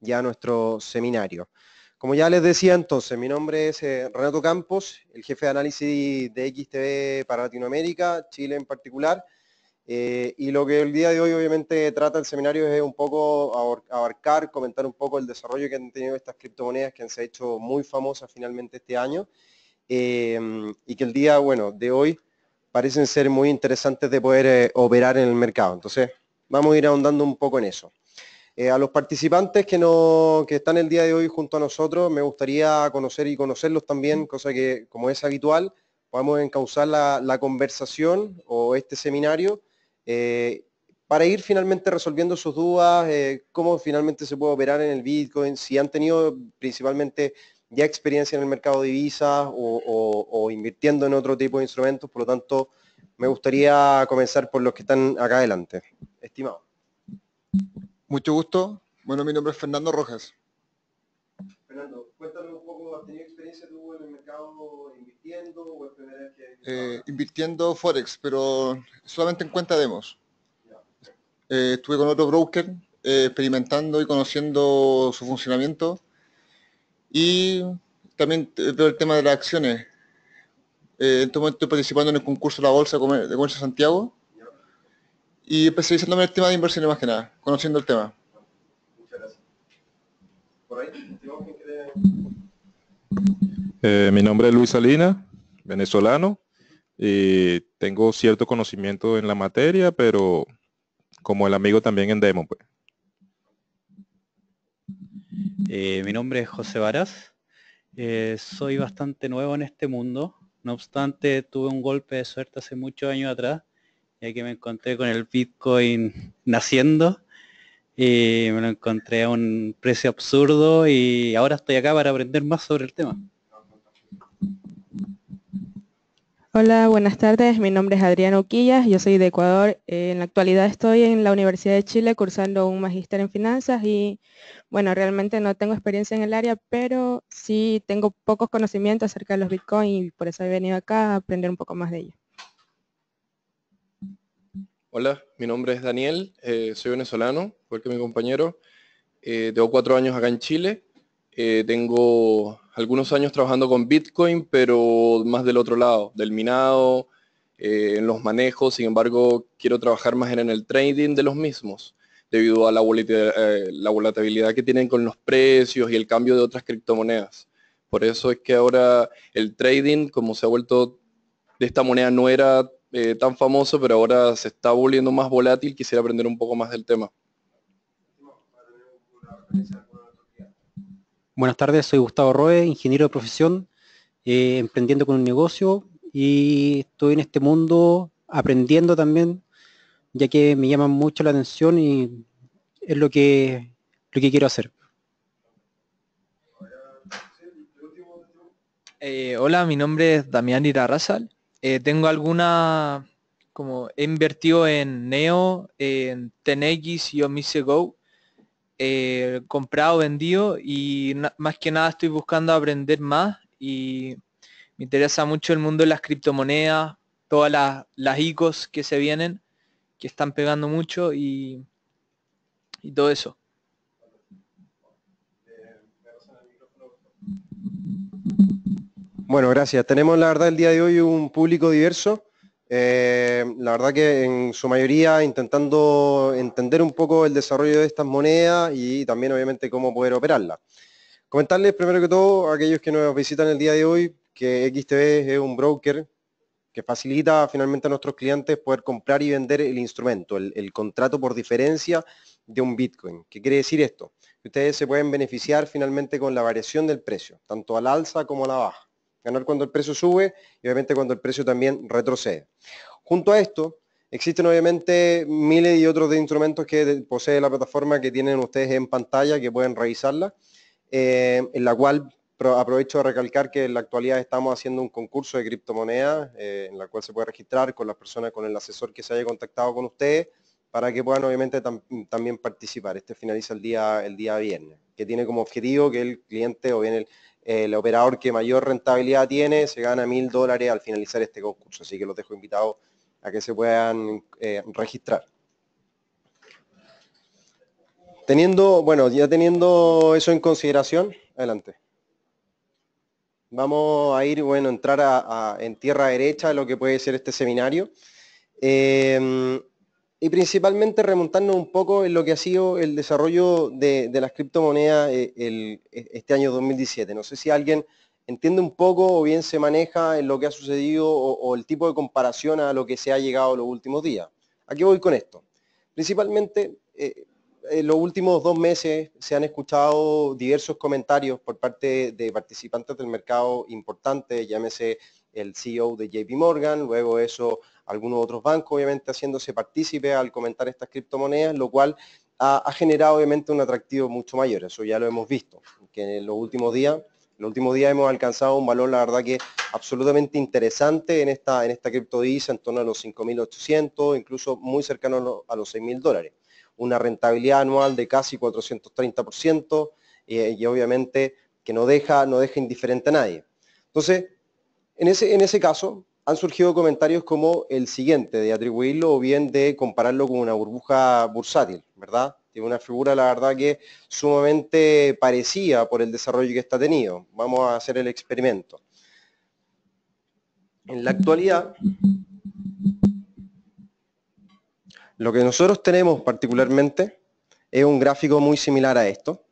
ya nuestro seminario. Como ya les decía entonces, mi nombre es eh, Renato Campos, el jefe de análisis de XTV para Latinoamérica, Chile en particular, eh, y lo que el día de hoy obviamente trata el seminario es un poco abarcar, comentar un poco el desarrollo que han tenido estas criptomonedas que han hecho muy famosas finalmente este año, em, y que el día, bueno, de hoy parecen ser muy interesantes de poder eh, operar en el mercado. Entonces, vamos a ir ahondando un poco en eso. Eh, a los participantes que, están el día de hoy junto a nosotros, me gustaría conocer y conocerlos también, cosa que, como es habitual, podemos encauzar la, conversación o este seminario eh, para ir finalmente resolviendo sus dudas, eh, cómo finalmente se puede operar en el Bitcoin, si han tenido principalmente ya experiencia en el mercado de divisas o, o invirtiendo en otro tipo de instrumentos, por lo tanto, me gustaría comenzar por los que están acá adelante. Estimado. Mucho gusto. Bueno, mi nombre es Fernando Rojas. Fernando, cuéntame un poco, ¿has tenido experiencia tú en el mercado invirtiendo o en primera eh, invirtiendo Forex, pero solamente en cuenta demos. Eh, estuve con otro broker eh, experimentando y conociendo su funcionamiento y también veo el tema de las acciones. en este momento estoy participando en el concurso de la Bolsa de Comercio de Santiago y especializándome en el tema de inversiones más que nada, conociendo el tema. Muchas gracias. Por ahí, eh, mi nombre es Luis Salina, venezolano, y tengo cierto conocimiento en la materia, pero como el amigo también en demo. Pues. Eh, mi nombre es José Varas, eh, soy bastante nuevo en este mundo, no obstante tuve un golpe de suerte hace muchos años atrás ya que me encontré con el Bitcoin naciendo y me lo encontré a un precio absurdo y ahora estoy acá para aprender más sobre el tema. Hola, buenas tardes. Mi nombre es Adrián Uquillas, yo soy de Ecuador. Eh, en la actualidad estoy en la Universidad de Chile cursando un magíster en finanzas y bueno, realmente no tengo experiencia en el área, pero sí tengo pocos conocimientos acerca de los Bitcoin y por eso he venido acá a aprender un poco más de ellos. Hola, mi nombre es Daniel, eh, soy venezolano, igual que mi compañero. tengo eh, cuatro años acá en Chile. Eh, tengo algunos años trabajando con Bitcoin, pero más del otro lado, del minado, en los manejos. Sin embargo, quiero trabajar más en el trading de los mismos, debido a la, la volatilidad que tienen con los precios y el cambio de otras criptomonedas. Por eso es que ahora el trading, como se ha vuelto de esta moneda, no era eh, tan famoso, pero ahora se está volviendo más volátil. Quisiera aprender un poco más del tema. Buenas tardes, soy Gustavo Roe, ingeniero de profesión, eh, emprendiendo con un negocio y estoy en este mundo aprendiendo también, ya que me llama mucho la atención y es lo que, lo que quiero hacer. Eh, hola, mi nombre es Damián Irarrazal. Eh, tengo alguna, como he invertido en Neo, en Tenx y Omise Go, eh, comprado, vendido y más que nada estoy buscando aprender más y me interesa mucho el mundo de las criptomonedas, todas las, las ICOs que se vienen, que están pegando mucho y, y todo eso. Bueno, gracias. Tenemos la verdad el día de hoy un público diverso. Eh, la verdad que en su mayoría intentando entender un poco el desarrollo de estas monedas y también obviamente cómo poder operarlas. Comentarles primero que todo a aquellos que nos visitan el día de hoy que XTB es un broker que facilita finalmente a nuestros clientes poder comprar y vender el instrumento, el, contrato por diferencia de un Bitcoin. ¿Qué quiere decir esto? ustedes se pueden beneficiar finalmente con la variación del precio, tanto al alza como a la baja. Ganar cuando el precio sube y obviamente cuando el precio también retrocede. Junto a esto, existen obviamente miles y otros de instrumentos que posee la plataforma que tienen ustedes en pantalla, que pueden revisarla, eh, en la cual aprovecho de recalcar que en la actualidad estamos haciendo un concurso de criptomonedas eh, en la cual se puede registrar con las personas, con el asesor que se haya contactado con ustedes para que puedan obviamente también participar. Este finaliza el día, el día viernes, que tiene como objetivo que el cliente o bien el, eh, el operador que mayor rentabilidad tiene se gana mil dólares al finalizar este concurso. Así que los dejo invitados a que se puedan eh, registrar. Teniendo, bueno, ya teniendo eso en consideración, adelante. Vamos a ir, bueno, entrar a, en tierra derecha de lo que puede ser este seminario. Eh, y principalmente remontarnos un poco en lo que ha sido el desarrollo de, las criptomonedas eh, e, este año 2017. No sé si alguien entiende un poco o bien se maneja en lo que ha sucedido o, el tipo de comparación a lo que se ha llegado los últimos días. ¿A qué voy con esto? Principalmente, eh, en los últimos dos meses se han escuchado diversos comentarios por parte de participantes del mercado importante, llámese el CEO de JP Morgan, luego eso algunos otros bancos obviamente haciéndose partícipe al comentar estas criptomonedas, lo cual ha, generado obviamente un atractivo mucho mayor, eso ya lo hemos visto, que en los últimos días, los últimos días hemos alcanzado un valor, la verdad que absolutamente interesante en esta, en esta criptodivisa, en torno a los 5.800, incluso muy cercano a los 6.000 dólares, una rentabilidad anual de casi 430% eh, y obviamente que no deja, no deja indiferente a nadie. Entonces, en ese, en ese caso, han surgido comentarios como el siguiente, de atribuirlo o bien de compararlo con una burbuja bursátil, ¿verdad? Tiene una figura, la verdad, que sumamente parecía por el desarrollo que está tenido. Vamos a hacer el experimento. En la actualidad, lo que nosotros tenemos particularmente es un gráfico muy similar a esto,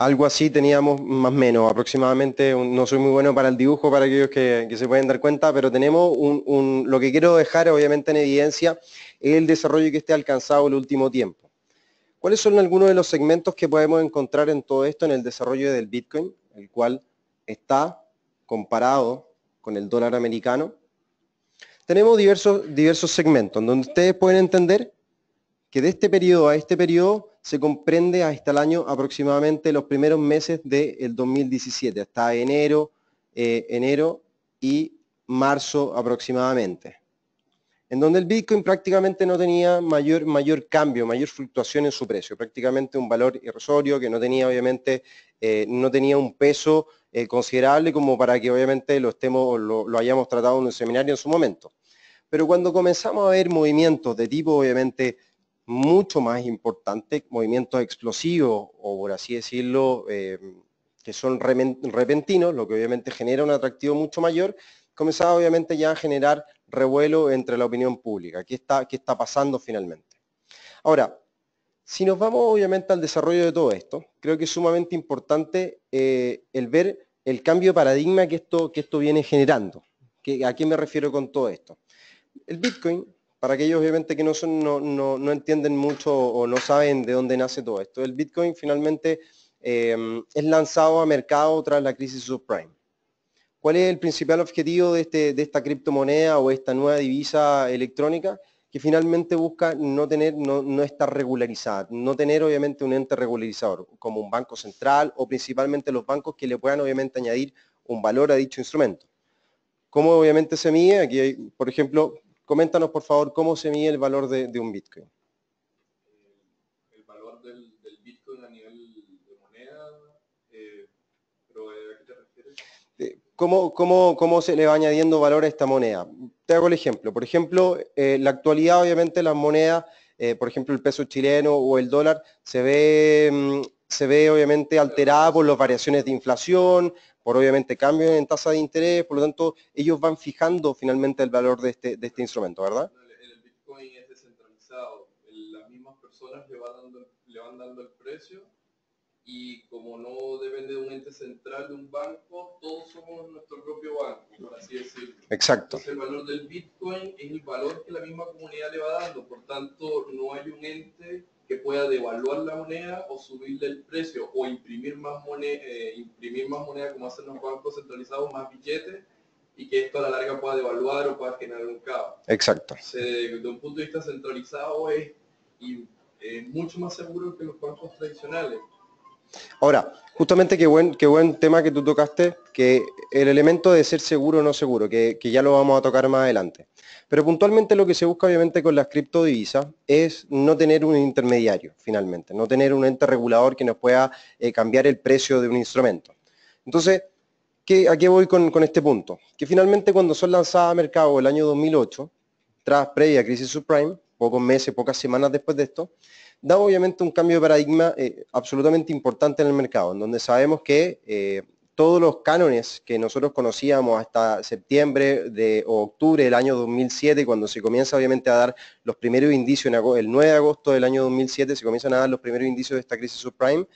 Algo así teníamos más o menos, aproximadamente, no soy muy bueno para el dibujo, para aquellos que, se pueden dar cuenta, pero tenemos un, lo que quiero dejar obviamente en evidencia el desarrollo que está alcanzado el último tiempo. ¿Cuáles son algunos de los segmentos que podemos encontrar en todo esto en el desarrollo del Bitcoin, el cual está comparado con el dólar americano? Tenemos diversos, diversos segmentos, donde ustedes pueden entender que de este periodo a este periodo se comprende hasta el año aproximadamente los primeros meses del 2017, hasta enero, eh, enero y marzo aproximadamente, en donde el Bitcoin prácticamente no tenía mayor, mayor cambio, mayor fluctuación en su precio, prácticamente un valor irrisorio que no tenía obviamente, eh, no tenía un peso eh, considerable como para que obviamente lo, estemos, lo hayamos tratado en un seminario en su momento. Pero cuando comenzamos a ver movimientos de tipo obviamente mucho más importante, movimientos explosivos o por así decirlo, eh, que son repentinos, lo que obviamente genera un atractivo mucho mayor, comenzaba obviamente ya a generar revuelo entre la opinión pública. ¿Qué está, qué está pasando finalmente? Ahora, si nos vamos obviamente al desarrollo de todo esto, creo que es sumamente importante eh, el ver el cambio de paradigma que esto, que esto viene generando. ¿A qué me refiero con todo esto? El Bitcoin para aquellos obviamente que no, son, no, entienden mucho o no saben de dónde nace todo esto, el Bitcoin finalmente em, es lanzado a mercado tras la crisis subprime. ¿Cuál es el principal objetivo este, de, esta criptomoneda o esta nueva divisa electrónica? Que finalmente busca no tener, no, no estar regularizada, no tener obviamente un ente regularizador, como un banco central o principalmente los bancos que le puedan obviamente añadir un valor a dicho instrumento. ¿Cómo obviamente se mide? Aquí hay, por ejemplo, coméntanos por favor cómo se mide el valor de, un Bitcoin. Eh, el valor del, Bitcoin a nivel de moneda, eh, pero eh, ¿a qué ¿Cómo, se le va añadiendo valor a esta moneda? Te hago el ejemplo. Por ejemplo, la actualidad obviamente las monedas, por ejemplo el peso chileno o el dólar, se ve... Mm, se ve obviamente alterada por las variaciones de inflación, por obviamente cambios en tasa de interés, por lo tanto ellos van fijando finalmente el valor de este, de este instrumento, ¿verdad? El, el Bitcoin es descentralizado, las mismas personas le, dando, le van dando el precio y como no depende de un ente central, de un banco, todos somos nuestro propio banco, por así decirlo. Exacto. el valor del Bitcoin es el valor que la misma comunidad le va dando, por tanto no hay un ente que pueda devaluar la moneda o subirle el precio o imprimir más moneda, eh, imprimir más moneda como hacen los bancos centralizados, más billetes y que esto a la larga pueda devaluar o pueda generar un caos. Exacto. De un punto de vista centralizado es mucho más seguro que los bancos tradicionales. Ahora, justamente qué buen, tema que tú tocaste, que el elemento de ser seguro o no seguro, que, ya lo vamos a tocar más adelante. Pero puntualmente lo que se busca obviamente con las criptodivisas es no tener un intermediario, finalmente, no tener un ente regulador que nos pueda eh, cambiar el precio de un instrumento. Entonces, ¿qué, ¿a qué voy con, con este punto? Que finalmente cuando son lanzadas a mercado el año 2008, tras previa crisis subprime, pocos meses, pocas semanas después de esto, da obviamente un cambio de paradigma eh, absolutamente importante en el mercado, en donde sabemos que eh, todos los cánones que nosotros conocíamos hasta septiembre de, o octubre del año 2007, cuando se comienza obviamente a dar los primeros indicios, el 9 de agosto del año 2007 se comienzan a dar los primeros indicios de esta crisis subprime,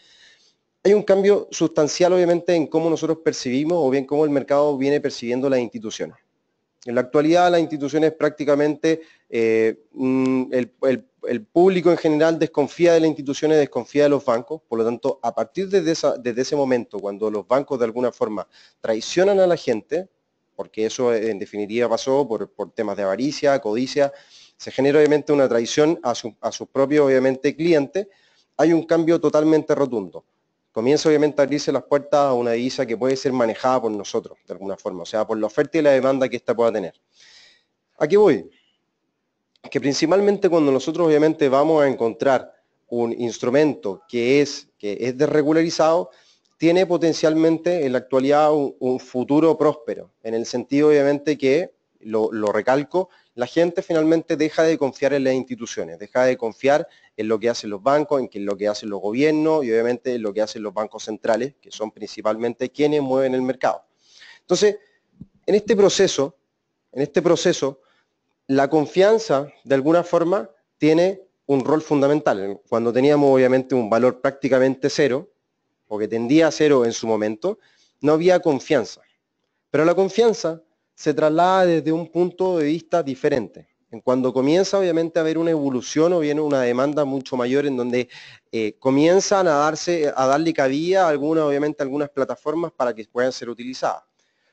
hay un cambio sustancial obviamente en cómo nosotros percibimos o bien cómo el mercado viene percibiendo las instituciones. En la actualidad las instituciones prácticamente, eh, mm, el, público en general desconfía de las instituciones, desconfía de los bancos, por lo tanto, a partir de ese momento, cuando los bancos de alguna forma traicionan a la gente, porque eso eh, en definitiva pasó por, temas de avaricia, codicia, se genera obviamente una traición a sus propios, obviamente cliente, hay un cambio totalmente rotundo comienza obviamente a abrirse las puertas a una divisa que puede ser manejada por nosotros, de alguna forma, o sea, por la oferta y la demanda que ésta pueda tener. Aquí voy? Que principalmente cuando nosotros obviamente vamos a encontrar un instrumento que es, desregularizado, tiene potencialmente en la actualidad un, futuro próspero, en el sentido obviamente que, lo, lo recalco, la gente finalmente deja de confiar en las instituciones, deja de confiar en lo que hacen los bancos, en lo que hacen los gobiernos y obviamente en lo que hacen los bancos centrales, que son principalmente quienes mueven el mercado. Entonces, en este proceso, en este proceso, la confianza, de alguna forma, tiene un rol fundamental. Cuando teníamos, obviamente, un valor prácticamente cero, o que tendía a cero en su momento, no había confianza. Pero la confianza se traslada desde un punto de vista diferente. En cuando comienza obviamente a haber una evolución o viene una demanda mucho mayor en donde eh, comienzan a, darse, a darle cabida a obviamente, algunas plataformas para que puedan ser utilizadas.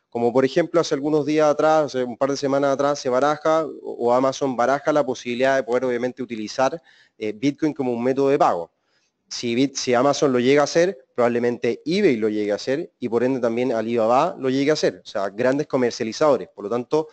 Como por ejemplo hace algunos días atrás, un par de semanas atrás, se baraja o Amazon baraja la posibilidad de poder obviamente utilizar eh, Bitcoin como un método de pago si, Amazon lo llega a hacer, probablemente eBay lo llegue a hacer y por ende también Alibaba lo llegue a hacer. O sea, grandes comercializadores. Por lo tanto,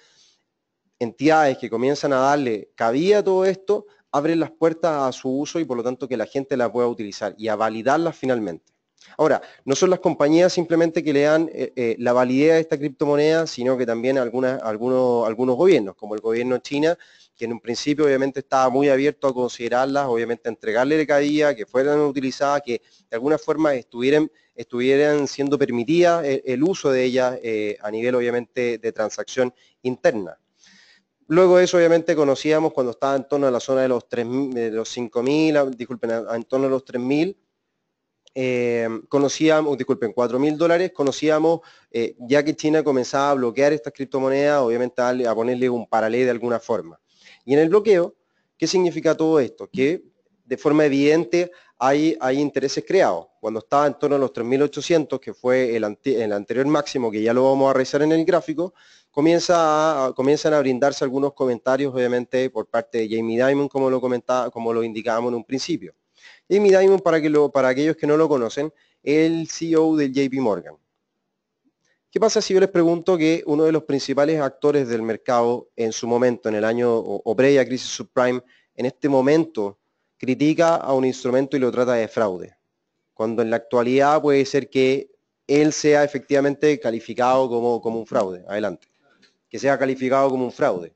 entidades que comienzan a darle cabida a todo esto, abren las puertas a su uso y por lo tanto que la gente la pueda utilizar y a validarlas finalmente. Ahora, no son las compañías simplemente que le dan eh, eh, la validez a esta criptomoneda, sino que también algunos, algunos gobiernos, como el gobierno de China, que en un principio obviamente estaba muy abierto a considerarlas, obviamente a entregarle cabida, que fueran utilizadas, que de alguna forma estuvieran, estuvieran siendo permitidas eh, el, uso de ellas eh, a nivel obviamente de transacción interna. Luego de eso, obviamente, conocíamos cuando estaba en torno a la zona de los, los 5.000, ah, disculpen, en torno a los 3.000, eh, conocíamos, disculpen, 4.000 dólares, conocíamos, ya que China comenzaba a bloquear estas criptomonedas, obviamente a, a ponerle un paralelo de alguna forma. Y en el bloqueo, ¿qué significa todo esto? Que de forma evidente hay, hay intereses creados. Cuando estaba en torno a los 3.800, que fue el, anterior máximo, que ya lo vamos a revisar en el gráfico, comienza comienzan a brindarse algunos comentarios, obviamente, por parte de Jamie Dimon, como lo, comentaba, como lo indicábamos en un principio. Jamie Dimon, para, que lo, para aquellos que no lo conocen, el CEO del JP Morgan. ¿Qué pasa si yo les pregunto que uno de los principales actores del mercado en su momento, en el año o, crisis subprime, en este momento critica a un instrumento y lo trata de fraude? Cuando en la actualidad puede ser que él sea efectivamente calificado como, un fraude. Adelante. Que sea calificado como un fraude.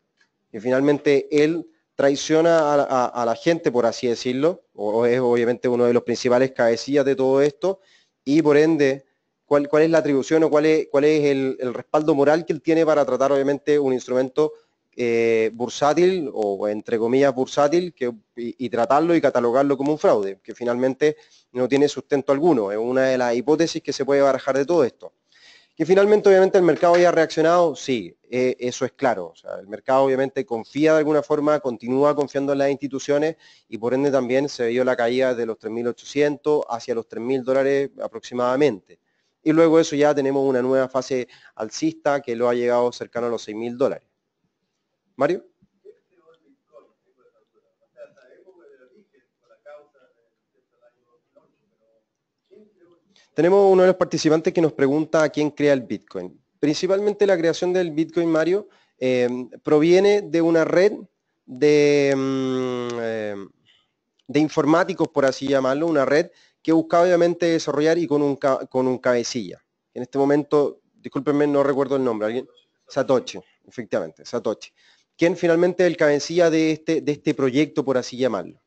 Y finalmente él traiciona a, la gente, por así decirlo, o es obviamente uno de los principales cabecillas de todo esto, y por ende cuál, es la atribución o cuál es, el, respaldo moral que él tiene para tratar obviamente un instrumento eh, bursátil o entre comillas bursátil y, tratarlo y catalogarlo como un fraude, que finalmente no tiene sustento alguno. Es una de las hipótesis que se puede barajar de todo esto. Que finalmente obviamente el mercado haya reaccionado, sí, eh, eso es claro. el mercado obviamente confía de alguna forma, continúa confiando en las instituciones y por ende también se vio la caída de los 3.800 hacia los 3.000 dólares aproximadamente y luego eso ya tenemos una nueva fase alcista que lo ha llegado cercano a los 6.000 mil dólares. Mario. Tenemos uno de los participantes que nos pregunta a quién crea el Bitcoin. Principalmente la creación del Bitcoin, Mario, em, proviene de una red mm, em, de informáticos, por así llamarlo, una red que buscaba obviamente desarrollar y con un, con un cabecilla. En este momento, discúlpenme, no recuerdo el nombre, alguien. Satoshi, efectivamente, Satoshi. Quien finalmente es el cabecilla de este, de este proyecto, por así llamarlo.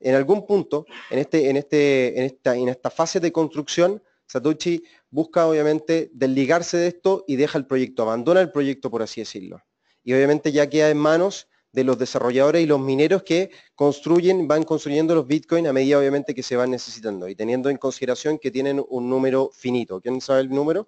En algún punto, en, este, en, este, en, esta, en esta fase de construcción, Satoshi busca obviamente desligarse de esto y deja el proyecto, abandona el proyecto, por así decirlo. Y obviamente ya queda en manos de los desarrolladores y los mineros que construyen, van construyendo los bitcoins a medida obviamente que se van necesitando y teniendo en consideración que tienen un número finito. ¿Quién sabe el número?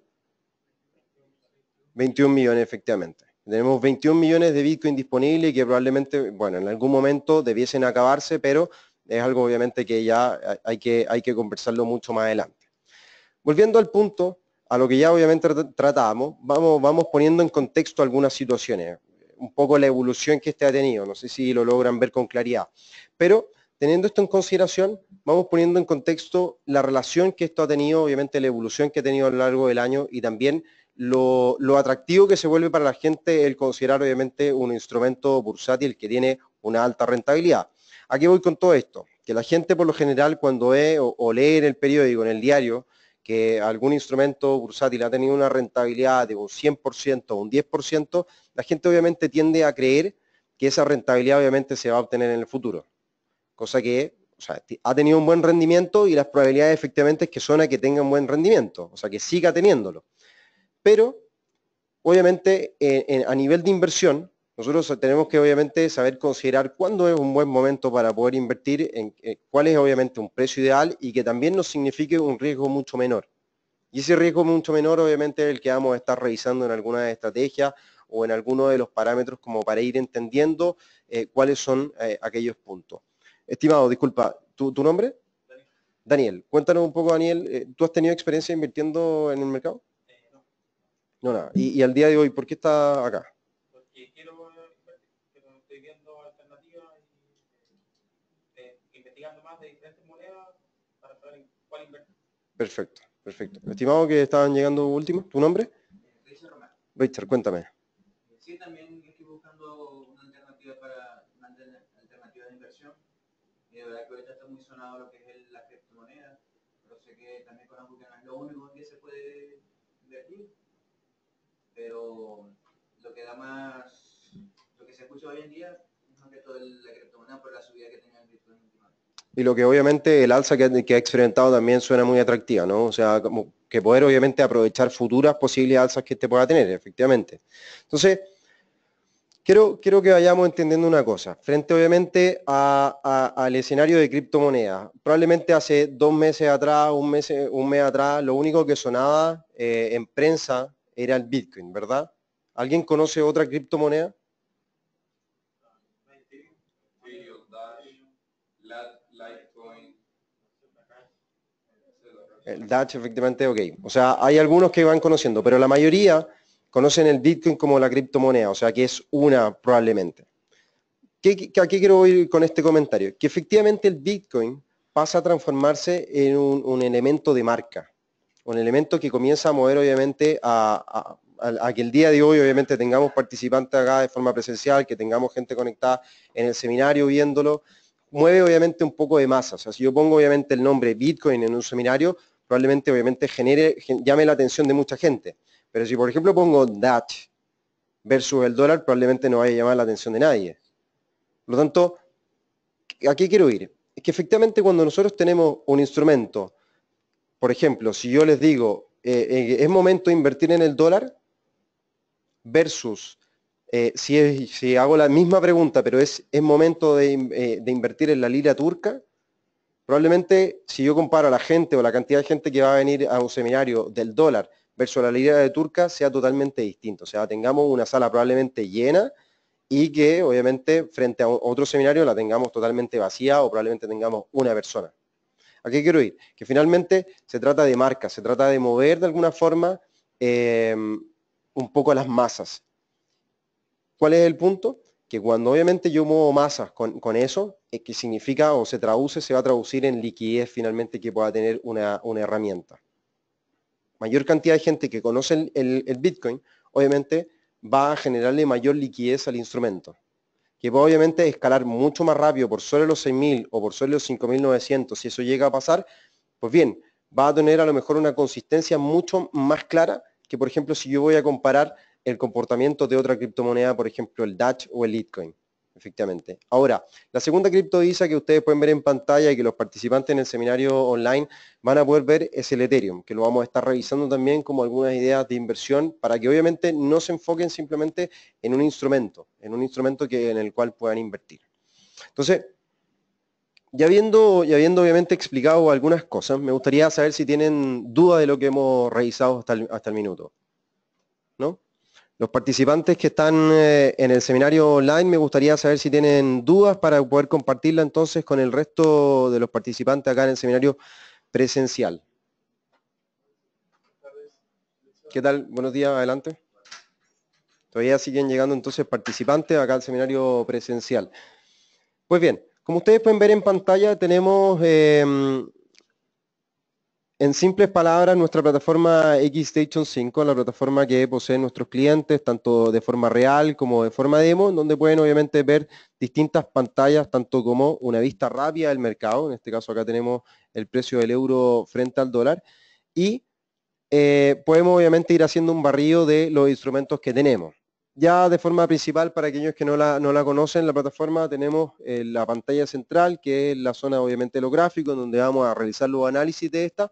21 millones efectivamente. Tenemos 21 millones de bitcoin disponibles que probablemente, bueno, en algún momento debiesen acabarse, pero es algo obviamente que ya hay que, hay que conversarlo mucho más adelante. Volviendo al punto, a lo que ya obviamente tratamos, vamos, vamos poniendo en contexto algunas situaciones un poco la evolución que este ha tenido. No sé si lo logran ver con claridad. Pero teniendo esto en consideración, vamos poniendo en contexto la relación que esto ha tenido, obviamente la evolución que ha tenido a lo largo del año y también lo, atractivo que se vuelve para la gente el considerar obviamente un instrumento bursátil que tiene una alta rentabilidad. Aquí voy con todo esto? Que la gente por lo general cuando ve o lee en el periódico, en el diario, que algún instrumento bursátil ha tenido una rentabilidad de un 100% o un 10%, la gente obviamente tiende a creer que esa rentabilidad obviamente se va a obtener en el futuro. Cosa que o sea, ha tenido un buen rendimiento y las probabilidades efectivamente es que suena a que tenga un buen rendimiento, o sea, que siga teniéndolo. Pero, obviamente, a nivel de inversión, nosotros tenemos que obviamente saber considerar cuándo es un buen momento para poder invertir, en, eh, cuál es obviamente un precio ideal y que también nos signifique un riesgo mucho menor. Y ese riesgo mucho menor obviamente es el que vamos a estar revisando en alguna estrategia o en alguno de los parámetros como para ir entendiendo eh, cuáles son eh, aquellos puntos. Estimado, disculpa, ¿tu, nombre? Daniel. Daniel. cuéntanos un poco, Daniel, ¿tú has tenido experiencia invirtiendo en el mercado? no. nada. Y, y al día de hoy, ¿por qué estás acá? investigando más de diferentes monedas para saber en cuál invertir. Perfecto, perfecto. Estimado que estaban llegando último, ¿tu nombre? Richard Román. Richard, cuéntame. Sí, también estoy buscando una alternativa para una alternativa de inversión. Y de verdad que ahorita está muy sonado lo que es la criptomoneda, pero sé que también con que no es lo único que se puede invertir. Pero lo que da más, lo que se escucha hoy en día, es que todo la criptomoneda por la subida que tenga el Bitcoin y lo que obviamente el alza que, ha experimentado también suena muy atractiva, ¿no? O sea, como que poder obviamente aprovechar futuras posibles alzas que te pueda tener, efectivamente. Entonces, quiero, quiero que vayamos entendiendo una cosa. Frente obviamente al escenario de criptomonedas, probablemente hace dos meses atrás, un mes, un mes atrás, lo único que sonaba eh, en prensa era el Bitcoin, ¿verdad? ¿Alguien conoce otra criptomoneda? el Dash, efectivamente, ok. O sea, hay algunos que van conociendo, pero la mayoría conocen el Bitcoin como la criptomoneda, o sea, que es una probablemente. ¿Qué, qué, a qué quiero ir con este comentario? Que efectivamente el Bitcoin pasa a transformarse en un, elemento de marca, un elemento que comienza a mover obviamente a, que el día de hoy obviamente tengamos participantes acá de forma presencial, que tengamos gente conectada en el seminario viéndolo, mueve obviamente un poco de masa. O sea, si yo pongo obviamente el nombre Bitcoin en un seminario, probablemente obviamente genere, llame la atención de mucha gente. Pero si por ejemplo pongo that versus el dólar, probablemente no vaya a llamar la atención de nadie. Por lo tanto, ¿a qué quiero ir? Es que efectivamente cuando nosotros tenemos un instrumento, por ejemplo, si yo les digo, eh, eh, es momento de invertir en el dólar versus eh, si, hago la misma pregunta, pero es, es momento de invertir en la lira turca, Probablemente si yo comparo a la gente o la cantidad de gente que va a venir a un seminario del dólar versus la lira de turca sea totalmente distinto. O sea, tengamos una sala probablemente llena y que obviamente frente a otro seminario la tengamos totalmente vacía o probablemente tengamos una persona. ¿A qué quiero ir? Que finalmente se trata de marca, se trata de mover de alguna forma eh, un poco a las masas. ¿Cuál es el punto? que cuando obviamente yo muevo masas con, eso, es eh, que significa o se traduce, se va a traducir en liquidez finalmente que pueda tener una, herramienta. Mayor cantidad de gente que conoce el, Bitcoin, obviamente va a generarle mayor liquidez al instrumento, que puede obviamente escalar mucho más rápido por sobre los 6.000 o por solo los 5.900, si eso llega a pasar, pues bien, va a tener a lo mejor una consistencia mucho más clara que, por ejemplo, si yo voy a comparar el comportamiento de otra criptomoneda, por ejemplo el DASH o el Bitcoin, efectivamente. Ahora, la segunda criptovisa que ustedes pueden ver en pantalla y que los participantes en el seminario online van a poder ver es el Ethereum, que lo vamos a estar revisando también como algunas ideas de inversión para que obviamente no se enfoquen simplemente en un instrumento, en un instrumento que, en el cual puedan invertir. Entonces, ya habiendo, ya habiendo obviamente explicado algunas cosas, me gustaría saber si tienen duda de lo que hemos revisado hasta el, hasta el minuto. ¿No? Los participantes que están eh, en el seminario online, me gustaría saber si tienen dudas para poder compartirla entonces con el resto de los participantes acá en el seminario presencial. ¿Qué tal? Buenos días, adelante. Todavía siguen llegando entonces participantes acá al seminario presencial. Pues bien, como ustedes pueden ver en pantalla, tenemos em, en simples palabras, nuestra plataforma Xstation 5 la plataforma que poseen nuestros clientes, tanto de forma real como de forma demo, donde pueden obviamente ver distintas pantallas, tanto como una vista rápida del mercado, en este caso acá tenemos el precio del euro frente al dólar, y eh, podemos obviamente ir haciendo un barrido de los instrumentos que tenemos. Ya de forma principal, para aquellos que no la, conocen, la plataforma tenemos eh, la pantalla central, que es la zona obviamente de los gráficos, donde vamos a realizar los análisis de esta,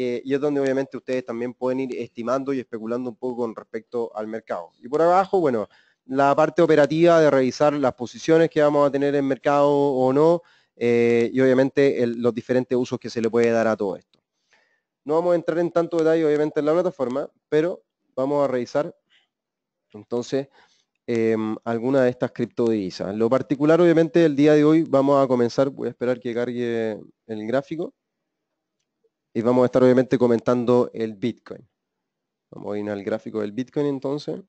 eh, y es donde obviamente ustedes también pueden ir estimando y especulando un poco con respecto al mercado. Y por abajo, bueno, la parte operativa de revisar las posiciones que vamos a tener en mercado o no, eh, y obviamente los diferentes usos que se le puede dar a todo esto. No vamos a entrar en tanto detalle obviamente en la plataforma, pero vamos a revisar entonces em, algunas alguna de estas criptodivisas. Lo particular obviamente el día de hoy vamos a comenzar, voy a esperar que cargue el gráfico y vamos a estar obviamente comentando el Bitcoin. Vamos a ir al gráfico del Bitcoin entonces.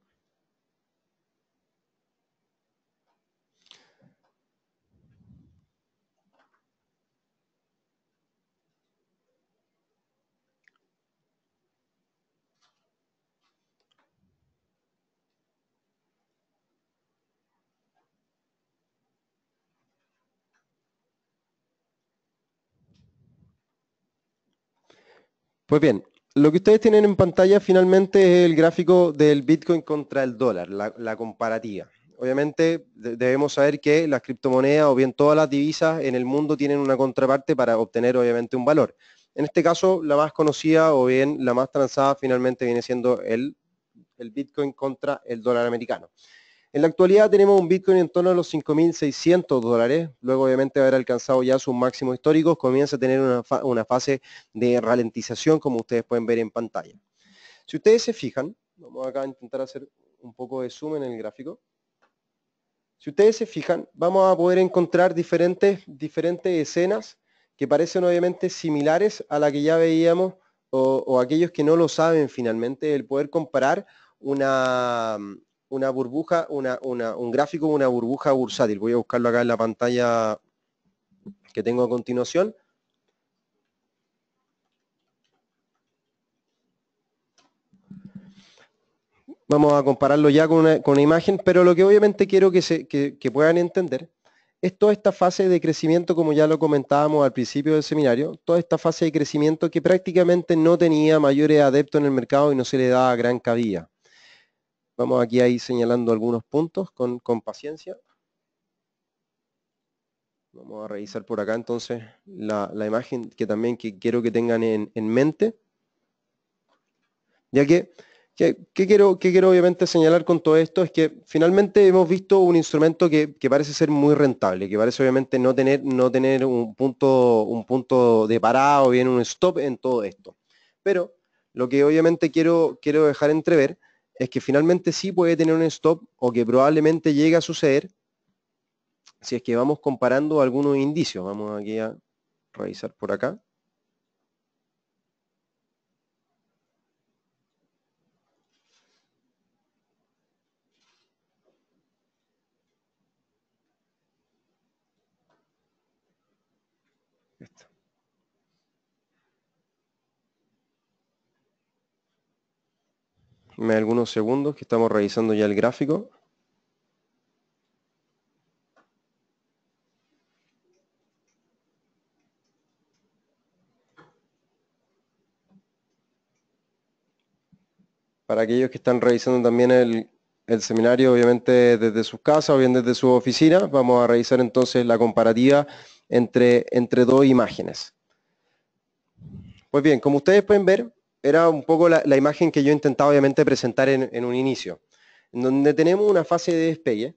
Pues bien, lo que ustedes tienen en pantalla finalmente es el gráfico del Bitcoin contra el dólar, la, comparativa. Obviamente debemos saber que las criptomonedas o bien todas las divisas en el mundo tienen una contraparte para obtener obviamente un valor. En este caso, la más conocida o bien la más transada finalmente viene siendo el Bitcoin contra el dólar americano. En la actualidad tenemos un Bitcoin en torno a los 5.600 dólares, luego obviamente haber alcanzado ya sus máximos históricos, comienza a tener una, fase de ralentización como ustedes pueden ver en pantalla. Si ustedes se fijan, vamos acá a intentar hacer un poco de zoom en el gráfico. Si ustedes se fijan, vamos a poder encontrar diferentes, diferentes escenas que parecen obviamente similares a la que ya veíamos o aquellos que no lo saben finalmente, el poder comparar una, una burbuja, un gráfico una burbuja bursátil. Voy a buscarlo acá en la pantalla que tengo a continuación. Vamos a compararlo ya con una, imagen, pero lo que obviamente quiero que, se, que puedan entender es toda esta fase de crecimiento, como ya lo comentábamos al principio del seminario, toda esta fase de crecimiento que prácticamente no tenía mayores adeptos en el mercado y no se le daba gran cabida. Vamos aquí ahí señalando algunos puntos con, paciencia. Vamos a revisar por acá entonces la, imagen que también que quiero que tengan en, mente. Ya que, que, quiero, que quiero obviamente señalar con todo esto es que finalmente hemos visto un instrumento que, parece ser muy rentable, que parece obviamente no tener, no tener un, punto, un punto de parada o bien un stop en todo esto. Pero lo que obviamente quiero, quiero dejar entrever es que finalmente sí puede tener un stop o que probablemente llegue a suceder si es que vamos comparando algunos indicios. Vamos aquí a revisar por acá. Me algunos segundos que estamos revisando ya el gráfico. Para aquellos que están revisando también el, el seminario, obviamente desde sus casas o bien desde su oficina vamos a revisar entonces la comparativa entre, entre dos imágenes. Pues bien, como ustedes pueden ver, era un poco la, imagen que yo intentaba obviamente presentar en, un inicio, en donde tenemos una fase de despegue,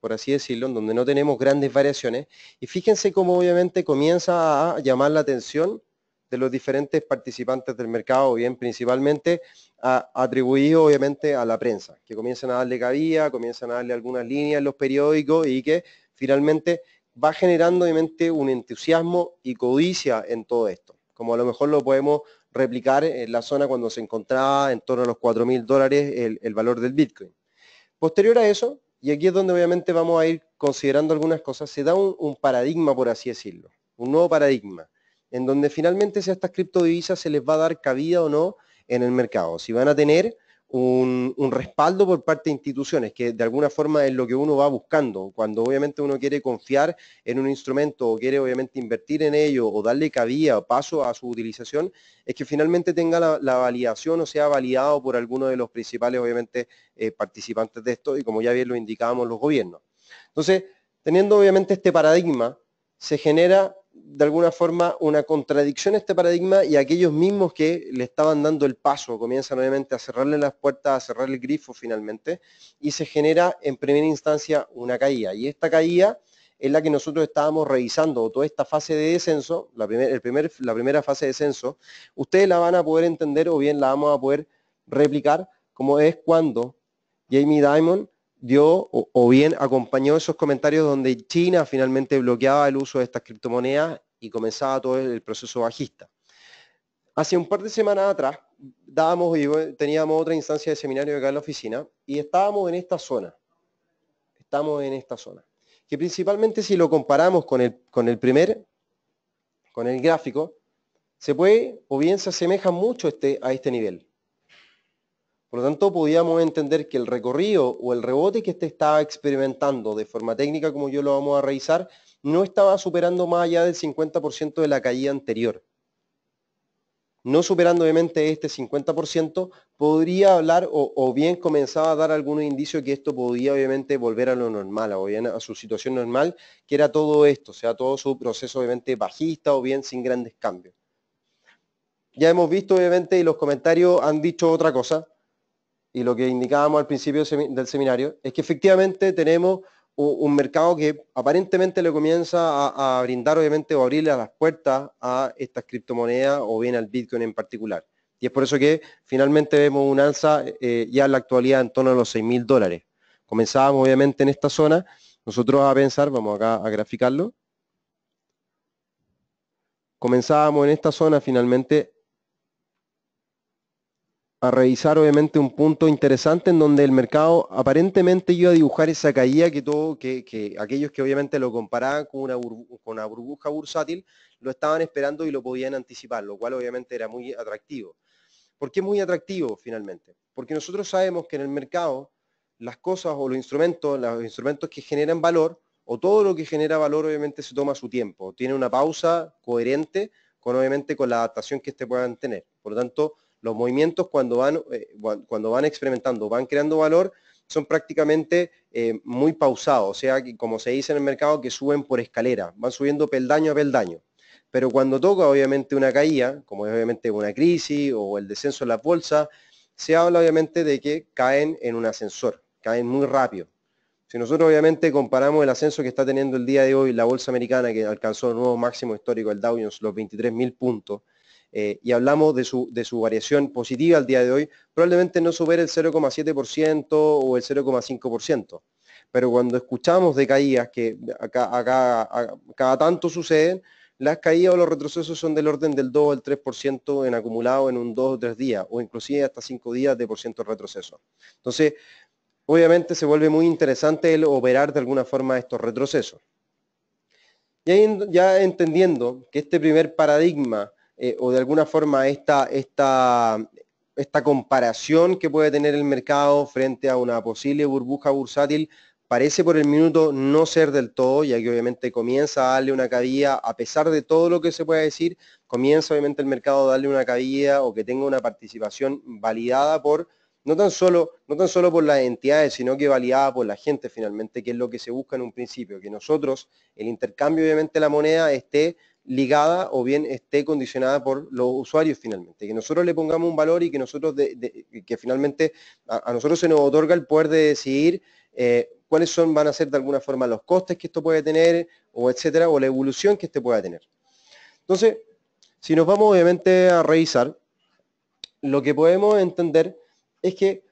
por así decirlo, en donde no tenemos grandes variaciones, y fíjense cómo obviamente comienza a llamar la atención de los diferentes participantes del mercado, bien principalmente a, atribuido obviamente a la prensa, que comienzan a darle cabida, comienzan a darle algunas líneas en los periódicos y que finalmente va generando obviamente un entusiasmo y codicia en todo esto, como a lo mejor lo podemos replicar en eh, la zona cuando se encontraba en torno a los 4.000 dólares el, valor del Bitcoin. Posterior a eso, y aquí es donde obviamente vamos a ir considerando algunas cosas, se da un, un paradigma, por así decirlo, un nuevo paradigma, en donde finalmente si a estas criptodivisas se les va a dar cabida o no en el mercado, si van a tener un, respaldo por parte de instituciones, que de alguna forma es lo que uno va buscando. Cuando obviamente uno quiere confiar en un instrumento o quiere obviamente invertir en ello o darle cabida o paso a su utilización, es que finalmente tenga la, validación o sea validado por alguno de los principales obviamente eh, participantes de esto y como ya bien lo indicábamos los gobiernos. Entonces, teniendo obviamente este paradigma, se genera de alguna forma una contradicción a este paradigma y aquellos mismos que le estaban dando el paso comienzan obviamente a cerrarle las puertas, a cerrar el grifo finalmente y se genera en primera instancia una caída. Y esta caída es la que nosotros estábamos revisando, toda esta fase de descenso, la, primera fase de descenso, ustedes la van a poder entender o bien la vamos a poder replicar como es cuando Jamie Diamond dio o, bien acompañó esos comentarios donde China finalmente bloqueaba el uso de estas criptomonedas y comenzaba todo el proceso bajista. Hace un par de semanas atrás dábamos y teníamos otra instancia de seminario acá en la oficina y estábamos en esta zona. Estamos en esta zona. Que principalmente si lo comparamos con el, con el primer, con el gráfico, se puede o bien se asemeja mucho este, a este nivel. Por lo tanto, podíamos entender que el recorrido o el rebote que este estaba experimentando de forma técnica, como yo lo vamos a revisar, no estaba superando más allá del 50% de la caída anterior. No superando obviamente este 50%, podría hablar o, bien comenzaba a dar algunos indicios que esto podía obviamente volver a lo normal, a su situación normal, que era todo esto, o sea, todo su proceso obviamente bajista o bien sin grandes cambios. Ya hemos visto obviamente y los comentarios han dicho otra cosa, y lo que indicábamos al principio del seminario, es que efectivamente tenemos un mercado que aparentemente le comienza a, brindar, obviamente, o abrirle las puertas a estas criptomonedas o bien al Bitcoin en particular. Y es por eso que finalmente vemos un alza eh, ya en la actualidad en torno a los 6.000 dólares. Comenzábamos obviamente en esta zona. Nosotros a pensar, vamos acá a graficarlo. Comenzábamos en esta zona finalmente a revisar obviamente un punto interesante en donde el mercado aparentemente iba a dibujar esa caída que todo, que, aquellos que obviamente lo comparaban con una, con burbuja bursátil, lo estaban esperando y lo podían anticipar, lo cual obviamente era muy atractivo. ¿Por qué muy atractivo finalmente? Porque nosotros sabemos que en el mercado las cosas o los instrumentos, los instrumentos que generan valor o todo lo que genera valor obviamente se toma su tiempo, tiene una pausa coherente con obviamente con la adaptación que este puedan tener. Por lo tanto, los movimientos eh, cuando van, experimentando, van creando valor, son prácticamente eh, muy pausados, o sea, como se dice en el mercado, que suben por escalera, van subiendo peldaño a peldaño. Pero cuando toca obviamente una caída, como es obviamente una crisis o el descenso de las bolsas, se habla obviamente de que caen en un ascensor, caen muy rápido. Si nosotros obviamente comparamos el ascenso que está teniendo el día de hoy la bolsa americana, que alcanzó el nuevo máximo histórico, el Dow Jones, los 23.000 puntos, eh, y hablamos de su, de su variación positiva al día de hoy, probablemente no supere el 0,7% o el 0,5%. Pero cuando escuchamos de caídas que acá, cada tanto suceden, las caídas o los retrocesos son del orden del 2 o el 3% en acumulado en un 2 o 3 días, o inclusive hasta 5 días de por ciento retroceso. Entonces, obviamente se vuelve muy interesante el operar de alguna forma estos retrocesos. ya entendiendo que este primer paradigma eh, o de alguna forma esta, comparación que puede tener el mercado frente a una posible burbuja bursátil parece por el minuto no ser del todo, ya que obviamente comienza a darle una cabida, a pesar de todo lo que se pueda decir, comienza obviamente el mercado a darle una cabida o que tenga una participación validada por, no tan solo, no tan solo por las entidades, sino que validada por la gente finalmente, que es lo que se busca en un principio, que nosotros, el intercambio obviamente de la moneda esté ligada o bien esté condicionada por los usuarios finalmente. Que nosotros le pongamos un valor y que nosotros, que finalmente a, nosotros se nos otorga el poder de decidir eh, cuáles son, van a ser de alguna forma los costes que esto puede tener o etcétera, o la evolución que este pueda tener. Entonces, si nos vamos obviamente a revisar, lo que podemos entender es que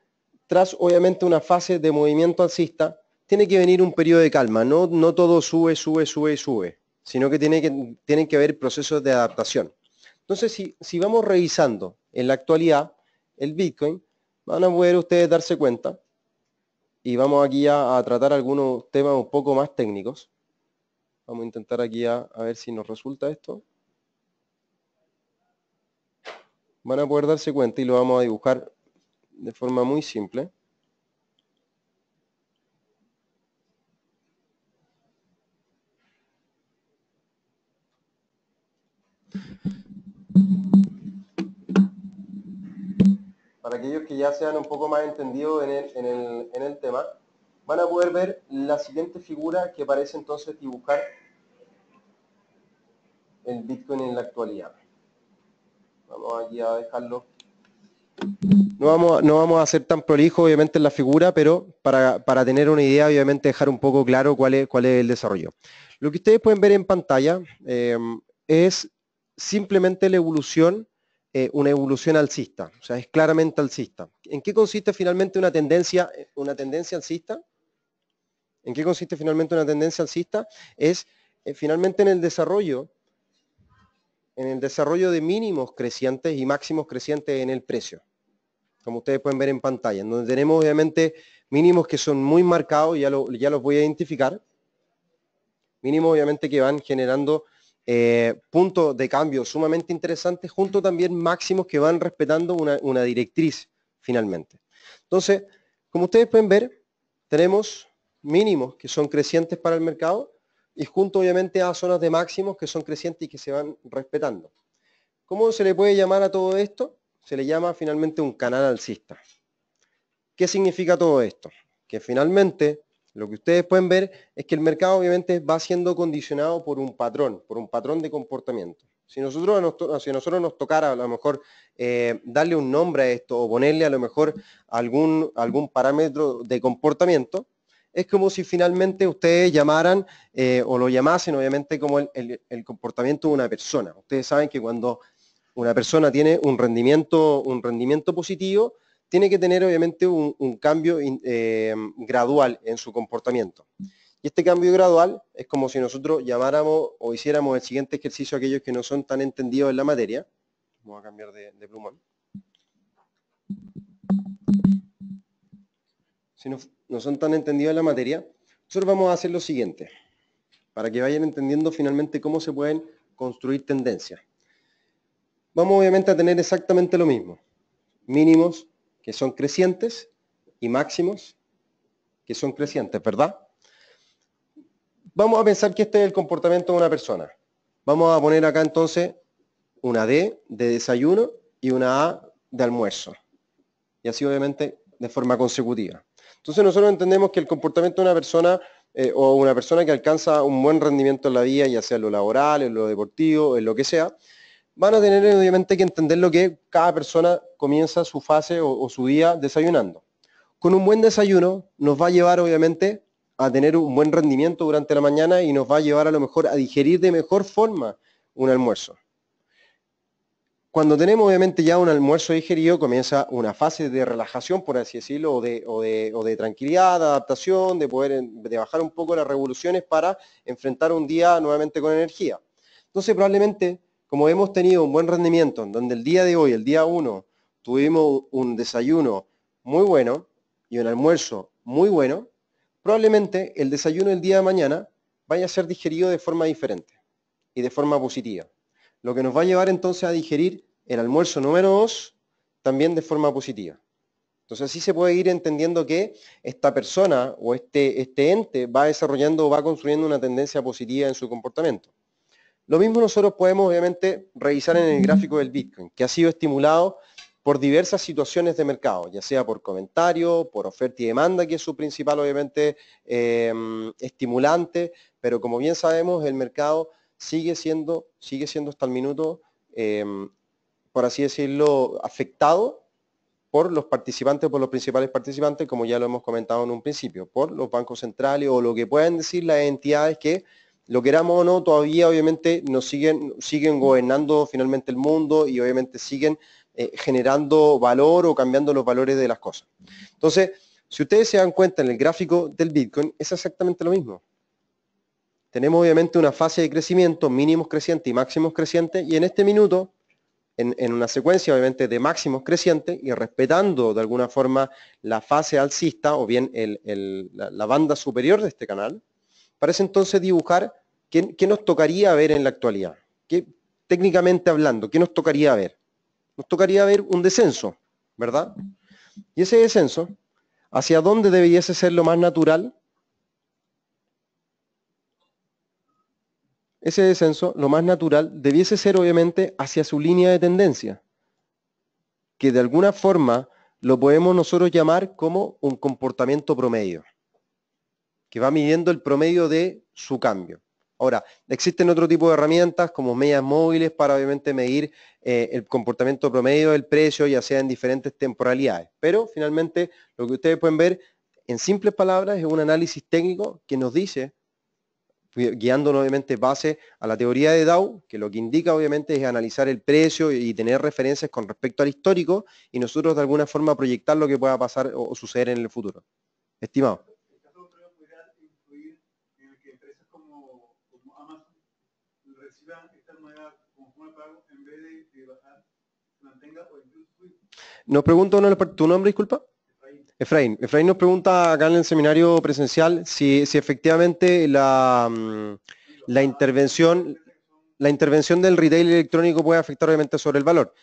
tras obviamente una fase de movimiento alcista, tiene que venir un periodo de calma, no, no todo sube, sube, sube, sube sino que, tienen que haber procesos de adaptación. Entonces, si, vamos revisando en la actualidad el Bitcoin, van a poder ustedes darse cuenta, y vamos aquí a, tratar algunos temas un poco más técnicos. Vamos a intentar aquí a ver si nos resulta esto. Van a poder darse cuenta y lo vamos a dibujar de forma muy simple. para aquellos que ya sean un poco más entendidos en el, tema, van a poder ver la siguiente figura que parece entonces dibujar el Bitcoin en la actualidad. Vamos a dejarlo. No vamos, no vamos a ser tan prolijo obviamente en la figura, pero para, tener una idea obviamente dejar un poco claro cuál es, el desarrollo. Lo que ustedes pueden ver en pantalla eh, es simplemente la evolución eh, una evolución alcista, o sea, es claramente alcista. ¿En qué consiste finalmente una tendencia, eh, una tendencia alcista? ¿En qué consiste finalmente una tendencia alcista? Es eh, finalmente en el desarrollo, en el desarrollo de mínimos crecientes y máximos crecientes en el precio, como ustedes pueden ver en pantalla, donde tenemos obviamente mínimos que son muy marcados, ya, ya los voy a identificar, mínimos obviamente que van generando punto eh, puntos de cambio sumamente interesante junto también máximos que van respetando una, una directriz finalmente. Entonces, como ustedes pueden ver, tenemos mínimos que son crecientes para el mercado y junto obviamente a zonas de máximos que son crecientes y que se van respetando. ¿Cómo se le puede llamar a todo esto? Se le llama finalmente un canal alcista. ¿Qué significa todo esto? Que finalmente lo que ustedes pueden ver es que el mercado obviamente va siendo condicionado por un patrón, por un patrón de comportamiento. Si nosotros nosotros nos tocara a lo mejor eh, darle un nombre a esto o ponerle a lo mejor algún, algún parámetro de comportamiento, es como si finalmente ustedes llamaran eh, o lo llamasen obviamente como el, el, comportamiento de una persona. Ustedes saben que cuando una persona tiene un rendimiento, un rendimiento positivo, tiene que tener obviamente un, cambio eh, gradual en su comportamiento. Y este cambio gradual es como si nosotros llamáramos o hiciéramos el siguiente ejercicio a aquellos que no son tan entendidos en la materia. Vamos a cambiar de, de plumón. Si no, no son tan entendidos en la materia, nosotros vamos a hacer lo siguiente, para que vayan entendiendo finalmente cómo se pueden construir tendencias. Vamos obviamente a tener exactamente lo mismo. Mínimos, que son crecientes y máximos que son crecientes, ¿verdad? Vamos a pensar que este es el comportamiento de una persona. Vamos a poner acá entonces una D de desayuno y una A de almuerzo. Y así obviamente de forma consecutiva. Entonces nosotros entendemos que el comportamiento de una persona eh, o una persona que alcanza un buen rendimiento en la vida, ya sea en lo laboral, en lo deportivo, en lo que sea, van a tener obviamente que entender lo que cada persona comienza su fase o, su día desayunando. Con un buen desayuno nos va a llevar obviamente a tener un buen rendimiento durante la mañana y nos va a llevar a lo mejor a digerir de mejor forma un almuerzo. Cuando tenemos obviamente ya un almuerzo digerido, comienza una fase de relajación, por así decirlo, o de, tranquilidad, de adaptación, de poder de bajar un poco las revoluciones para enfrentar un día nuevamente con energía. Entonces probablemente como hemos tenido un buen rendimiento, donde el día de hoy, el día 1, tuvimos un desayuno muy bueno y un almuerzo muy bueno, probablemente el desayuno del día de mañana vaya a ser digerido de forma diferente y de forma positiva. Lo que nos va a llevar entonces a digerir el almuerzo número 2 también de forma positiva. Entonces así se puede ir entendiendo que esta persona o este, este ente va desarrollando o va construyendo una tendencia positiva en su comportamiento. Lo mismo nosotros podemos obviamente revisar en el gráfico del Bitcoin, que ha sido estimulado por diversas situaciones de mercado, ya sea por comentario, por oferta y demanda, que es su principal obviamente em, estimulante, pero como bien sabemos, el mercado sigue siendo, sigue siendo hasta el minuto, em, por así decirlo, afectado por los participantes, por los principales participantes, como ya lo hemos comentado en un principio, por los bancos centrales o lo que pueden decir las entidades que lo queramos o no, todavía obviamente nos siguen, siguen gobernando finalmente el mundo y obviamente siguen eh, generando valor o cambiando los valores de las cosas. Entonces, si ustedes se dan cuenta en el gráfico del Bitcoin, es exactamente lo mismo. Tenemos obviamente una fase de crecimiento, mínimos crecientes y máximos crecientes, y en este minuto, en, una secuencia obviamente de máximos crecientes, y respetando de alguna forma la fase alcista o bien la banda superior de este canal, parece entonces dibujar ¿qué, nos tocaría ver en la actualidad? ¿Qué, técnicamente hablando, ¿qué nos tocaría ver? Nos tocaría ver un descenso, ¿verdad? Y ese descenso, ¿hacia dónde debiese ser lo más natural? Ese descenso, lo más natural, debiese ser obviamente hacia su línea de tendencia, que de alguna forma lo podemos nosotros llamar como un comportamiento promedio, que va midiendo el promedio de su cambio. Ahora, existen otro tipo de herramientas como medias móviles para obviamente medir eh, el comportamiento promedio del precio, ya sea en diferentes temporalidades. Pero finalmente lo que ustedes pueden ver, en simples palabras, es un análisis técnico que nos dice, guiándonos obviamente base a la teoría de Dow, que lo que indica obviamente es analizar el precio y tener referencias con respecto al histórico y nosotros de alguna forma proyectar lo que pueda pasar o suceder en el futuro. Estimado. Nos pregunta tu nombre, disculpa. Efraín. Efraín nos pregunta acá en el seminario presencial si, efectivamente la, mm, la, intervención la intervención del retail electrónico puede afectar obviamente sobre el valor.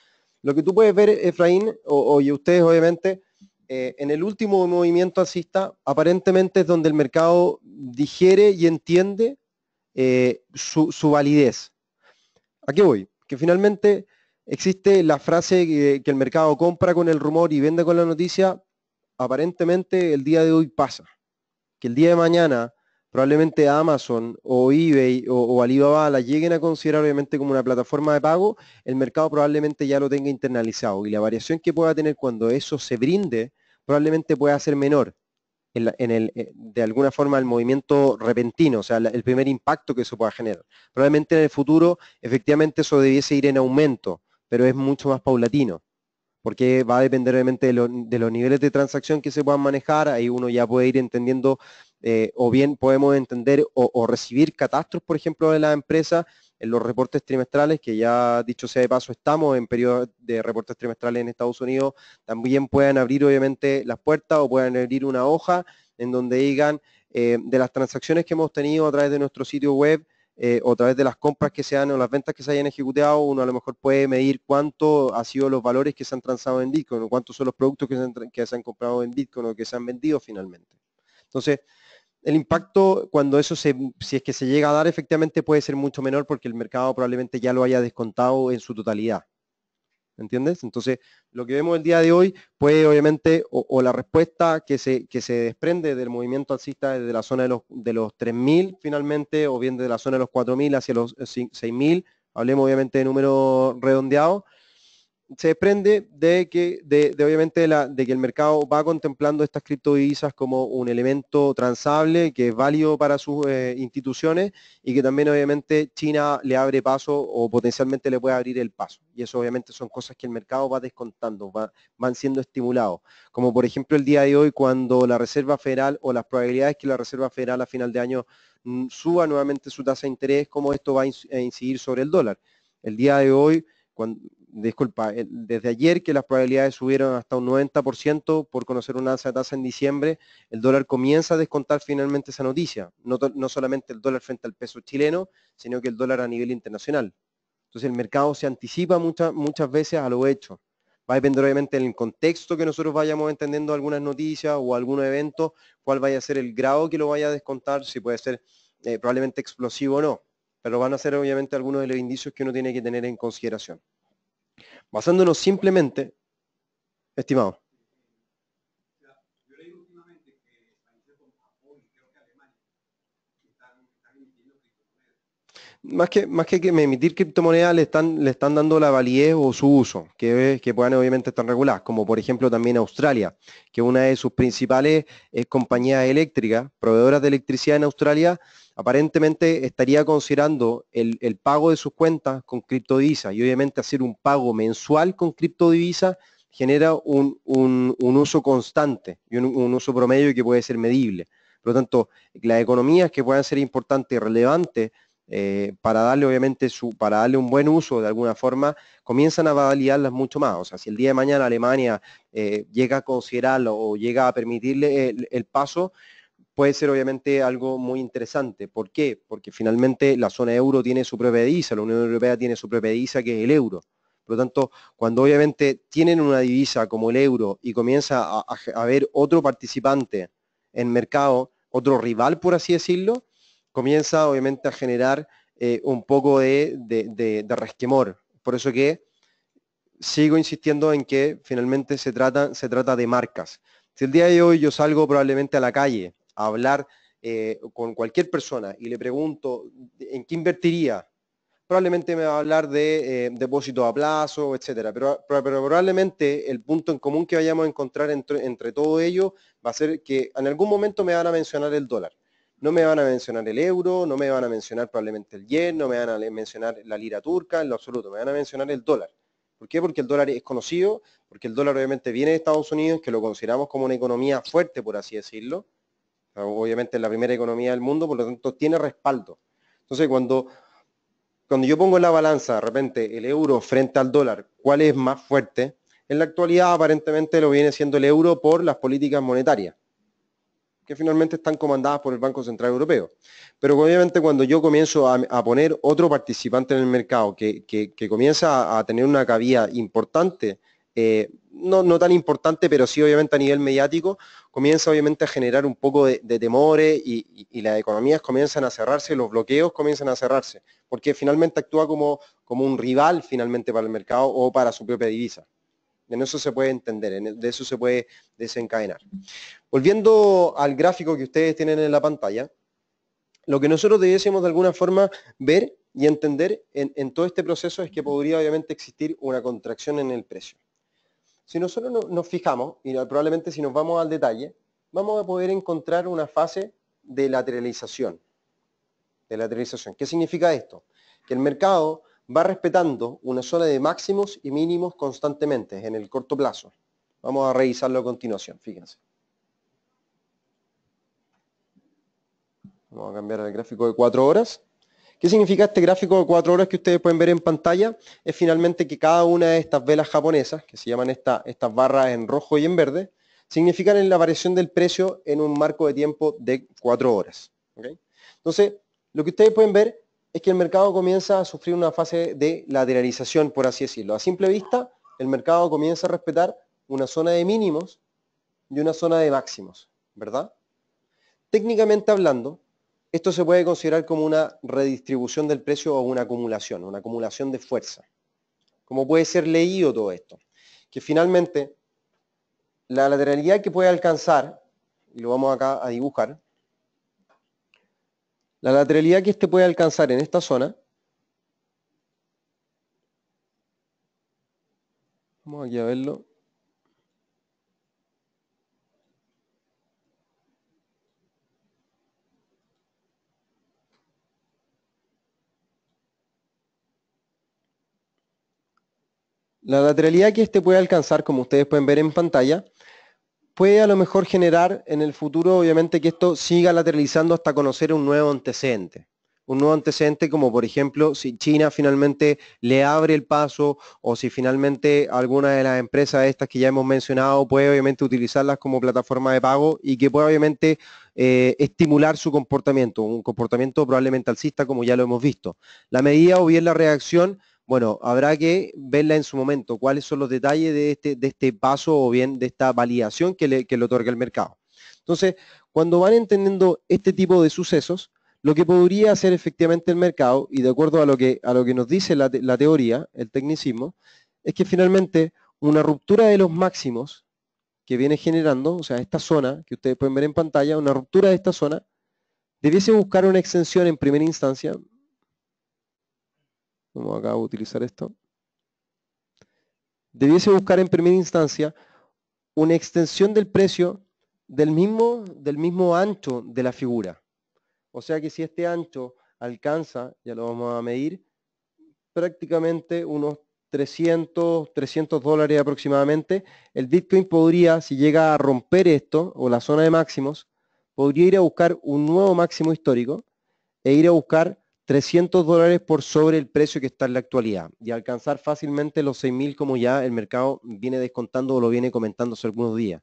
Lo que tú puedes ver, Efraín, o, ustedes obviamente, eh, en el último movimiento asista, aparentemente es donde el mercado digiere y entiende eh, su, su, validez. ¿A qué voy? Que finalmente existe la frase que, el mercado compra con el rumor y vende con la noticia, aparentemente el día de hoy pasa. Que el día de mañana probablemente Amazon o eBay o, Alibaba la lleguen a considerar obviamente como una plataforma de pago, el mercado probablemente ya lo tenga internalizado y la variación que pueda tener cuando eso se brinde probablemente pueda ser menor en, el, eh, de alguna forma el movimiento repentino, o sea, el primer impacto que eso pueda generar. Probablemente en el futuro efectivamente eso debiese ir en aumento pero es mucho más paulatino, porque va a depender obviamente de, los niveles de transacción que se puedan manejar, ahí uno ya puede ir entendiendo, eh, o bien podemos entender o, recibir catastros, por ejemplo, de la empresa en los reportes trimestrales, que ya dicho sea de paso, estamos en periodo de reportes trimestrales en Estados Unidos, también pueden abrir obviamente las puertas o pueden abrir una hoja en donde digan eh, de las transacciones que hemos tenido a través de nuestro sitio web, eh, o a través de las compras que se han o las ventas que se hayan ejecutado, uno a lo mejor puede medir cuánto ha sido los valores que se han transado en Bitcoin o cuántos son los productos que se han, que se han comprado en Bitcoin o que se han vendido finalmente. Entonces, el impacto cuando eso se, si es que se llega a dar efectivamente puede ser mucho menor porque el mercado probablemente ya lo haya descontado en su totalidad. ¿entiendes? Entonces, lo que vemos el día de hoy pues obviamente, o, la respuesta que se, que se desprende del movimiento alcista desde la zona de los, de los 3.000 finalmente, o bien desde la zona de los 4.000 hacia los 6.000, eh, hablemos obviamente de números redondeados, se desprende de que, de, obviamente, de que el mercado va contemplando estas criptodivisas como un elemento transable que es válido para sus eh, instituciones y que también, obviamente, China le abre paso o potencialmente le puede abrir el paso. Y eso, obviamente, son cosas que el mercado va descontando, van siendo estimulados. Como, por ejemplo, el día de hoy, cuando la Reserva Federal o las probabilidades que la Reserva Federal a final de año mm, suba nuevamente su tasa de interés, cómo esto va a incidir sobre el dólar. El día de hoy, cuando disculpa, eh, desde ayer que las probabilidades subieron hasta un 90% por conocer una alza tasa en diciembre, el dólar comienza a descontar finalmente esa noticia. No, solamente el dólar frente al peso chileno, sino que el dólar a nivel internacional. Entonces el mercado se anticipa muchas veces a lo hecho. Va a depender obviamente del contexto que nosotros vayamos entendiendo algunas noticias o algún evento cuál vaya a ser el grado que lo vaya a descontar, si puede ser eh, probablemente explosivo o no. Pero van a ser obviamente algunos de los indicios que uno tiene que tener en consideración basándonos simplemente, estimado, más que, emitir criptomonedas, le están, le están dando la validez o su uso, que, que puedan obviamente estar reguladas, como por ejemplo también Australia, que una de sus principales eh, compañías eléctricas, proveedoras de electricidad en Australia, aparentemente estaría considerando el, pago de sus cuentas con criptodivisas y obviamente hacer un pago mensual con criptodivisa genera un, uso constante y un, un uso promedio que puede ser medible. Por lo tanto, las economías que puedan ser importantes y relevantes eh, para darle obviamente su, para darle un buen uso de alguna forma, comienzan a validarlas mucho más. O sea, si el día de mañana Alemania eh, llega a considerarlo o llega a permitirle el, paso, puede ser obviamente algo muy interesante. ¿Por qué? Porque finalmente la zona euro tiene su propia divisa, la Unión Europea tiene su propia divisa que es el euro. Por lo tanto, cuando obviamente tienen una divisa como el euro y comienza a haber otro participante en mercado, otro rival, por así decirlo, comienza obviamente a generar eh, un poco de, de, resquemor. Por eso que sigo insistiendo en que finalmente se trata, se trata de marcas. Si el día de hoy yo salgo probablemente a la calle a hablar eh, con cualquier persona y le pregunto en qué invertiría, probablemente me va a hablar de depósitos eh, depósito a plazo, etcétera. Pero, probablemente el punto en común que vayamos a encontrar entre, entre todo ello va a ser que en algún momento me van a mencionar el dólar no me van a mencionar el euro, no me van a mencionar probablemente el yen, no me van a mencionar la lira turca, en lo absoluto, me van a mencionar el dólar. ¿Por qué? Porque el dólar es conocido, porque el dólar obviamente viene de Estados Unidos, que lo consideramos como una economía fuerte, por así decirlo. Obviamente es la primera economía del mundo, por lo tanto tiene respaldo. Entonces, cuando, cuando yo pongo en la balanza de repente el euro frente al dólar, ¿cuál es más fuerte? En la actualidad aparentemente lo viene siendo el euro por las políticas monetarias que finalmente están comandadas por el Banco Central Europeo. Pero obviamente cuando yo comienzo a, poner otro participante en el mercado que, comienza a, tener una cabida importante, eh, no, tan importante, pero sí obviamente a nivel mediático, comienza obviamente a generar un poco de, temores y, las economías comienzan a cerrarse, los bloqueos comienzan a cerrarse, porque finalmente actúa como, como un rival finalmente para el mercado o para su propia divisa. En eso se puede entender, de eso se puede desencadenar. Volviendo al gráfico que ustedes tienen en la pantalla, lo que nosotros debiésemos de alguna forma ver y entender en, todo este proceso es que podría obviamente existir una contracción en el precio. Si nosotros nos fijamos, y probablemente si nos vamos al detalle, vamos a poder encontrar una fase de lateralización. De lateralización. ¿Qué significa esto? Que el mercado va respetando una zona de máximos y mínimos constantemente en el corto plazo. Vamos a revisarlo a continuación, fíjense. Vamos a cambiar el gráfico de 4 horas. ¿Qué significa este gráfico de 4 horas que ustedes pueden ver en pantalla? Es finalmente que cada una de estas velas japonesas, que se llaman estas barras en rojo y en verde, significan en la variación del precio en un marco de tiempo de 4 horas. Entonces, lo que ustedes pueden ver es que el mercado comienza a sufrir una fase de lateralización, por así decirlo. A simple vista, el mercado comienza a respetar una zona de mínimos y una zona de máximos, ¿verdad? Técnicamente hablando, esto se puede considerar como una redistribución del precio o una acumulación, una acumulación de fuerza. ¿Cómo puede ser leído todo esto? Que finalmente la lateralidad que puede alcanzar, y lo vamos acá a dibujar, la lateralidad que este puede alcanzar en esta zona, vamos aquí a verlo, La lateralidad que este puede alcanzar, como ustedes pueden ver en pantalla, puede a lo mejor generar en el futuro, obviamente, que esto siga lateralizando hasta conocer un nuevo antecedente. Un nuevo antecedente como, por ejemplo, si China finalmente le abre el paso o si finalmente alguna de las empresas estas que ya hemos mencionado puede obviamente utilizarlas como plataforma de pago y que pueda obviamente eh, estimular su comportamiento, un comportamiento probablemente alcista como ya lo hemos visto. La medida o bien la reacción bueno, habrá que verla en su momento, cuáles son los detalles de este, de este paso o bien de esta validación que le, otorga el mercado. Entonces, cuando van entendiendo este tipo de sucesos, lo que podría hacer efectivamente el mercado, y de acuerdo a lo que, a lo que nos dice la, la teoría, el tecnicismo, es que finalmente una ruptura de los máximos que viene generando, o sea, esta zona que ustedes pueden ver en pantalla, una ruptura de esta zona, debiese buscar una extensión en primera instancia, Vamos acá a utilizar esto. Debiese buscar en primera instancia una extensión del precio del mismo, del mismo ancho de la figura. O sea que si este ancho alcanza, ya lo vamos a medir, prácticamente unos 300, 300 dólares aproximadamente, el Bitcoin podría, si llega a romper esto, o la zona de máximos, podría ir a buscar un nuevo máximo histórico e ir a buscar 300 dólares por sobre el precio que está en la actualidad y alcanzar fácilmente los 6.000 como ya el mercado viene descontando o lo viene comentando hace algunos días.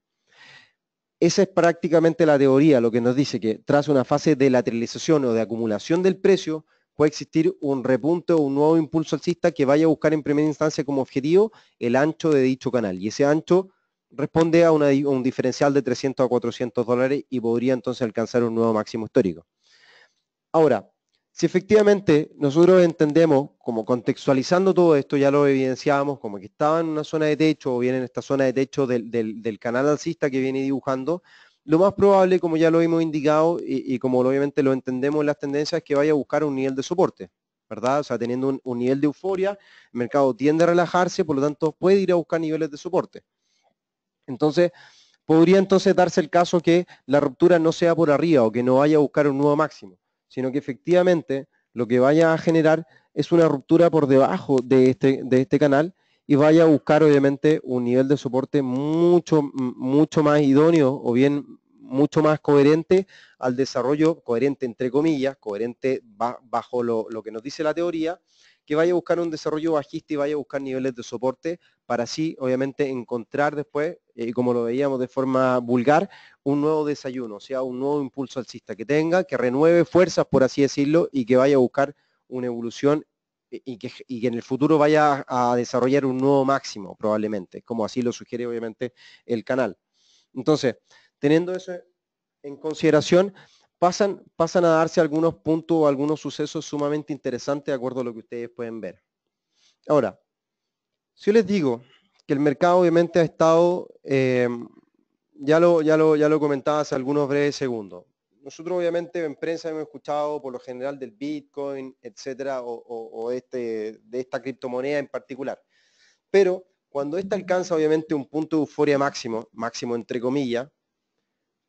Esa es prácticamente la teoría, lo que nos dice que tras una fase de lateralización o de acumulación del precio, puede existir un repunte o un nuevo impulso alcista que vaya a buscar en primera instancia como objetivo el ancho de dicho canal. Y ese ancho responde a, un diferencial de 300 a 400 dólares y podría entonces alcanzar un nuevo máximo histórico. Ahora, si efectivamente nosotros entendemos, como contextualizando todo esto, ya lo evidenciábamos, como que estaba en una zona de techo o bien en esta zona de techo del, canal alcista que viene dibujando, lo más probable, como ya lo hemos indicado y, como obviamente lo entendemos en las tendencias, es que vaya a buscar un nivel de soporte, ¿verdad? O sea, teniendo un, un nivel de euforia, el mercado tiende a relajarse, por lo tanto puede ir a buscar niveles de soporte. Entonces, podría entonces darse el caso que la ruptura no sea por arriba o que no vaya a buscar un nuevo máximo sino que efectivamente lo que vaya a generar es una ruptura por debajo este, de este, canal y vaya a buscar obviamente un nivel de soporte mucho, mucho más idóneo o bien mucho más coherente al desarrollo, coherente entre comillas, coherente bajo lo que nos dice la teoría, que vaya a buscar un desarrollo bajista y vaya a buscar niveles de soporte para así, obviamente, encontrar después, y eh, como lo veíamos de forma vulgar, un nuevo desayuno, o sea, un nuevo impulso alcista que tenga, que renueve fuerzas, por así decirlo, y que vaya a buscar una evolución eh, y que, y que, en el futuro vaya a desarrollar un nuevo máximo, probablemente, como así lo sugiere obviamente el canal. Entonces, teniendo eso en consideración, pasan, a darse algunos puntos o algunos sucesos sumamente interesantes de acuerdo a lo que ustedes pueden ver. Ahora, si yo les digo que el mercado obviamente ha estado, eh, ya, lo, ya, ya lo comentaba hace algunos breves segundos, nosotros obviamente en prensa hemos escuchado por lo general del Bitcoin, etcétera, o, este, de esta criptomoneda en particular. Pero cuando esta alcanza obviamente un punto de euforia máximo, máximo entre comillas,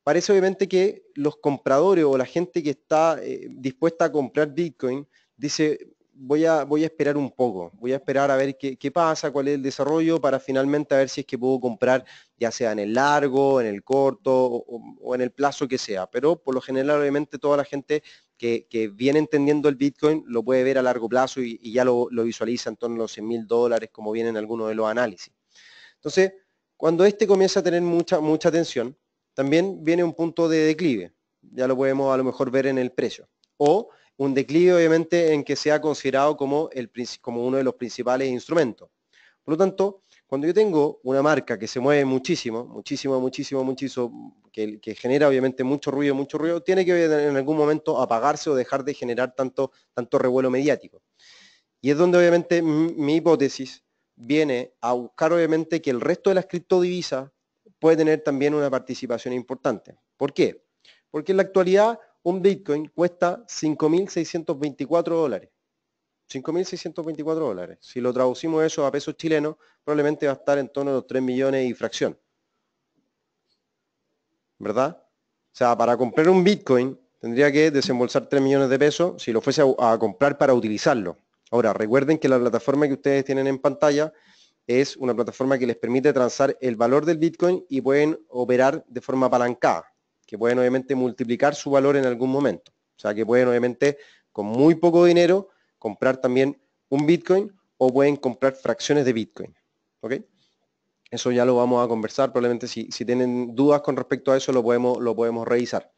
parece obviamente que los compradores o la gente que está eh, dispuesta a comprar Bitcoin dice, voy a, voy a esperar un poco, voy a esperar a ver qué, pasa, cuál es el desarrollo para finalmente a ver si es que puedo comprar ya sea en el largo, en el corto o, en el plazo que sea. Pero por lo general obviamente toda la gente que, viene entendiendo el Bitcoin lo puede ver a largo plazo y, ya lo, visualiza en torno a los 100 dólares como en algunos de los análisis. Entonces, cuando este comienza a tener mucha, mucha atención, también viene un punto de declive. Ya lo podemos a lo mejor ver en el precio. O un declive, obviamente, en que sea considerado como, uno de los principales instrumentos. Por lo tanto, cuando yo tengo una marca que se mueve muchísimo, muchísimo, muchísimo, muchísimo, que, genera obviamente mucho ruido, mucho ruido, tiene que en algún momento apagarse o dejar de generar tanto, tanto revuelo mediático. Y es donde obviamente mi hipótesis viene a buscar obviamente que el resto de las criptodivisas puede tener también una participación importante. ¿Por qué? Porque en la actualidad un Bitcoin cuesta 5.624 dólares. 5.624 dólares. Si lo traducimos eso a pesos chilenos, probablemente va a estar en torno a los 3 millones y fracción. ¿Verdad? O sea, para comprar un Bitcoin tendría que desembolsar 3 millones de pesos si lo fuese a, a comprar para utilizarlo. Ahora, recuerden que la plataforma que ustedes tienen en pantalla es una plataforma que les permite transar el valor del Bitcoin y pueden operar de forma apalancada, que pueden obviamente multiplicar su valor en algún momento. O sea, que pueden obviamente con muy poco dinero comprar también un Bitcoin o pueden comprar fracciones de Bitcoin. Eso ya lo vamos a conversar. Probablemente si, tienen dudas con respecto a eso lo podemos, lo podemos revisar.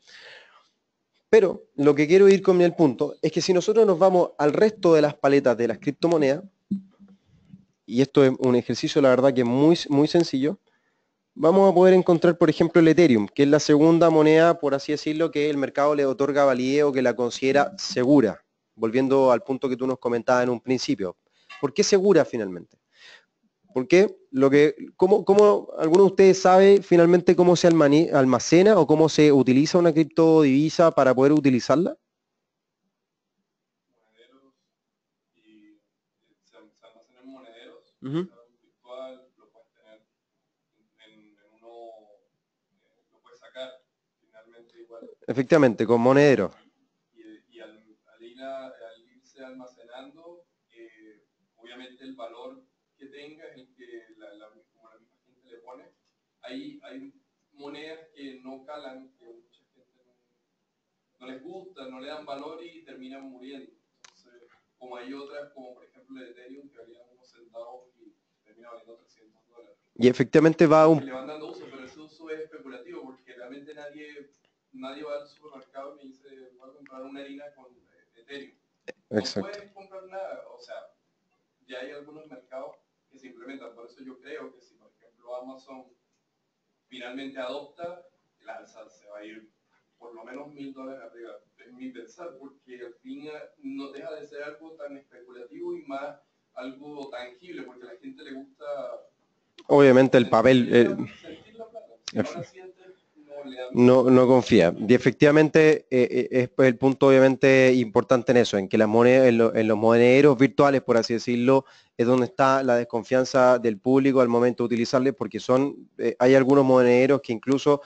Pero lo que quiero ir con el punto es que si nosotros nos vamos al resto de las paletas de las criptomonedas, y esto es un ejercicio, la verdad, que es muy, muy sencillo, vamos a poder encontrar, por ejemplo, el Ethereum, que es la segunda moneda, por así decirlo, que el mercado le otorga validez o que la considera segura, volviendo al punto que tú nos comentabas en un principio. ¿Por qué segura finalmente? Porque lo que, ¿cómo, cómo alguno de ustedes sabe finalmente cómo se almacena o cómo se utiliza una criptodivisa para poder utilizarla? Uh virtual, lo puedes tener en, en uno, eh, lo puedes sacar finalmente igual. Efectivamente, con monedero. Y, y al, ir a, al, irse almacenando, eh, obviamente el valor que tenga es el que la, la, como la misma gente le pone. Hay, hay monedas que no calan, que mucha gente no les gusta, no le dan valor y terminan muriendo como hay otras, como por ejemplo el Ethereum, que valían unos centavos y termina valiendo 300 dólares. Y efectivamente va a un... Le van dando uso, pero ese uso es especulativo, porque realmente nadie, nadie va al supermercado y dice, voy a comprar una harina con eh, Ethereum. Exacto. No puedes comprar nada, o sea, ya hay algunos mercados que se implementan, por eso yo creo que si por ejemplo Amazon finalmente adopta, la alza se va a ir por lo menos mil dólares arriba, mi pensar, porque al fin eh, no deja de ser algo tan especulativo y más algo tangible, porque a la gente le gusta... Obviamente el papel... no, no confía. Y efectivamente eh, eh, es pues, el punto obviamente importante en eso, en que las monedas, en, los monederos virtuales, por así decirlo, es donde está la desconfianza del público al momento de utilizarle, porque son, hay algunos monederos que incluso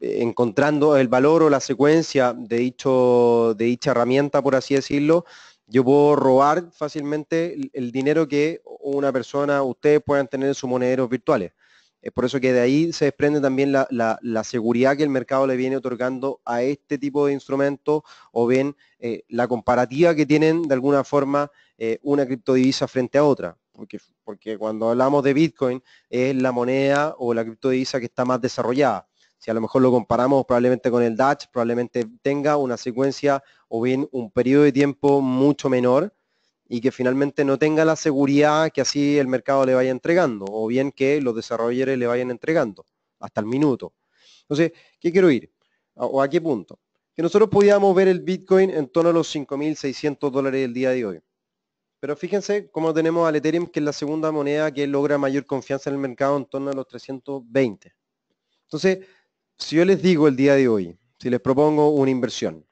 encontrando el valor o la secuencia de, dicho, de dicha herramienta, por así decirlo, yo puedo robar fácilmente el, dinero que una persona, ustedes puedan tener en sus monederos virtuales. Es por eso que de ahí se desprende también la, seguridad que el mercado le viene otorgando a este tipo de instrumentos o bien eh, la comparativa que tienen de alguna forma eh, una criptodivisa frente a otra. Porque, porque cuando hablamos de Bitcoin es la moneda o la criptodivisa que está más desarrollada si a lo mejor lo comparamos probablemente con el Dutch, probablemente tenga una secuencia o bien un periodo de tiempo mucho menor y que finalmente no tenga la seguridad que así el mercado le vaya entregando o bien que los desarrolladores le vayan entregando hasta el minuto. Entonces, ¿qué quiero ir? ¿O a qué punto? Que nosotros podíamos ver el Bitcoin en torno a los 5.600 dólares el día de hoy. Pero fíjense cómo tenemos al Ethereum, que es la segunda moneda que logra mayor confianza en el mercado en torno a los 320. Entonces, si yo les digo el día de hoy, si les propongo una inversión,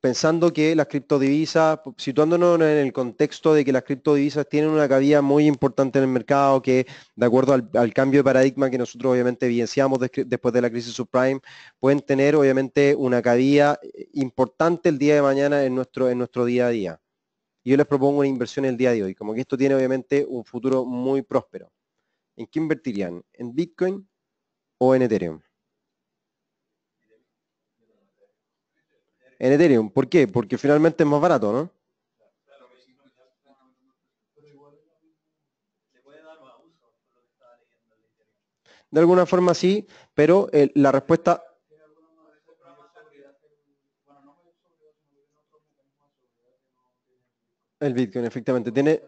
pensando que las criptodivisas, situándonos en el contexto de que las criptodivisas tienen una cabida muy importante en el mercado, que de acuerdo al, cambio de paradigma que nosotros obviamente evidenciamos después de la crisis subprime, pueden tener obviamente una cabida eh, importante el día de mañana en nuestro, en nuestro día a día. yo les propongo una inversión el día de hoy, como que esto tiene obviamente un futuro muy próspero. ¿En qué invertirían? ¿En Bitcoin? o en Ethereum? En Ethereum, ¿por qué? Porque finalmente es más barato, ¿no? De alguna forma sí, pero eh, la respuesta... El Bitcoin, efectivamente. Tiene,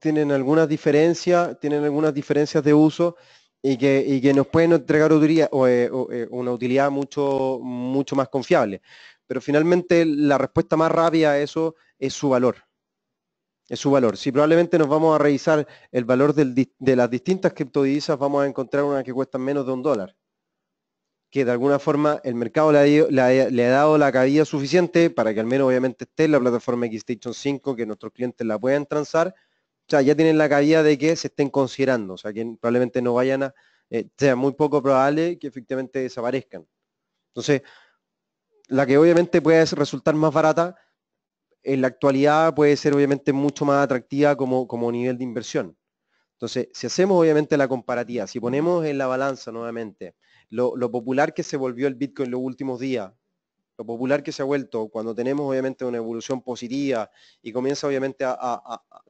tienen algunas diferencias, tienen algunas diferencias de uso y que, nos pueden entregar eh, eh, una utilidad mucho, mucho más confiable. Pero finalmente la respuesta más rápida a eso es su valor. Es su valor. Si probablemente nos vamos a revisar el valor de las distintas criptodivisas, vamos a encontrar una que cuesta menos de un dólar. Que de alguna forma el mercado le ha, le, ha dado la caída suficiente para que al menos obviamente esté en la plataforma Station 5, que nuestros clientes la puedan transar o sea, ya tienen la caída de que se estén considerando, o sea, que probablemente no vayan a, O eh, sea muy poco probable que efectivamente desaparezcan. Entonces, la que obviamente puede resultar más barata, en la actualidad puede ser obviamente mucho más atractiva como, como nivel de inversión. Entonces, si hacemos obviamente la comparativa, si ponemos en la balanza nuevamente lo, popular que se volvió el Bitcoin en los últimos días, lo popular que se ha vuelto cuando tenemos obviamente una evolución positiva y comienza obviamente a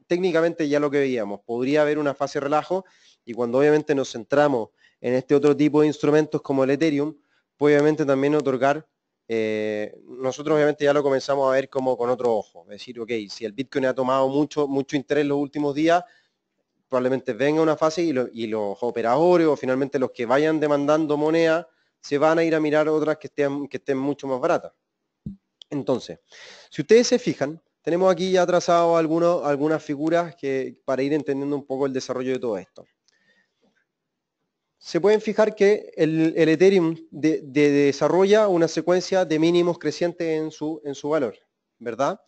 técnicamente ya lo que veíamos. Podría haber una fase relajo y cuando obviamente nos centramos en este otro tipo de instrumentos como el Ethereum, pues obviamente también otorgar, eh, nosotros obviamente ya lo comenzamos a ver como con otro ojo. Es decir, ok, si el Bitcoin ha tomado mucho, mucho interés los últimos días, probablemente venga una fase y, y los operadores o finalmente los que vayan demandando moneda se van a ir a mirar otras que estén, que estén mucho más baratas. Entonces, si ustedes se fijan, tenemos aquí ya trazado algunas figuras que, para ir entendiendo un poco el desarrollo de todo esto. Se pueden fijar que el, Ethereum desarrolla una secuencia de mínimos crecientes en su, en su valor, ¿verdad?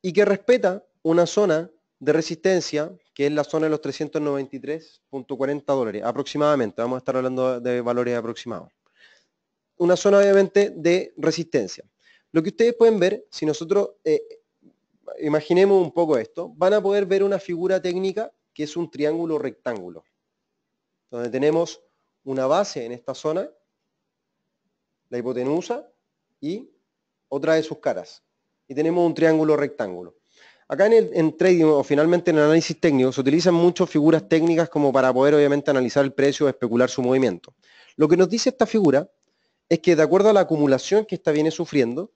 Y que respeta una zona de resistencia, que es la zona de los 393.40 dólares, aproximadamente. Vamos a estar hablando de valores aproximados. Una zona, obviamente, de resistencia. Lo que ustedes pueden ver, si nosotros eh, imaginemos un poco esto, van a poder ver una figura técnica que es un triángulo rectángulo, donde tenemos una base en esta zona, la hipotenusa y otra de sus caras. Y tenemos un triángulo rectángulo. Acá en, el, trading o finalmente en el análisis técnico se utilizan muchas figuras técnicas como para poder obviamente analizar el precio o especular su movimiento. Lo que nos dice esta figura es que de acuerdo a la acumulación que esta viene sufriendo,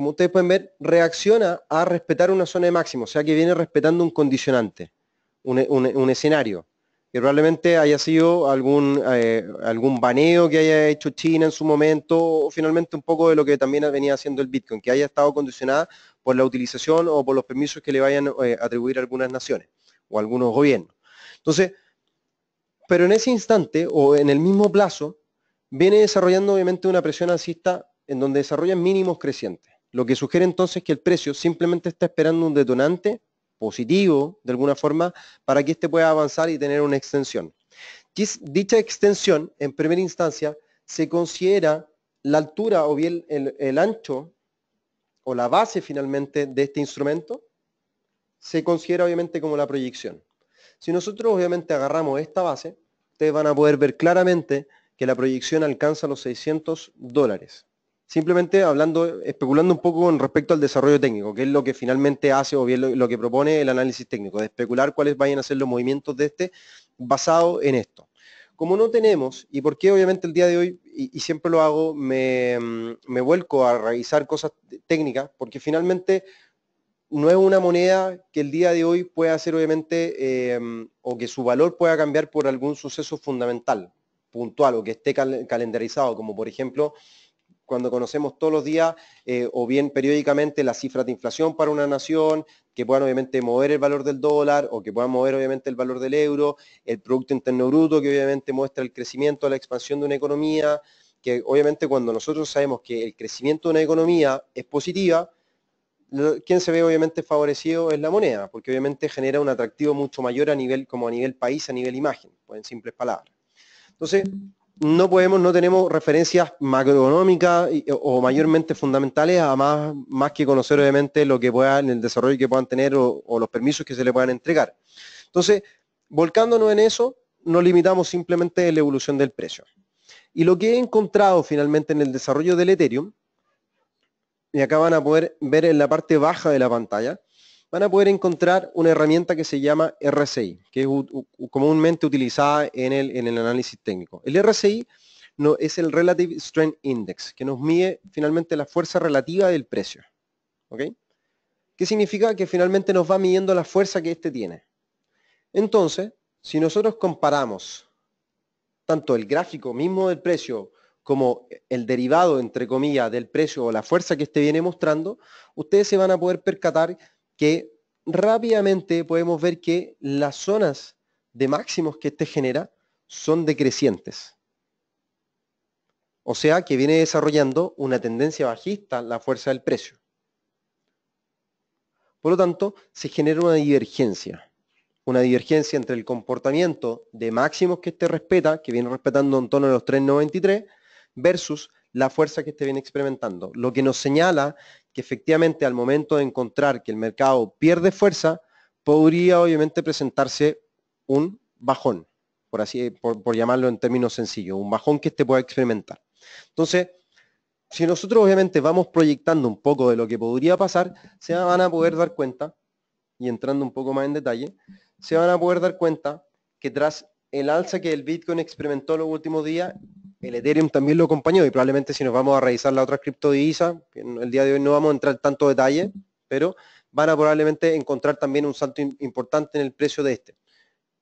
como ustedes pueden ver, reacciona a respetar una zona de máximo, o sea que viene respetando un condicionante, un, escenario, que probablemente haya sido algún, eh, algún baneo que haya hecho China en su momento, o finalmente un poco de lo que también venía haciendo el Bitcoin, que haya estado condicionada por la utilización o por los permisos que le vayan eh, a atribuir algunas naciones o algunos gobiernos. Entonces, pero en ese instante o en el mismo plazo, viene desarrollando obviamente una presión alcista en donde desarrollan mínimos crecientes. Lo que sugiere entonces que el precio simplemente está esperando un detonante positivo, de alguna forma, para que éste pueda avanzar y tener una extensión. Dicha extensión, en primera instancia, se considera la altura o bien el, el ancho o la base finalmente de este instrumento, se considera obviamente como la proyección. Si nosotros obviamente agarramos esta base, ustedes van a poder ver claramente que la proyección alcanza los 600 dólares simplemente hablando, especulando un poco con respecto al desarrollo técnico, que es lo que finalmente hace o bien lo, que propone el análisis técnico, de especular cuáles vayan a ser los movimientos de este basado en esto como no tenemos, y porque obviamente el día de hoy, y, siempre lo hago, mm, me, vuelco a revisar cosas técnicas, porque finalmente no es una moneda que el día de hoy pueda ser obviamente, em, o que su valor pueda cambiar por algún suceso fundamental, puntual, o que esté calendarizado, como por ejemplo cuando conocemos todos los días eh, o bien periódicamente las cifras de inflación para una nación, que puedan obviamente mover el valor del dólar o que puedan mover obviamente el valor del euro, el Producto Interno Bruto, que obviamente muestra el crecimiento, la expansión de una economía, que obviamente cuando nosotros sabemos que el crecimiento de una economía es positiva, quien se ve obviamente favorecido es la moneda, porque obviamente genera un atractivo mucho mayor a nivel, como a nivel país, a nivel imagen, pues en simples palabras. Entonces, no podemos, no tenemos referencias macroeconómicas o mayormente fundamentales, además más que conocer obviamente lo que puedan, el desarrollo que puedan tener o, los permisos que se le puedan entregar. Entonces, volcándonos en eso, nos limitamos simplemente a la evolución del precio. Y lo que he encontrado finalmente en el desarrollo del Ethereum, y acá van a poder ver en la parte baja de la pantalla, van a poder encontrar una herramienta que se llama RSI, que es comúnmente utilizada en el, análisis técnico. El RSI no, es el Relative Strength Index, que nos mide finalmente la fuerza relativa del precio. ¿ok? ¿Qué significa? Que finalmente nos va midiendo la fuerza que éste tiene. Entonces, si nosotros comparamos tanto el gráfico mismo del precio como el derivado, entre comillas, del precio o la fuerza que este viene mostrando, ustedes se van a poder percatar que rápidamente podemos ver que las zonas de máximos que este genera son decrecientes. O sea que viene desarrollando una tendencia bajista la fuerza del precio. Por lo tanto, se genera una divergencia. Una divergencia entre el comportamiento de máximos que este respeta, que viene respetando en torno de los 3.93, versus la fuerza que este viene experimentando. Lo que nos señala que efectivamente al momento de encontrar que el mercado pierde fuerza, podría obviamente presentarse un bajón, por así, por, llamarlo en términos sencillos, un bajón que este pueda experimentar. Entonces, si nosotros obviamente vamos proyectando un poco de lo que podría pasar, se van a poder dar cuenta, y entrando un poco más en detalle, se van a poder dar cuenta que tras el alza que el Bitcoin experimentó los últimos días, el Ethereum también lo acompañó y probablemente si nos vamos a revisar la otra criptodivisa, el día de hoy no vamos a entrar tanto detalle, pero van a probablemente encontrar también un salto importante en el precio de este.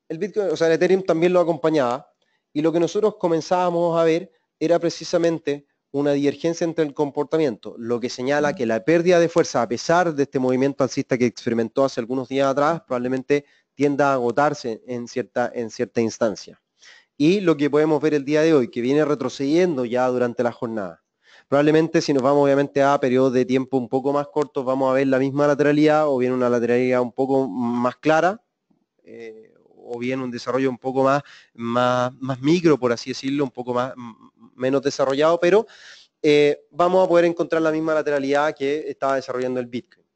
El Bitcoin, o sea, Ethereum también lo acompañaba y lo que nosotros comenzábamos a ver era precisamente una divergencia entre el comportamiento, lo que señala que la pérdida de fuerza, a pesar de este movimiento alcista que experimentó hace algunos días atrás, probablemente tienda a agotarse en cierta instancia y lo que podemos ver el día de hoy, que viene retrocediendo ya durante la jornada. Probablemente si nos vamos obviamente a periodos de tiempo un poco más cortos, vamos a ver la misma lateralidad o bien una lateralidad un poco más clara eh, o bien un desarrollo un poco más, más, micro, por así decirlo, un poco más, menos desarrollado, pero eh, vamos a poder encontrar la misma lateralidad que estaba desarrollando el Bitcoin.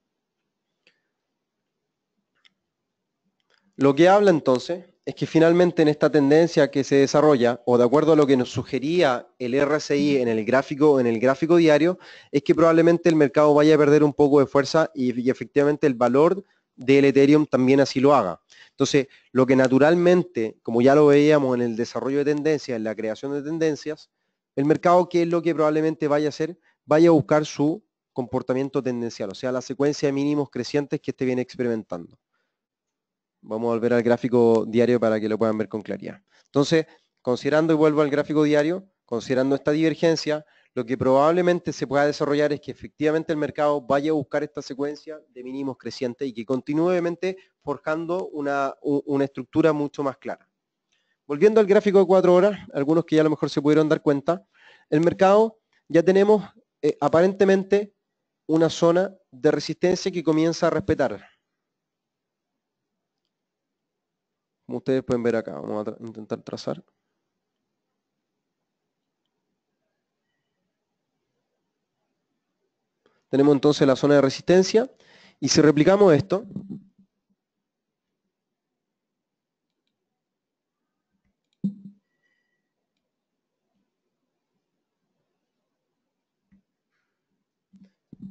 Lo que habla entonces es que finalmente en esta tendencia que se desarrolla, o de acuerdo a lo que nos sugería el RSI en el gráfico, en el gráfico diario, es que probablemente el mercado vaya a perder un poco de fuerza y, efectivamente el valor del Ethereum también así lo haga. Entonces, lo que naturalmente, como ya lo veíamos en el desarrollo de tendencias, en la creación de tendencias, el mercado, que es lo que probablemente vaya a hacer? Vaya a buscar su comportamiento tendencial, o sea, la secuencia de mínimos crecientes que este viene experimentando. Vamos a volver al gráfico diario para que lo puedan ver con claridad. Entonces, considerando, y vuelvo al gráfico diario, considerando esta divergencia, lo que probablemente se pueda desarrollar es que efectivamente el mercado vaya a buscar esta secuencia de mínimos crecientes y que continuamente forjando una, estructura mucho más clara. Volviendo al gráfico de cuatro horas, algunos que ya a lo mejor se pudieron dar cuenta, el mercado ya tenemos eh, aparentemente una zona de resistencia que comienza a respetar. Como ustedes pueden ver acá, vamos a intentar trazar. Tenemos entonces la zona de resistencia y si replicamos esto,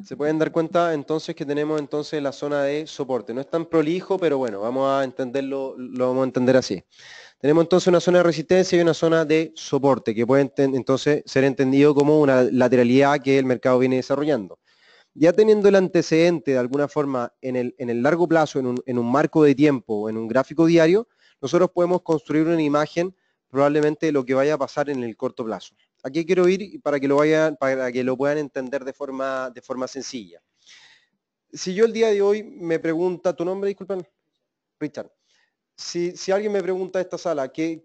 Se pueden dar cuenta entonces que tenemos entonces la zona de soporte. No es tan prolijo, pero bueno, vamos a entenderlo, lo vamos a entender así. Tenemos entonces una zona de resistencia y una zona de soporte, que puede entonces ser entendido como una lateralidad que el mercado viene desarrollando. Ya teniendo el antecedente de alguna forma en el, largo plazo, en un, en un marco de tiempo, en un gráfico diario, nosotros podemos construir una imagen probablemente de lo que vaya a pasar en el corto plazo aquí quiero ir para que lo vayan, para que lo puedan entender de forma, de forma sencilla. Si yo el día de hoy me pregunta, ¿tu nombre, disculpen? Richard. Si, alguien me pregunta a esta sala, ¿qué,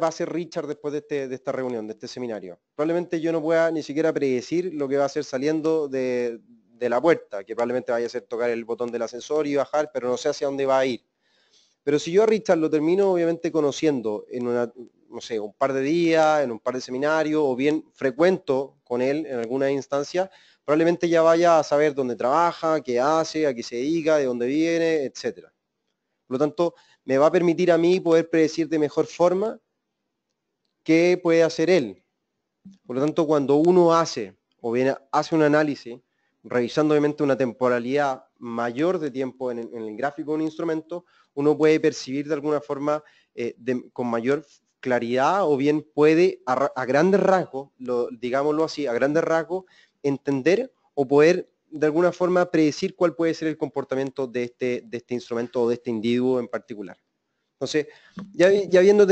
va a hacer Richard después este, de, esta reunión, de este seminario? Probablemente yo no pueda ni siquiera predecir lo que va a hacer saliendo de, de la puerta, que probablemente vaya a ser tocar el botón del ascensor y bajar, pero no sé hacia dónde va a ir. Pero si yo a Richard lo termino obviamente conociendo en una, no sé, un par de días, en un par de seminarios, o bien frecuento con él en alguna instancia, probablemente ya vaya a saber dónde trabaja, qué hace, a qué se dedica, de dónde viene, etc. Por lo tanto, me va a permitir a mí poder predecir de mejor forma qué puede hacer él. Por lo tanto, cuando uno hace, o bien hace un análisis, revisando obviamente una temporalidad mayor de tiempo en el, gráfico de un instrumento, uno puede percibir de alguna forma eh, con mayor claridad o bien puede a, grandes rasgos, lo, digámoslo así, a grandes rasgos, entender o poder de alguna forma predecir cuál puede ser el comportamiento de este, de este instrumento o de este individuo en particular. Entonces, ya, habiendo,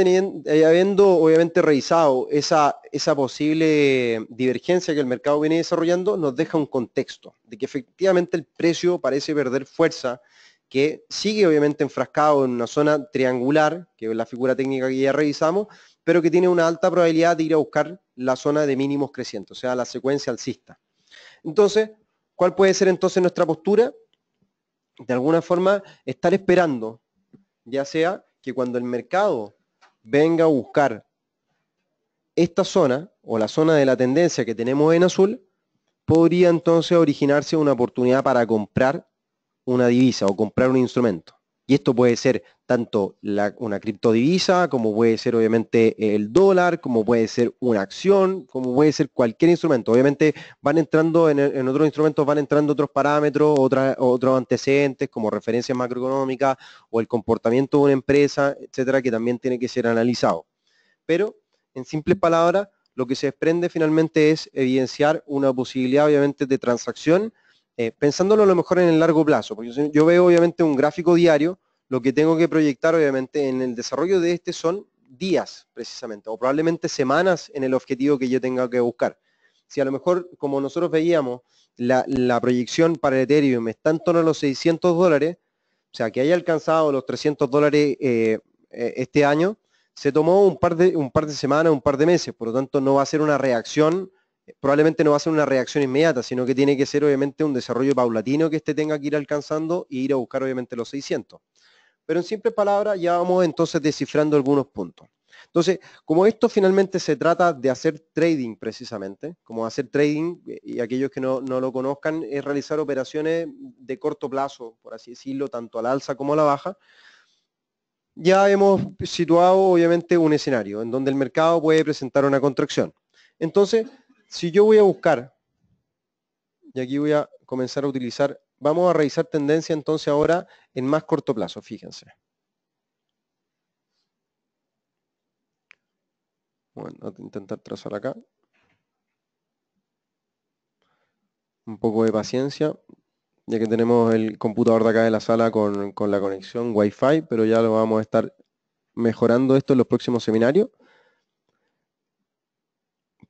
eh, habiendo obviamente revisado esa, esa posible divergencia que el mercado viene desarrollando, nos deja un contexto de que efectivamente el precio parece perder fuerza que sigue obviamente enfrascado en una zona triangular, que es la figura técnica que ya revisamos, pero que tiene una alta probabilidad de ir a buscar la zona de mínimos crecientes, o sea, la secuencia alcista. Entonces, ¿cuál puede ser entonces nuestra postura? De alguna forma, estar esperando, ya sea que cuando el mercado venga a buscar esta zona o la zona de la tendencia que tenemos en azul, podría entonces originarse una oportunidad para comprar una divisa o comprar un instrumento. Y esto puede ser tanto una criptodivisa, como puede ser obviamente el dólar, como puede ser una acción, como puede ser cualquier instrumento. Obviamente van entrando en, otros instrumentos, van entrando otros parámetros, otros antecedentes como referencias macroeconómicas o el comportamiento de una empresa, etcétera, que también tiene que ser analizado. Pero, en simples palabras, lo que se desprende finalmente es evidenciar una posibilidad obviamente de transacción eh, pensándolo a lo mejor en el largo plazo, porque yo, veo obviamente un gráfico diario, lo que tengo que proyectar obviamente en el desarrollo de este son días precisamente, o probablemente semanas en el objetivo que yo tenga que buscar. Si a lo mejor, como nosotros veíamos, la, proyección para Ethereum está en torno a los 600 dólares, o sea, que haya alcanzado los 300 dólares eh, eh, este año, se tomó un par, de, un par de semanas, un par de meses, por lo tanto no va a ser una reacción probablemente no va a ser una reacción inmediata, sino que tiene que ser obviamente un desarrollo paulatino que este tenga que ir alcanzando e ir a buscar obviamente los 600. Pero en simples palabras ya vamos entonces descifrando algunos puntos. Entonces, como esto finalmente se trata de hacer trading precisamente, como hacer trading, y aquellos que no, no lo conozcan, es realizar operaciones de corto plazo, por así decirlo, tanto a la alza como a la baja, ya hemos situado obviamente un escenario en donde el mercado puede presentar una contracción. Entonces, si yo voy a buscar, y aquí voy a comenzar a utilizar, vamos a revisar tendencia entonces ahora en más corto plazo, fíjense. Bueno, voy a intentar trazar acá. Un poco de paciencia, ya que tenemos el computador de acá de la sala con, con la conexión Wi-Fi, pero ya lo vamos a estar mejorando esto en los próximos seminarios.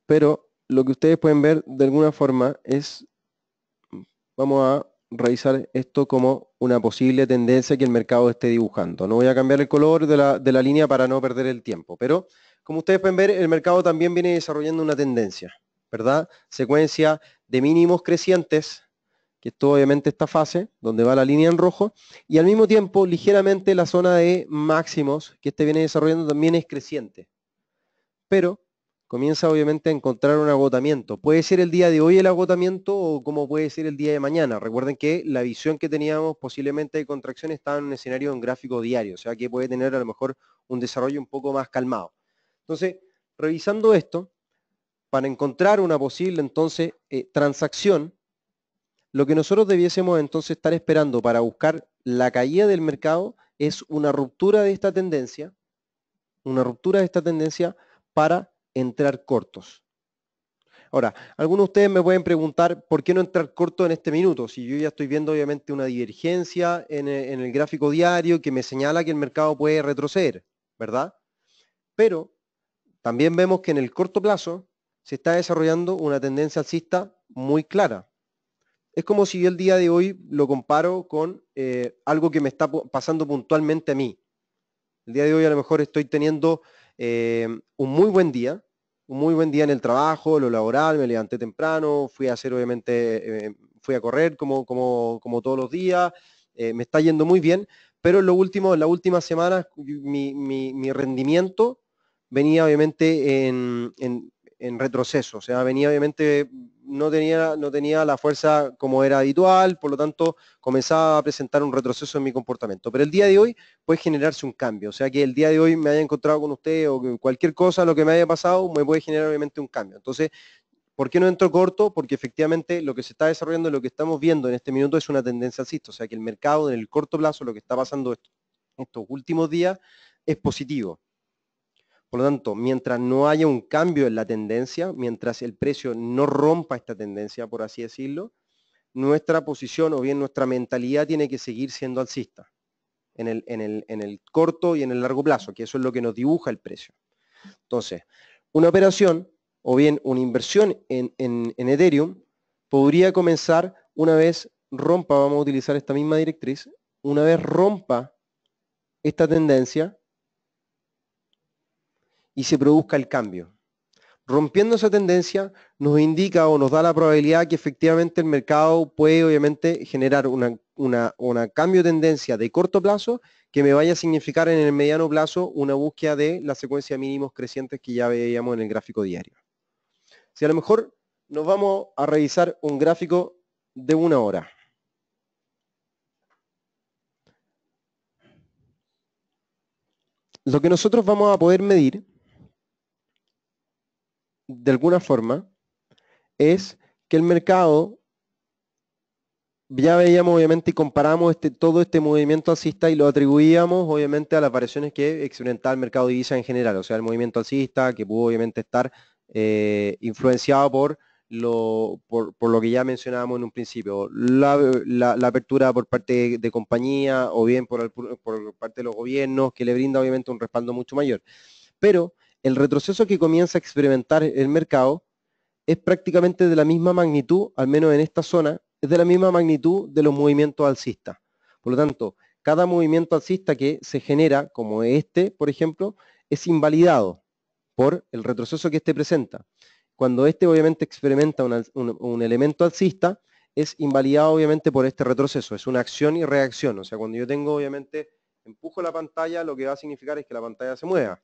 Pero lo que ustedes pueden ver de alguna forma es, vamos a revisar esto como una posible tendencia que el mercado esté dibujando. No voy a cambiar el color de la, línea para no perder el tiempo, pero como ustedes pueden ver, el mercado también viene desarrollando una tendencia, ¿verdad? Secuencia de mínimos crecientes, que esto obviamente esta fase, donde va la línea en rojo, y al mismo tiempo ligeramente la zona de máximos que este viene desarrollando también es creciente. Pero comienza obviamente a encontrar un agotamiento. Puede ser el día de hoy el agotamiento o como puede ser el día de mañana. Recuerden que la visión que teníamos posiblemente de contracción estaba en un escenario en gráfico diario, o sea que puede tener a lo mejor un desarrollo un poco más calmado. Entonces, revisando esto, para encontrar una posible entonces eh, transacción, lo que nosotros debiésemos entonces estar esperando para buscar la caída del mercado es una ruptura de esta tendencia, una ruptura de esta tendencia para entrar cortos. Ahora, algunos de ustedes me pueden preguntar por qué no entrar corto en este minuto, si yo ya estoy viendo obviamente una divergencia eh, en el, gráfico diario que me señala que el mercado puede retroceder, ¿verdad? Pero también vemos que en el corto plazo se está desarrollando una tendencia alcista muy clara. Es como si yo el día de hoy lo comparo con eh, algo que me está pasando puntualmente a mí. El día de hoy a lo mejor estoy teniendo eh, un muy buen día, un muy buen día en el trabajo, lo laboral, me levanté temprano, fui a hacer obviamente, eh, eh, fui a correr como, como, todos los días, eh, me está yendo muy bien, pero en, lo último, en las últimas semanas mi, rendimiento venía obviamente en retroceso, o sea, venía obviamente no tenía, no tenía la fuerza como era habitual, por lo tanto comenzaba a presentar un retroceso en mi comportamiento. Pero el día de hoy puede generarse un cambio, o sea que el día de hoy me haya encontrado con usted o cualquier cosa, lo que me haya pasado, me puede generar obviamente un cambio. Entonces, ¿por qué no entro corto? Porque efectivamente lo que se está desarrollando, lo que estamos viendo en este minuto es una tendencia alcista, o sea que el mercado en el corto plazo, lo que está pasando estos últimos días, es positivo. Por lo tanto, mientras no haya un cambio en la tendencia, mientras el precio no rompa esta tendencia, por así decirlo, nuestra posición o bien nuestra mentalidad tiene que seguir siendo alcista en el, en el, corto y en el largo plazo, que eso es lo que nos dibuja el precio. Entonces, una operación o bien una inversión en, en, en, Ethereum podría comenzar una vez rompa, vamos a utilizar esta misma directriz, una vez rompa esta tendencia, y se produzca el cambio. Rompiendo esa tendencia nos indica o nos da la probabilidad que efectivamente el mercado puede obviamente generar una, una cambio de tendencia de corto plazo que me vaya a significar en el mediano plazo una búsqueda de la secuencia de mínimos crecientes que ya veíamos en el gráfico diario. Si a lo mejor nos vamos a revisar un gráfico de una hora. Lo que nosotros vamos a poder medir de alguna forma, es que el mercado, ya veíamos obviamente y comparamos este, todo este movimiento alcista y lo atribuíamos obviamente a las variaciones que experimentaba el mercado de divisa en general, o sea, el movimiento alcista que pudo obviamente estar eh, influenciado por lo, por, lo que ya mencionábamos en un principio, la, apertura por parte de, compañía o bien por, por parte de los gobiernos, que le brinda obviamente un respaldo mucho mayor. Pero el retroceso que comienza a experimentar el mercado es prácticamente de la misma magnitud, al menos en esta zona, es de la misma magnitud de los movimientos alcistas. Por lo tanto, cada movimiento alcista que se genera, como este, por ejemplo, es invalidado por el retroceso que este presenta. Cuando este obviamente experimenta un, elemento alcista, es invalidado obviamente por este retroceso. Es una acción y reacción. O sea, cuando yo tengo obviamente, empujo la pantalla, lo que va a significar es que la pantalla se mueva.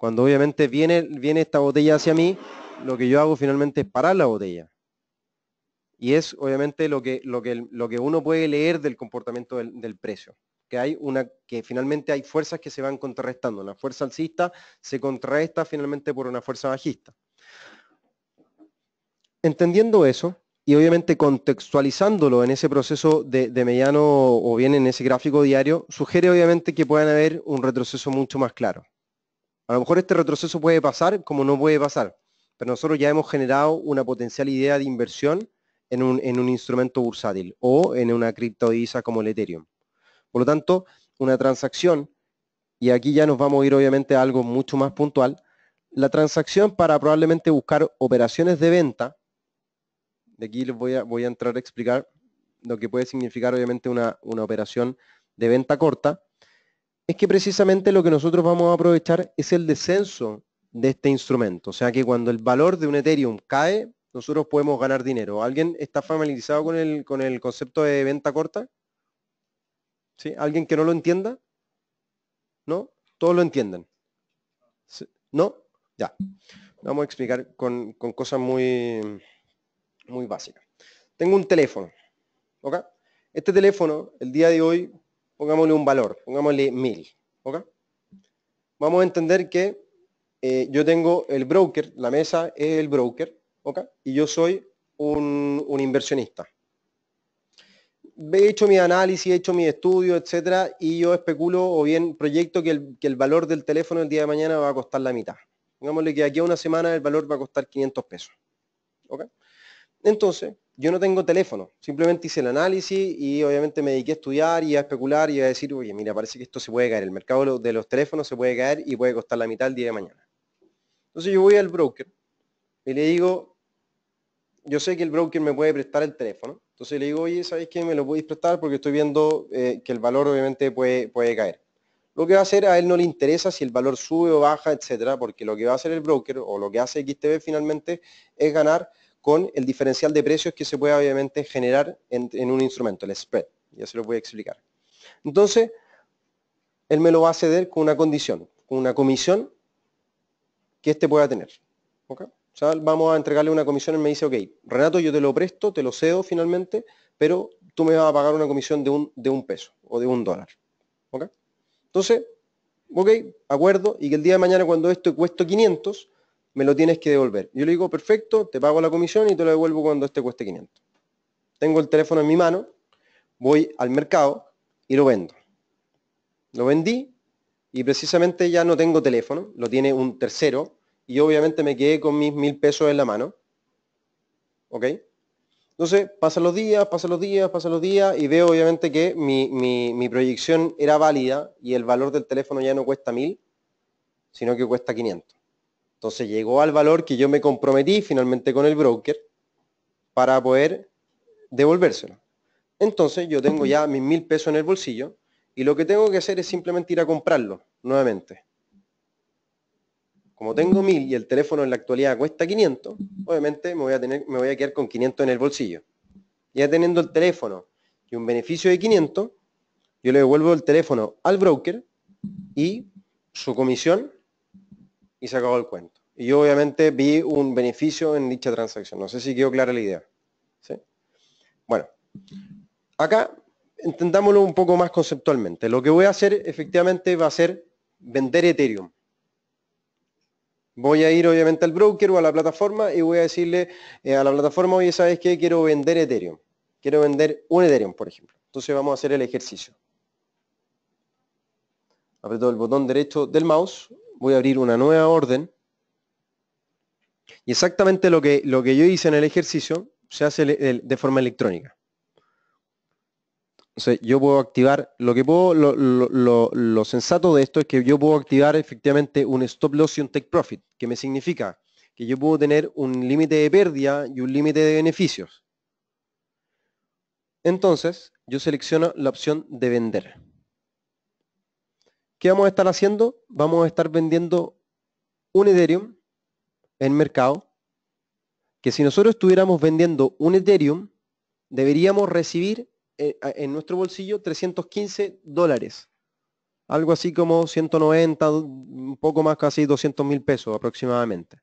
Cuando obviamente viene, viene esta botella hacia mí, lo que yo hago finalmente es parar la botella. Y es obviamente lo que, lo que, lo que uno puede leer del comportamiento del, precio que hay una que finalmente hay fuerzas que se van contrarrestando. La fuerza alcista se contrarresta finalmente por una fuerza bajista. Entendiendo eso y obviamente contextualizándolo en ese proceso de, de mediano o bien en ese gráfico diario, sugiere obviamente que puedan haber un retroceso mucho más claro. A lo mejor este retroceso puede pasar como no puede pasar, pero nosotros ya hemos generado una potencial idea de inversión en un, instrumento bursátil o en una criptodivisa como el Ethereum. Por lo tanto, una transacción, y aquí ya nos vamos a ir obviamente a algo mucho más puntual, la transacción para probablemente buscar operaciones de venta, de aquí les voy a, entrar a explicar lo que puede significar obviamente una operación de venta corta, es que precisamente lo que nosotros vamos a aprovechar es el descenso de este instrumento. O sea que cuando el valor de un Ethereum cae, nosotros podemos ganar dinero. ¿Alguien está familiarizado con el, con el concepto de venta corta? ¿Sí? ¿Alguien que no lo entienda? ¿No? Todos lo entienden. ¿No? Ya. Vamos a explicar con, cosas muy, muy básicas. Tengo un teléfono. Este teléfono, el día de hoy, pongámosle un valor, pongámosle mil. ¿Ok? Vamos a entender que eh, yo tengo el broker, la mesa es el broker, ¿Ok? y yo soy un, inversionista. He hecho mi análisis, he hecho mi estudio, etcétera, y yo especulo o bien proyecto que el, valor del teléfono el día de mañana va a costar la mitad. Pongámosle que aquí a una semana el valor va a costar 500 pesos. ¿okay? Entonces, yo no tengo teléfono, simplemente hice el análisis y obviamente me dediqué a estudiar y a especular y a decir, oye, mira, parece que esto se puede caer, el mercado de los teléfonos se puede caer y puede costar la mitad el día de mañana. Entonces yo voy al broker y le digo, yo sé que el broker me puede prestar el teléfono, entonces le digo, oye, sabes qué? Me lo podéis prestar porque estoy viendo eh, que el valor obviamente puede, caer. Lo que va a hacer a él no le interesa si el valor sube o baja, etcétera, porque lo que va a hacer el broker o lo que hace XTB finalmente es ganar con el diferencial de precios que se puede obviamente generar en, un instrumento, el spread. Ya se lo voy a explicar. Entonces, él me lo va a ceder con una condición, con una comisión que éste pueda tener. O sea, vamos a entregarle una comisión, y me dice, ok, Renato, yo te lo presto, te lo cedo finalmente, pero tú me vas a pagar una comisión de un, peso o de un dólar. Entonces, ok, acuerdo, y que el día de mañana cuando esto cueste 500, me lo tienes que devolver. Yo le digo, perfecto, te pago la comisión y te lo devuelvo cuando este cueste 500. Tengo el teléfono en mi mano, voy al mercado y lo vendo. Lo vendí y precisamente ya no tengo teléfono, lo tiene un tercero y obviamente me quedé con mis mil pesos en la mano. ¿Ok? Entonces, pasan los días, pasa los días, pasan los días y veo obviamente que mi, mi proyección era válida y el valor del teléfono ya no cuesta mil, sino que cuesta 500. Entonces llegó al valor que yo me comprometí finalmente con el broker para poder devolvérselo. Entonces yo tengo ya mis mil pesos en el bolsillo y lo que tengo que hacer es simplemente ir a comprarlo nuevamente. Como tengo mil y el teléfono en la actualidad cuesta 500, obviamente me voy a, me voy a quedar con 500 en el bolsillo. Ya teniendo el teléfono y un beneficio de 500, yo le devuelvo el teléfono al broker y su comisión y se acabó el cuento. Y yo obviamente vi un beneficio en dicha transacción. No sé si quedó clara la idea. Bueno, acá entendámoslo un poco más conceptualmente. Lo que voy a hacer efectivamente va a ser vender Ethereum. Voy a ir obviamente al broker o a la plataforma y voy a decirle eh, a la plataforma, oye, ¿sabes qué? Quiero vender Ethereum. Quiero vender un Ethereum, por ejemplo. Entonces vamos a hacer el ejercicio. apretó el botón derecho del mouse voy a abrir una nueva orden. Y exactamente lo que, yo hice en el ejercicio se hace de forma electrónica. yo puedo activar, lo, sensato de esto es que yo puedo activar efectivamente un stop loss y un take profit, que me significa que yo puedo tener un límite de pérdida y un límite de beneficios. Entonces, yo selecciono la opción de vender. ¿Qué vamos a estar haciendo? Vamos a estar vendiendo un Ethereum en mercado, que si nosotros estuviéramos vendiendo un Ethereum, deberíamos recibir eh, en nuestro bolsillo 315 dólares. Algo así como 190, un poco más, casi 200 mil pesos aproximadamente.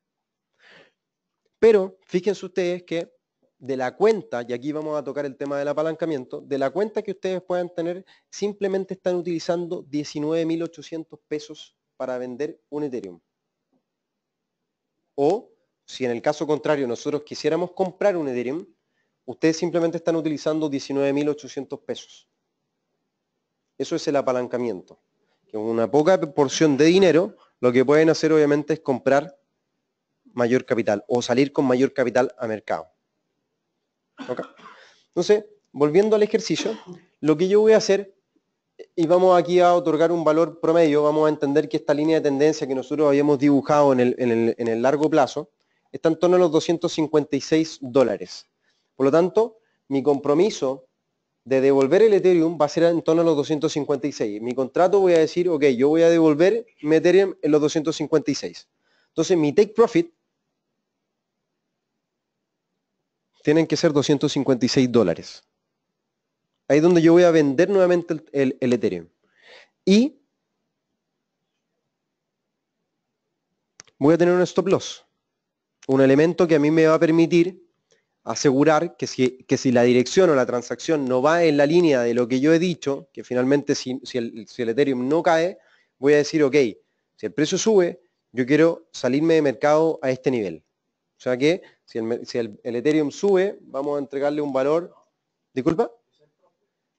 Pero fíjense ustedes que de la cuenta, y aquí vamos a tocar el tema del apalancamiento, de la cuenta que ustedes puedan tener, simplemente están utilizando 19.800 pesos para vender un Ethereum. O si en el caso contrario nosotros quisiéramos comprar un Ethereum, ustedes simplemente están utilizando 19.800 pesos. Eso es el apalancamiento. Con una poca porción de dinero, lo que pueden hacer obviamente es comprar mayor capital o salir con mayor capital a mercado. Entonces, volviendo al ejercicio, lo que yo voy a hacer, y vamos aquí a otorgar un valor promedio, vamos a entender que esta línea de tendencia que nosotros habíamos dibujado en el, largo plazo, está en torno a los 256 dólares. Por lo tanto, mi compromiso de devolver el Ethereum va a ser en torno a los 256. mi contrato voy a decir, ok, yo voy a devolver mi Ethereum en los 256. Entonces mi take profit tienen que ser 256 dólares. Ahí es donde yo voy a vender nuevamente el, Ethereum. Y voy a tener un stop loss. Un elemento que a mí me va a permitir asegurar que si, que si, la dirección o la transacción no va en la línea de lo que yo he dicho, que finalmente si, el, si, el, Ethereum no cae, voy a decir, ok, si el precio sube, yo quiero salirme de mercado a este nivel. O sea que si, el, Ethereum sube, vamos a entregarle un valor. ¿Disculpa?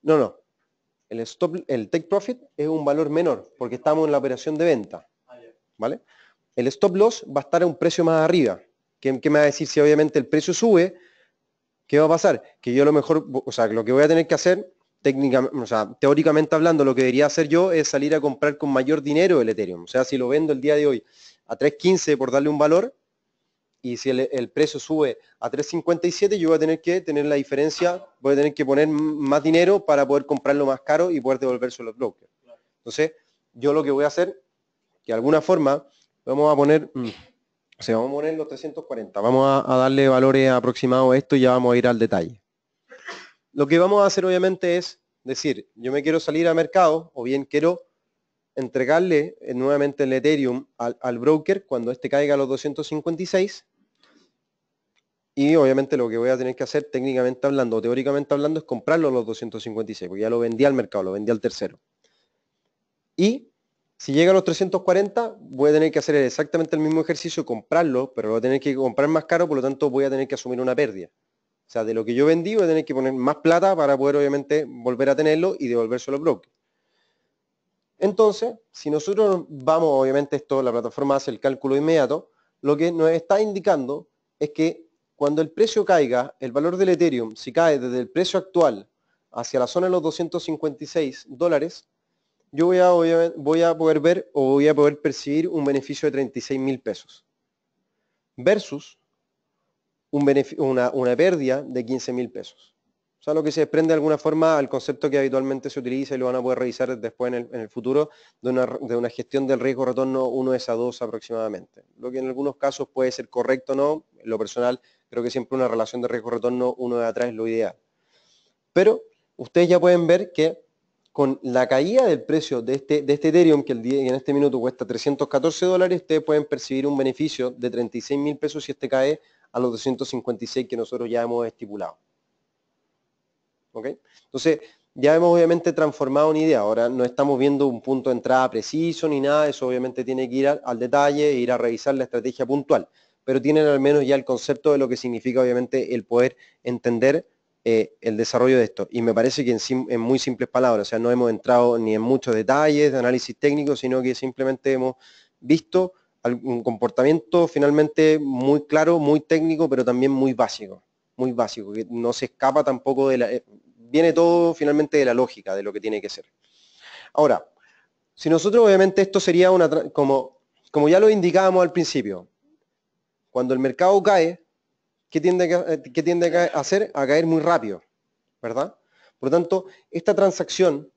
No, no. El, stop, el take profit es un valor menor porque estamos en la operación de venta. ¿Vale? El stop loss va a estar a un precio más arriba. ¿Qué, me va a decir si obviamente el precio sube? ¿Qué va a pasar? Que yo lo mejor, o sea, lo que voy a tener que hacer, técnicamente, o sea, teóricamente hablando, lo que debería hacer yo es salir a comprar con mayor dinero el Ethereum. O sea, si lo vendo el día de hoy a 3.15 por darle un valor, y si el, precio sube a 3.57, yo voy a tener que tener la diferencia, voy a tener que poner más dinero para poder comprarlo más caro y poder devolverse los brokers. Entonces, yo lo que voy a hacer, que de alguna forma, vamos a poner, mm, o vamos a poner los 340, vamos a, darle valores aproximados a esto y ya vamos a ir al detalle. Lo que vamos a hacer obviamente es decir, yo me quiero salir a mercado o bien quiero entregarle eh, nuevamente el Ethereum al, broker cuando este caiga a los 256. Y obviamente lo que voy a tener que hacer técnicamente hablando, o teóricamente hablando, es comprarlo a los 256, porque ya lo vendí al mercado, lo vendí al tercero. Y si llega a los 340, voy a tener que hacer exactamente el mismo ejercicio, comprarlo, pero lo voy a tener que comprar más caro, por lo tanto voy a tener que asumir una pérdida. O sea, de lo que yo vendí voy a tener que poner más plata para poder obviamente volver a tenerlo y devolvérselo al broker. Entonces, si nosotros vamos, obviamente esto, la plataforma hace el cálculo inmediato, lo que nos está indicando es que cuando el precio caiga, el valor del Ethereum, si cae desde el precio actual hacia la zona de los 256 dólares, yo voy a, poder ver o voy a poder percibir un beneficio de 36 mil pesos versus una, una pérdida de 15 mil pesos lo que se desprende de alguna forma al concepto que habitualmente se utiliza y lo van a poder revisar después en el, futuro, de una, gestión del riesgo retorno 1 es a 2 aproximadamente. Lo que en algunos casos puede ser correcto o no, lo personal creo que siempre una relación de riesgo retorno 1 de atrás es lo ideal. Pero ustedes ya pueden ver que con la caída del precio de este, este Ethereum, que en este minuto cuesta 314 dólares, ustedes pueden percibir un beneficio de 36 mil pesos si este cae a los 256 que nosotros ya hemos estipulado. Entonces, ya hemos obviamente transformado una idea. Ahora no estamos viendo un punto de entrada preciso ni nada, eso obviamente tiene que ir al detalle e ir a revisar la estrategia puntual, pero tienen al menos ya el concepto de lo que significa obviamente el poder entender eh, el desarrollo de esto. Y me parece que en, en, muy simples palabras, o sea, no hemos entrado ni en muchos detalles de análisis técnico, sino que simplemente hemos visto un comportamiento finalmente muy claro, muy técnico, pero también muy básico, muy básico, que no se escapa tampoco de la, eh, viene todo finalmente de la lógica de lo que tiene que ser. Ahora, si nosotros obviamente esto sería una, como, como ya lo indicábamos al principio, cuando el mercado cae, ¿qué tiende, eh, a, tiende hacer? A caer muy rápido, ¿verdad? Por lo tanto, esta transacción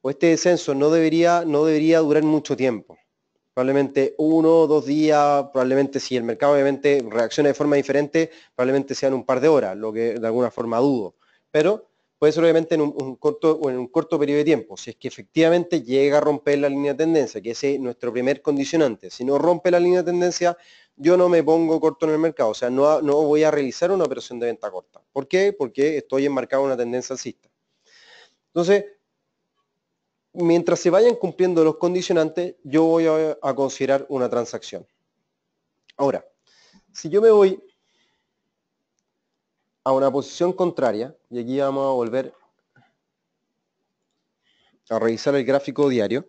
o este descenso no debería, no debería durar mucho tiempo. Probablemente uno o dos días, probablemente si el mercado obviamente reacciona de forma diferente, probablemente sean un par de horas, lo que de alguna forma dudo. Pero puede ser obviamente en un, corto, o en un corto periodo de tiempo, si es que efectivamente llega a romper la línea de tendencia, que es eh, nuestro primer condicionante. Si no rompe la línea de tendencia, yo no me pongo corto en el mercado, o sea, no, voy a realizar una operación de venta corta. ¿Por qué? Porque estoy enmarcado en una tendencia alcista. Entonces, mientras se vayan cumpliendo los condicionantes, yo voy a, a considerar una transacción. Ahora, si yo me voy a una posición contraria, y aquí vamos a volver a revisar el gráfico diario,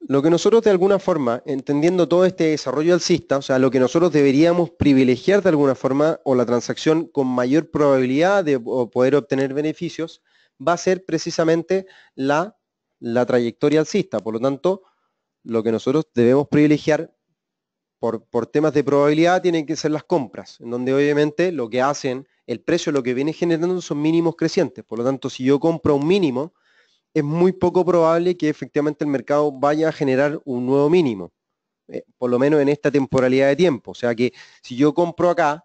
lo que nosotros de alguna forma, entendiendo todo este desarrollo alcista, o sea, lo que nosotros deberíamos privilegiar de alguna forma o la transacción con mayor probabilidad de poder obtener beneficios, va a ser precisamente la, la trayectoria alcista. Por lo tanto, lo que nosotros debemos privilegiar por, temas de probabilidad tienen que ser las compras, en donde obviamente lo que hacen, el precio lo que viene generando son mínimos crecientes. Por lo tanto, si yo compro un mínimo, es muy poco probable que efectivamente el mercado vaya a generar un nuevo mínimo, eh, por lo menos en esta temporalidad de tiempo. O sea que si yo compro acá,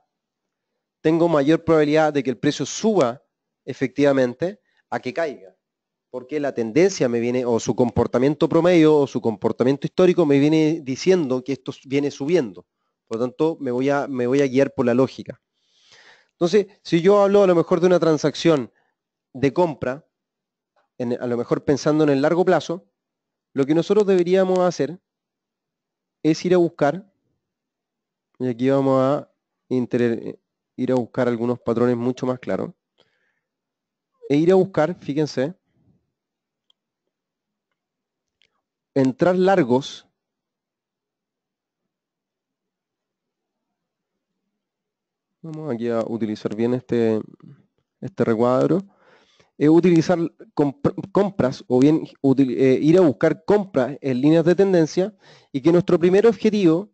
tengo mayor probabilidad de que el precio suba efectivamente a que caiga porque la tendencia me viene, o su comportamiento promedio, o su comportamiento histórico me viene diciendo que esto viene subiendo. Por lo tanto, me voy a, guiar por la lógica. Entonces, si yo hablo a lo mejor de una transacción de compra, a lo mejor pensando en el largo plazo, lo que nosotros deberíamos hacer es ir a buscar, y aquí vamos a ir a buscar algunos patrones mucho más claros, e ir a buscar, fíjense, entrar largos Vamos aquí a utilizar bien este, este recuadro. Es utilizar compras o bien eh, ir a buscar compras en líneas de tendencia y que nuestro primer objetivo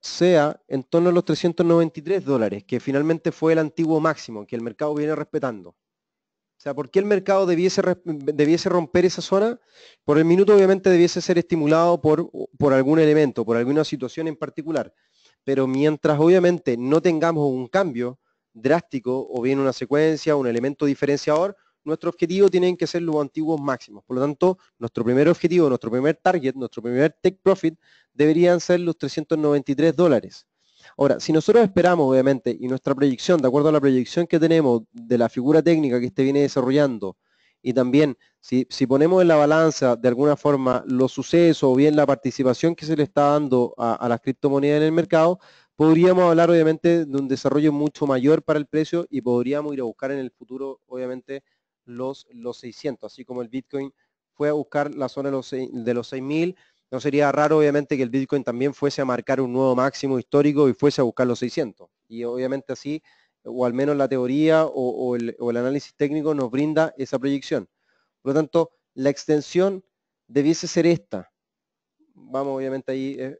sea en torno a los 393 dólares, que finalmente fue el antiguo máximo que el mercado viene respetando. O sea, ¿por qué el mercado debiese, romper esa zona? Por el minuto obviamente debiese ser estimulado por, por algún elemento, por alguna situación en particular. Pero mientras obviamente no tengamos un cambio drástico o bien una secuencia, un elemento diferenciador, nuestro objetivo tienen que ser los antiguos máximos. Por lo tanto, nuestro primer objetivo, nuestro primer target, nuestro primer take profit deberían ser los 393 dólares. Ahora, si nosotros esperamos, obviamente, y nuestra proyección, de acuerdo a la proyección que tenemos de la figura técnica que este viene desarrollando, y también si, ponemos en la balanza de alguna forma los sucesos o bien la participación que se le está dando a, las criptomonedas en el mercado, podríamos hablar obviamente de un desarrollo mucho mayor para el precio y podríamos ir a buscar en el futuro obviamente los, los 600, así como el Bitcoin fue a buscar la zona de los, de los 6000 no sería raro obviamente que el Bitcoin también fuese a marcar un nuevo máximo histórico y fuese a buscar los 600. Y obviamente así, o al menos la teoría o, el, análisis técnico nos brinda esa proyección. Por lo tanto, la extensión debiese ser esta. Vamos obviamente ahí a eh,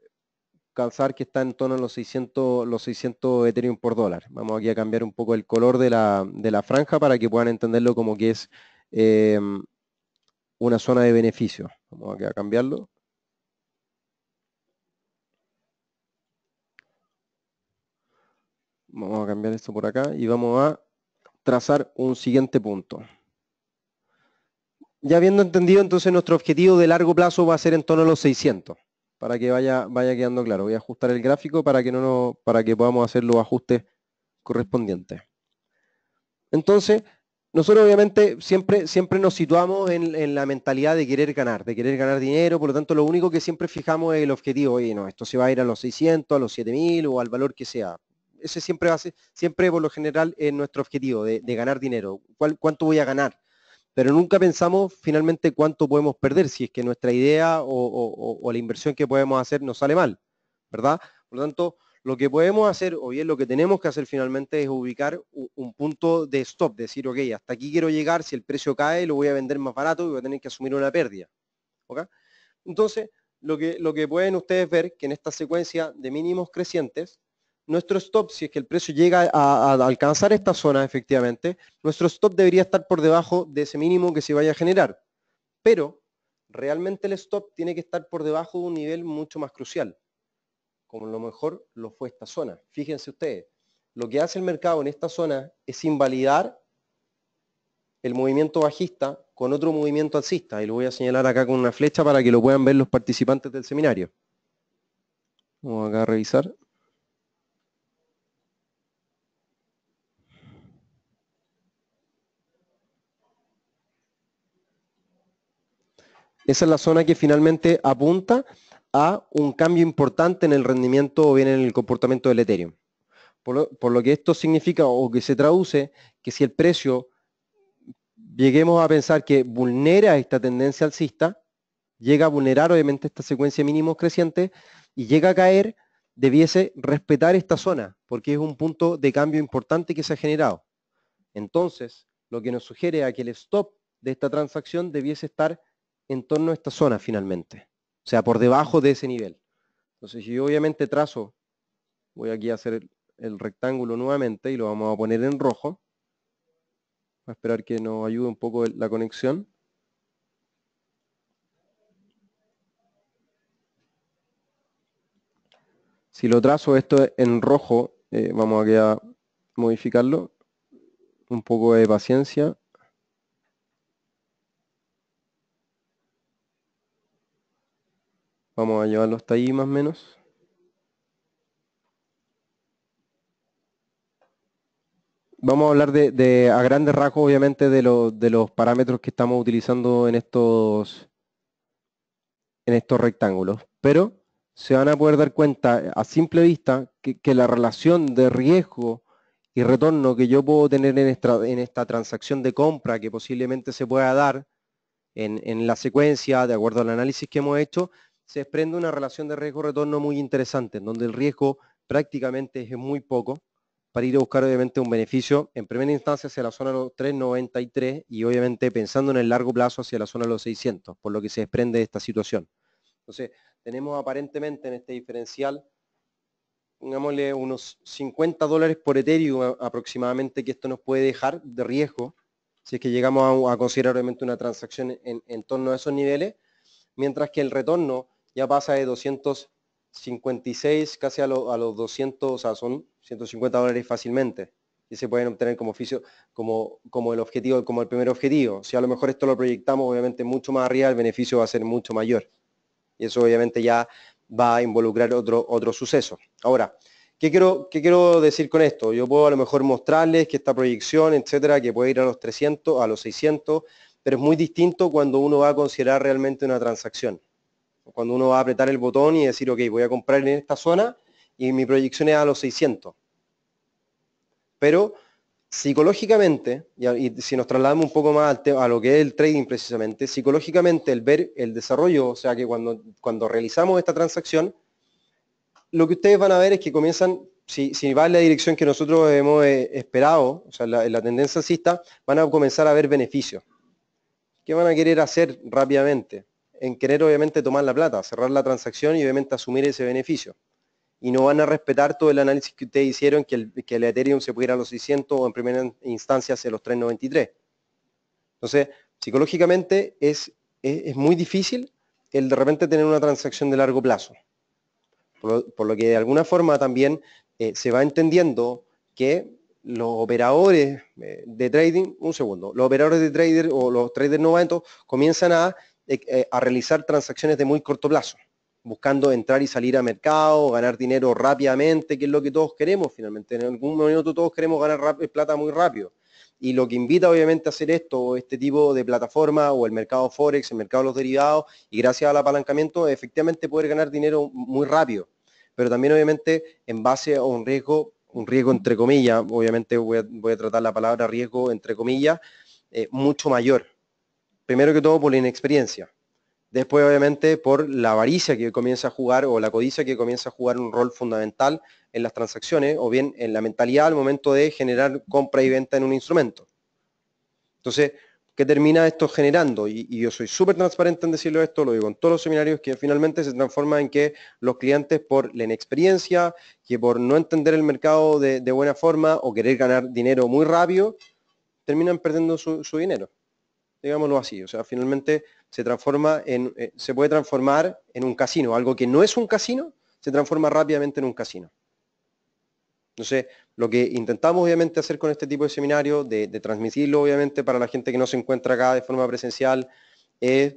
calzar que está en torno a los 600, los 600 Ethereum por dólar. Vamos aquí a cambiar un poco el color de la, franja para que puedan entenderlo como que es em, una zona de beneficio. Vamos aquí a cambiarlo. Vamos a cambiar esto por acá y vamos a trazar un siguiente punto. Ya habiendo entendido, entonces nuestro objetivo de largo plazo va a ser en torno a los 600, para que vaya, vaya quedando claro. Voy a ajustar el gráfico para que, no para que podamos hacer los ajustes correspondientes. Entonces, nosotros obviamente siempre, siempre nos situamos en, en, la mentalidad de querer ganar, de querer ganar dinero, por lo tanto lo único que siempre fijamos es el objetivo, oye, no, esto se va a ir a los 600, a los 7000 o al valor que sea ese siempre va siempre por lo general es nuestro objetivo de, ganar dinero. ¿Cuánto voy a ganar? Pero nunca pensamos finalmente cuánto podemos perder si es que nuestra idea o, la inversión que podemos hacer nos sale mal, ¿verdad? Por lo tanto, lo que podemos hacer, o bien lo que tenemos que hacer finalmente es ubicar un punto de stop, decir, ok, hasta aquí quiero llegar, si el precio cae lo voy a vender más barato y voy a tener que asumir una pérdida. Entonces, lo que, lo que pueden ustedes ver que en esta secuencia de mínimos crecientes, nuestro stop, si es que el precio llega a, alcanzar esta zona efectivamente, nuestro stop debería estar por debajo de ese mínimo que se vaya a generar. Pero realmente el stop tiene que estar por debajo de un nivel mucho más crucial, como lo mejor lo fue esta zona. Fíjense ustedes, lo que hace el mercado en esta zona es invalidar el movimiento bajista con otro movimiento alcista, y lo voy a señalar acá con una flecha para que lo puedan ver los participantes del seminario. Vamos acá a revisar. Esa es la zona que finalmente apunta a un cambio importante en el rendimiento o bien en el comportamiento del Ethereum. Por lo, que esto significa o que se traduce que si el precio lleguemos a pensar que vulnera esta tendencia alcista, llega a vulnerar obviamente esta secuencia de mínimos crecientes y llega a caer, debiese respetar esta zona, porque es un punto de cambio importante que se ha generado. Entonces, lo que nos sugiere a que el stop de esta transacción debiese estar en torno a esta zona finalmente, o sea, por debajo de ese nivel. Entonces, yo obviamente trazo, voy aquí a hacer el, rectángulo nuevamente y lo vamos a poner en rojo. a esperar que nos ayude un poco la conexión. Si lo trazo esto en rojo, eh, vamos aquí a modificarlo. Un poco de paciencia. Vamos a llevarlo hasta ahí más o menos. Vamos a hablar de, a grandes rasgos, obviamente, de, los parámetros que estamos utilizando en estos, en estos rectángulos. Pero se van a poder dar cuenta a simple vista que, la relación de riesgo y retorno que yo puedo tener en esta, transacción de compra que posiblemente se pueda dar en, la secuencia, de acuerdo al análisis que hemos hecho, se desprende una relación de riesgo-retorno muy interesante, en donde el riesgo prácticamente es muy poco, para ir a buscar obviamente un beneficio en primera instancia hacia la zona de los 393 y obviamente pensando en el largo plazo hacia la zona de los 600, por lo que se desprende esta situación. Entonces, tenemos aparentemente en este diferencial, pongámosle unos 50 dólares por Ethereum aproximadamente que esto nos puede dejar de riesgo, si es que llegamos a, considerar obviamente una transacción en torno a esos niveles, mientras que el retorno ya pasa de 256 casi a, los 200, o sea, son 150 dólares fácilmente y se pueden obtener como oficio, como, el objetivo, como el primer objetivo. Si a lo mejor esto lo proyectamos obviamente mucho más arriba, el beneficio va a ser mucho mayor. Y eso obviamente ya va a involucrar otro, otro suceso. Ahora, ¿qué quiero, ¿qué quiero decir con esto? Yo puedo a lo mejor mostrarles que esta proyección, etcétera, que puede ir a los 300, a los 600, pero es muy distinto cuando uno va a considerar realmente una transacción cuando uno va a apretar el botón y decir, ok, voy a comprar en esta zona y mi proyección es a los 600. Pero psicológicamente, y, si nos trasladamos un poco más a lo que es el trading precisamente, psicológicamente el ver el desarrollo, o sea que cuando, realizamos esta transacción, lo que ustedes van a ver es que comienzan, si, si va en la dirección que nosotros hemos eh, esperado, o sea, la, la tendencia asista, van a comenzar a ver beneficios. ¿Qué van a querer hacer rápidamente? en querer obviamente tomar la plata, cerrar la transacción y obviamente asumir ese beneficio. Y no van a respetar todo el análisis que ustedes hicieron que el, que el Ethereum se pudiera a los 600 o en primera instancia a los 393. Entonces, psicológicamente es, muy difícil el de repente tener una transacción de largo plazo. Por lo, que de alguna forma también eh, se va entendiendo que los operadores eh, de trading, un segundo, los operadores de trader o los traders novatos comienzan a eh, a realizar transacciones de muy corto plazo, buscando entrar y salir a mercado, ganar dinero rápidamente, que es lo que todos queremos finalmente. En algún momento todos queremos ganar eh, plata muy rápido. Y lo que invita obviamente a hacer esto, este tipo de plataforma o el mercado Forex, el mercado de los derivados, y gracias al apalancamiento, efectivamente poder ganar dinero muy rápido. Pero también obviamente en base a un riesgo, un riesgo entre comillas, obviamente voy a, tratar la palabra riesgo entre comillas, eh, mucho mayor primero que todo por la inexperiencia. Después, obviamente, por la avaricia que comienza a jugar o la codicia que comienza a jugar un rol fundamental en las transacciones o bien en la mentalidad al momento de generar compra y venta en un instrumento. Entonces, ¿qué termina esto generando? Y, yo soy súper transparente en decirlo esto, lo digo en todos los seminarios, que finalmente se transforma en que los clientes por la inexperiencia, que por no entender el mercado de, buena forma o querer ganar dinero muy rápido, terminan perdiendo su dinero digámoslo así. O sea, finalmente se transforma en, eh, se puede transformar en un casino. Algo que no es un casino se transforma rápidamente en un casino. Entonces, lo que intentamos obviamente hacer con este tipo de seminario, de, transmitirlo obviamente para la gente que no se encuentra acá de forma presencial, es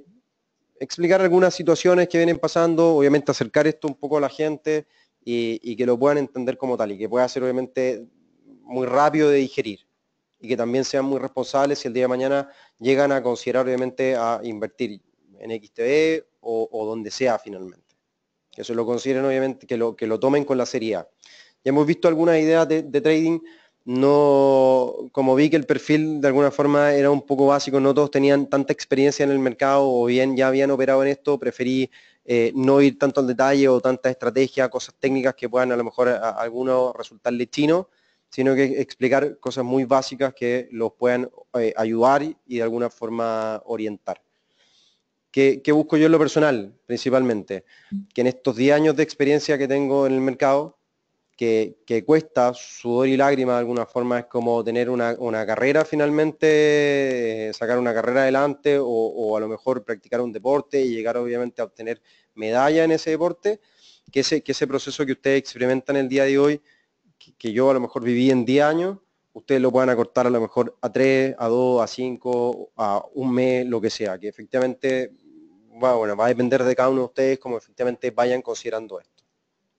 explicar algunas situaciones que vienen pasando, obviamente acercar esto un poco a la gente y que lo puedan entender como tal y que pueda ser obviamente muy rápido de digerir y que también sean muy responsables si el día de mañana llegan a considerar obviamente a invertir en XTB o, donde sea finalmente. Que lo consideren obviamente, que lo, que lo tomen con la seriedad. Ya hemos visto algunas ideas de, trading no, como vi que el perfil de alguna forma era un poco básico, no todos tenían tanta experiencia en el mercado o bien ya habían operado en esto, preferí eh, no ir tanto al detalle o tanta estrategia, cosas técnicas que puedan a lo mejor a, a algunos resultarle chino sino que explicar cosas muy básicas que los puedan eh, ayudar y de alguna forma orientar. ¿Qué, busco yo en lo personal, principalmente? Que en estos 10 años de experiencia que tengo en el mercado, que, cuesta sudor y lágrima de alguna forma, es como tener una, carrera finalmente, eh, sacar una carrera adelante o, a lo mejor practicar un deporte y llegar obviamente a obtener medalla en ese deporte, que ese, que ese proceso que ustedes experimentan el día de hoy que, yo a lo mejor viví en 10 años, ustedes lo puedan acortar a lo mejor a 3, a 2, a 5, a un mes, lo que sea, que efectivamente va, bueno, va a depender de cada uno de ustedes como efectivamente vayan considerando esto.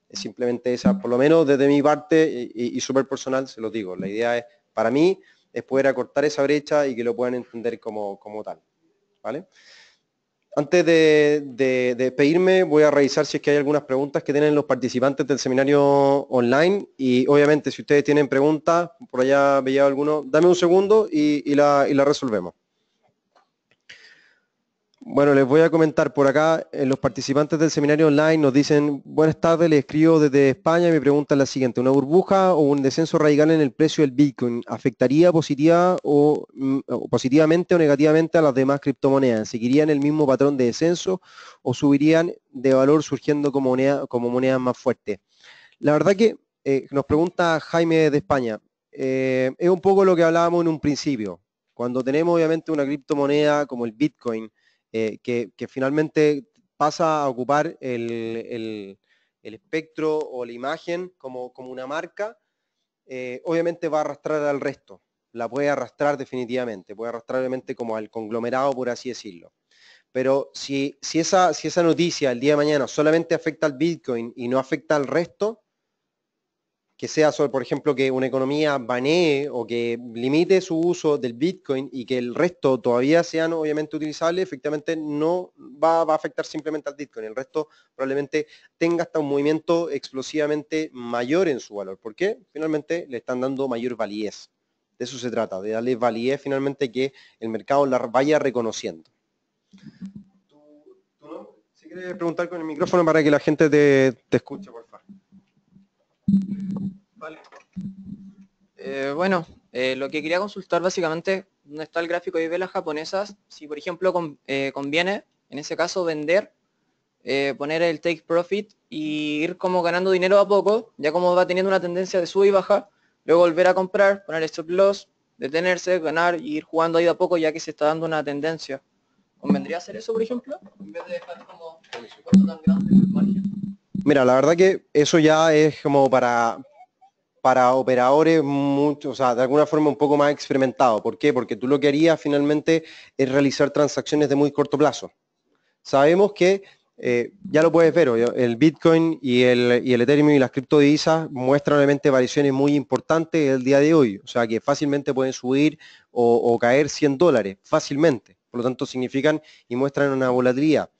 Es simplemente esa, por lo menos desde mi parte y, súper personal se los digo, la idea es, para mí, es poder acortar esa brecha y que lo puedan entender como, como tal. ¿Vale? Antes de, pedirme, voy a revisar si es que hay algunas preguntas que tienen los participantes del seminario online. Y obviamente, si ustedes tienen preguntas, por allá veía alguno, dame un segundo y la resolvemos. Bueno, les voy a comentar por acá, eh, los participantes del seminario online nos dicen, buenas tardes, les escribo desde España y me pregunta la siguiente, ¿una burbuja o un descenso radical en el precio del Bitcoin afectaría positiva mm, o, positivamente o negativamente a las demás criptomonedas? ¿Seguirían el mismo patrón de descenso o subirían de valor surgiendo como, moneda, como moneda más fuerte? La verdad que eh, nos pregunta Jaime de España, eh, es un poco lo que hablábamos en un principio. Cuando tenemos obviamente una criptomoneda como el Bitcoin, eh, que, finalmente pasa a ocupar el, espectro o la imagen como, una marca, eh, obviamente va a arrastrar al resto, la puede arrastrar definitivamente, puede arrastrar obviamente como al conglomerado, por así decirlo. Pero si, si, esa, si esa noticia el día de mañana solamente afecta al Bitcoin y no afecta al resto, que sea, por ejemplo, que una economía banee o que limite su uso del Bitcoin y que el resto todavía sean obviamente utilizables, efectivamente no va, a afectar simplemente al Bitcoin. El resto probablemente tenga hasta un movimiento explosivamente mayor en su valor, porque finalmente le están dando mayor validez. De eso se trata, de darle validez finalmente que el mercado la vaya reconociendo. ¿Tú, no? Si quieres preguntar con el micrófono para que la gente te, escuche, por Vale. Eh, bueno, eh, lo que quería consultar básicamente, ¿dónde está el gráfico de velas japonesas? Si, por ejemplo, eh, conviene, en ese caso, vender, poner el take profit y ir como ganando dinero a poco, ya como va teniendo una tendencia de sub y baja, luego volver a comprar, poner stop loss, detenerse, ganar y ir jugando ahí a poco ya que se está dando una tendencia. ¿Convendría hacer eso, por ejemplo? En vez de dejar como tan grande margen. Mira, la verdad que eso ya es como para, para operadores mucho, o sea, de alguna forma un poco más experimentado. ¿Por qué? Porque tú lo que harías finalmente es realizar transacciones de muy corto plazo. Sabemos que, eh, ya lo puedes ver, el Bitcoin y el, y el Ethereum y las criptodivisas muestran obviamente variaciones muy importantes el día de hoy. O sea, que fácilmente pueden subir o, o caer 100 dólares, fácilmente. Por lo tanto, significan y muestran una volatilidad.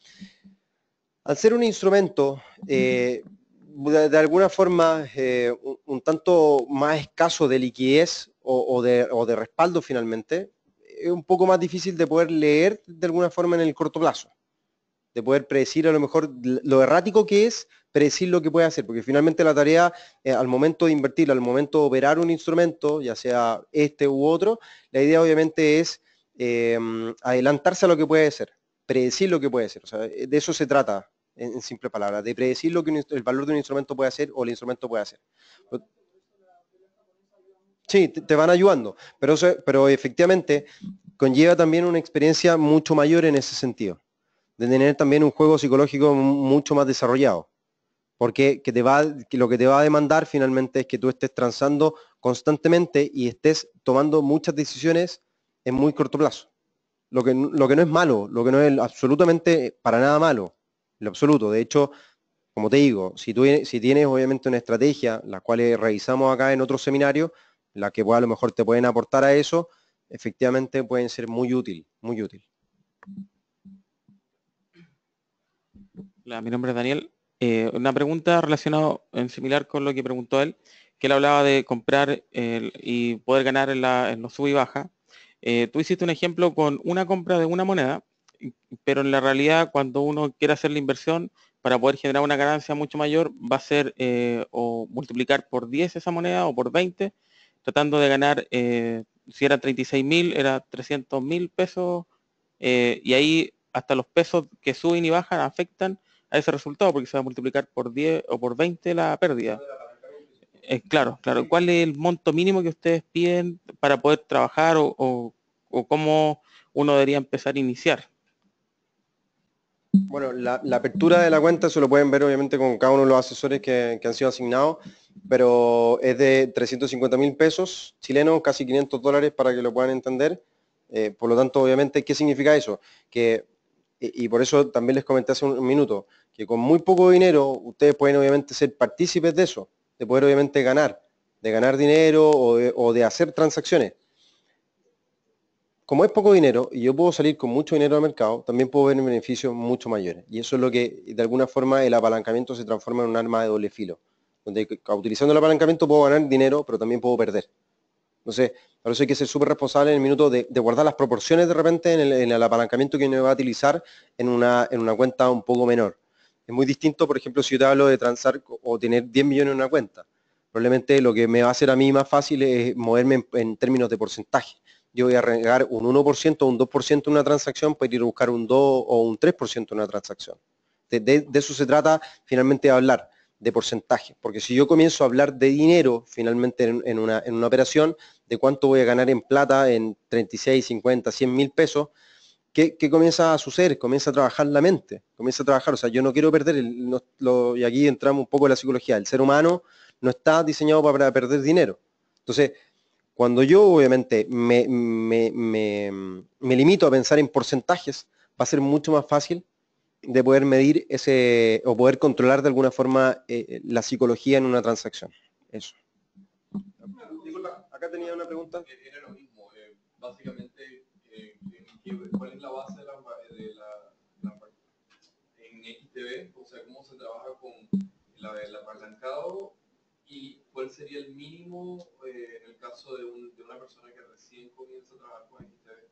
Al ser un instrumento eh, de, alguna forma eh, un, tanto más escaso de liquidez o, de, respaldo finalmente, es un poco más difícil de poder leer de alguna forma en el corto plazo, de poder predecir a lo mejor lo errático que es, predecir lo que puede hacer, porque finalmente la tarea eh, al momento de invertir, al momento de operar un instrumento, ya sea este u otro, la idea obviamente es adelantarse a lo que puede ser, predecir lo que puede ser, de eso se trata en, simple palabra, de predecir lo que el valor de un instrumento puede hacer o el instrumento puede hacer. Pues, sí, te, van ayudando, pero, efectivamente conlleva también una experiencia mucho mayor en ese sentido, de tener también un juego psicológico mucho más desarrollado, porque lo que te va a demandar finalmente es que tú estés transando constantemente y estés tomando muchas decisiones en muy corto plazo. lo que no es malo, lo que no es absolutamente para nada malo, lo absoluto. De hecho, como te digo, si, tienes obviamente una estrategia, la cual revisamos acá en otro seminario, la que a lo mejor te pueden aportar a eso, efectivamente pueden ser muy útil, muy útil. Hola, mi nombre es Daniel. Eh, una pregunta relacionada en similar con lo que preguntó él, que él hablaba de comprar y poder ganar en, los sub y baja. Eh, tú hiciste un ejemplo con una compra de una moneda pero en la realidad cuando uno quiere hacer la inversión para poder generar una ganancia mucho mayor va a ser eh, o multiplicar por 10 esa moneda o por 20, tratando de ganar, eh, si era 36 mil, era 300 mil pesos eh, y ahí hasta los pesos que suben y bajan afectan a ese resultado porque se va a multiplicar por 10 o por 20 la pérdida. claro, claro. ¿Cuál es el monto mínimo que ustedes piden para poder trabajar o, o cómo uno debería empezar a iniciar? Bueno, la, apertura de la cuenta se lo pueden ver obviamente con cada uno de los asesores que, han sido asignados, pero es de 350 mil pesos chilenos, casi 500 dólares para que lo puedan entender. Eh, por lo tanto, obviamente, ¿qué significa eso? y, por eso también les comenté hace un minuto, que con muy poco dinero ustedes pueden obviamente ser partícipes de eso, de poder obviamente ganar, de ganar dinero o de hacer transacciones como es poco dinero y yo puedo salir con mucho dinero al mercado, también puedo ver beneficios mucho mayores. Y eso es lo que, de alguna forma, el apalancamiento se transforma en un arma de doble filo, donde utilizando el apalancamiento puedo ganar dinero, pero también puedo perder. Entonces, por eso hay que ser súper responsable en el minuto de, guardar las proporciones de repente en el, apalancamiento que uno va a utilizar en una, cuenta un poco menor. Es muy distinto, por ejemplo, si yo te hablo de transar o tener 10 millones en una cuenta. Probablemente lo que me va a hacer a mí más fácil es moverme en términos de porcentaje yo voy a regar un 1% o un 2% en una transacción para ir a buscar un 2 o un 3% en una transacción. De, eso se trata finalmente de hablar, de porcentaje. Porque si yo comienzo a hablar de dinero finalmente en, una, operación, de cuánto voy a ganar en plata en 36, 50, 100 mil pesos, ¿Qué, comienza a suceder? Comienza a trabajar la mente, comienza a trabajar, o sea, yo no quiero perder, y aquí entramos un poco en la psicología, el ser humano no está diseñado para perder dinero. Entonces, cuando yo obviamente me, limito a pensar en porcentajes, va a ser mucho más fácil de poder medir ese o poder controlar de alguna forma eh, eh, la psicología en una transacción. Eso. acá tenía una pregunta. Era lo mismo. Eh, básicamente, ¿cuál es la base de la, de en XTB? O sea, ¿cómo se trabaja con la, el apalancado y cuál sería el mínimo eh, en el caso de, una persona que recién comienza a trabajar con XTB.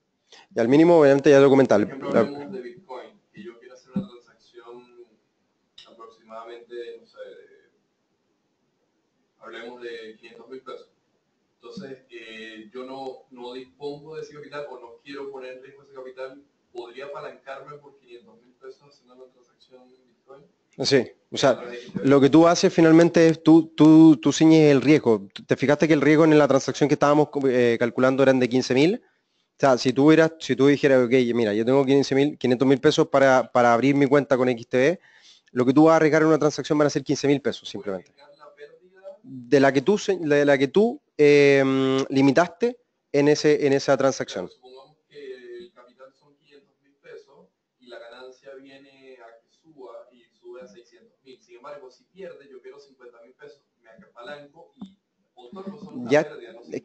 Y al mínimo, obviamente, ya es documental. Por ejemplo, de Bitcoin, que yo quiero hacer una transacción aproximadamente, no sé, hablemos de 500 mil pesos. Entonces, eh, yo no, no dispongo de ese capital o no quiero poner en riesgo ese capital podría apalancarme por 500 pesos en una transacción en Bitcoin. Sí, o sea, lo que tú haces finalmente es tú, tú, tú ciñes el riesgo. ¿Te fijaste que el riesgo en la transacción que estábamos eh, calculando eran de 15 mil? O sea, si tú, si tú dijeras, ok, mira, yo tengo 15 mil, 500 mil pesos para, abrir mi cuenta con XTB, lo que tú vas a arriesgar en una transacción van a ser 15 mil pesos simplemente. De la que tú, de la que tú eh, limitaste en, ese, en esa transacción. a que suba y sube a Sin embargo, si pierde, yo quiero 50 pesos, me apalanco y ya, es,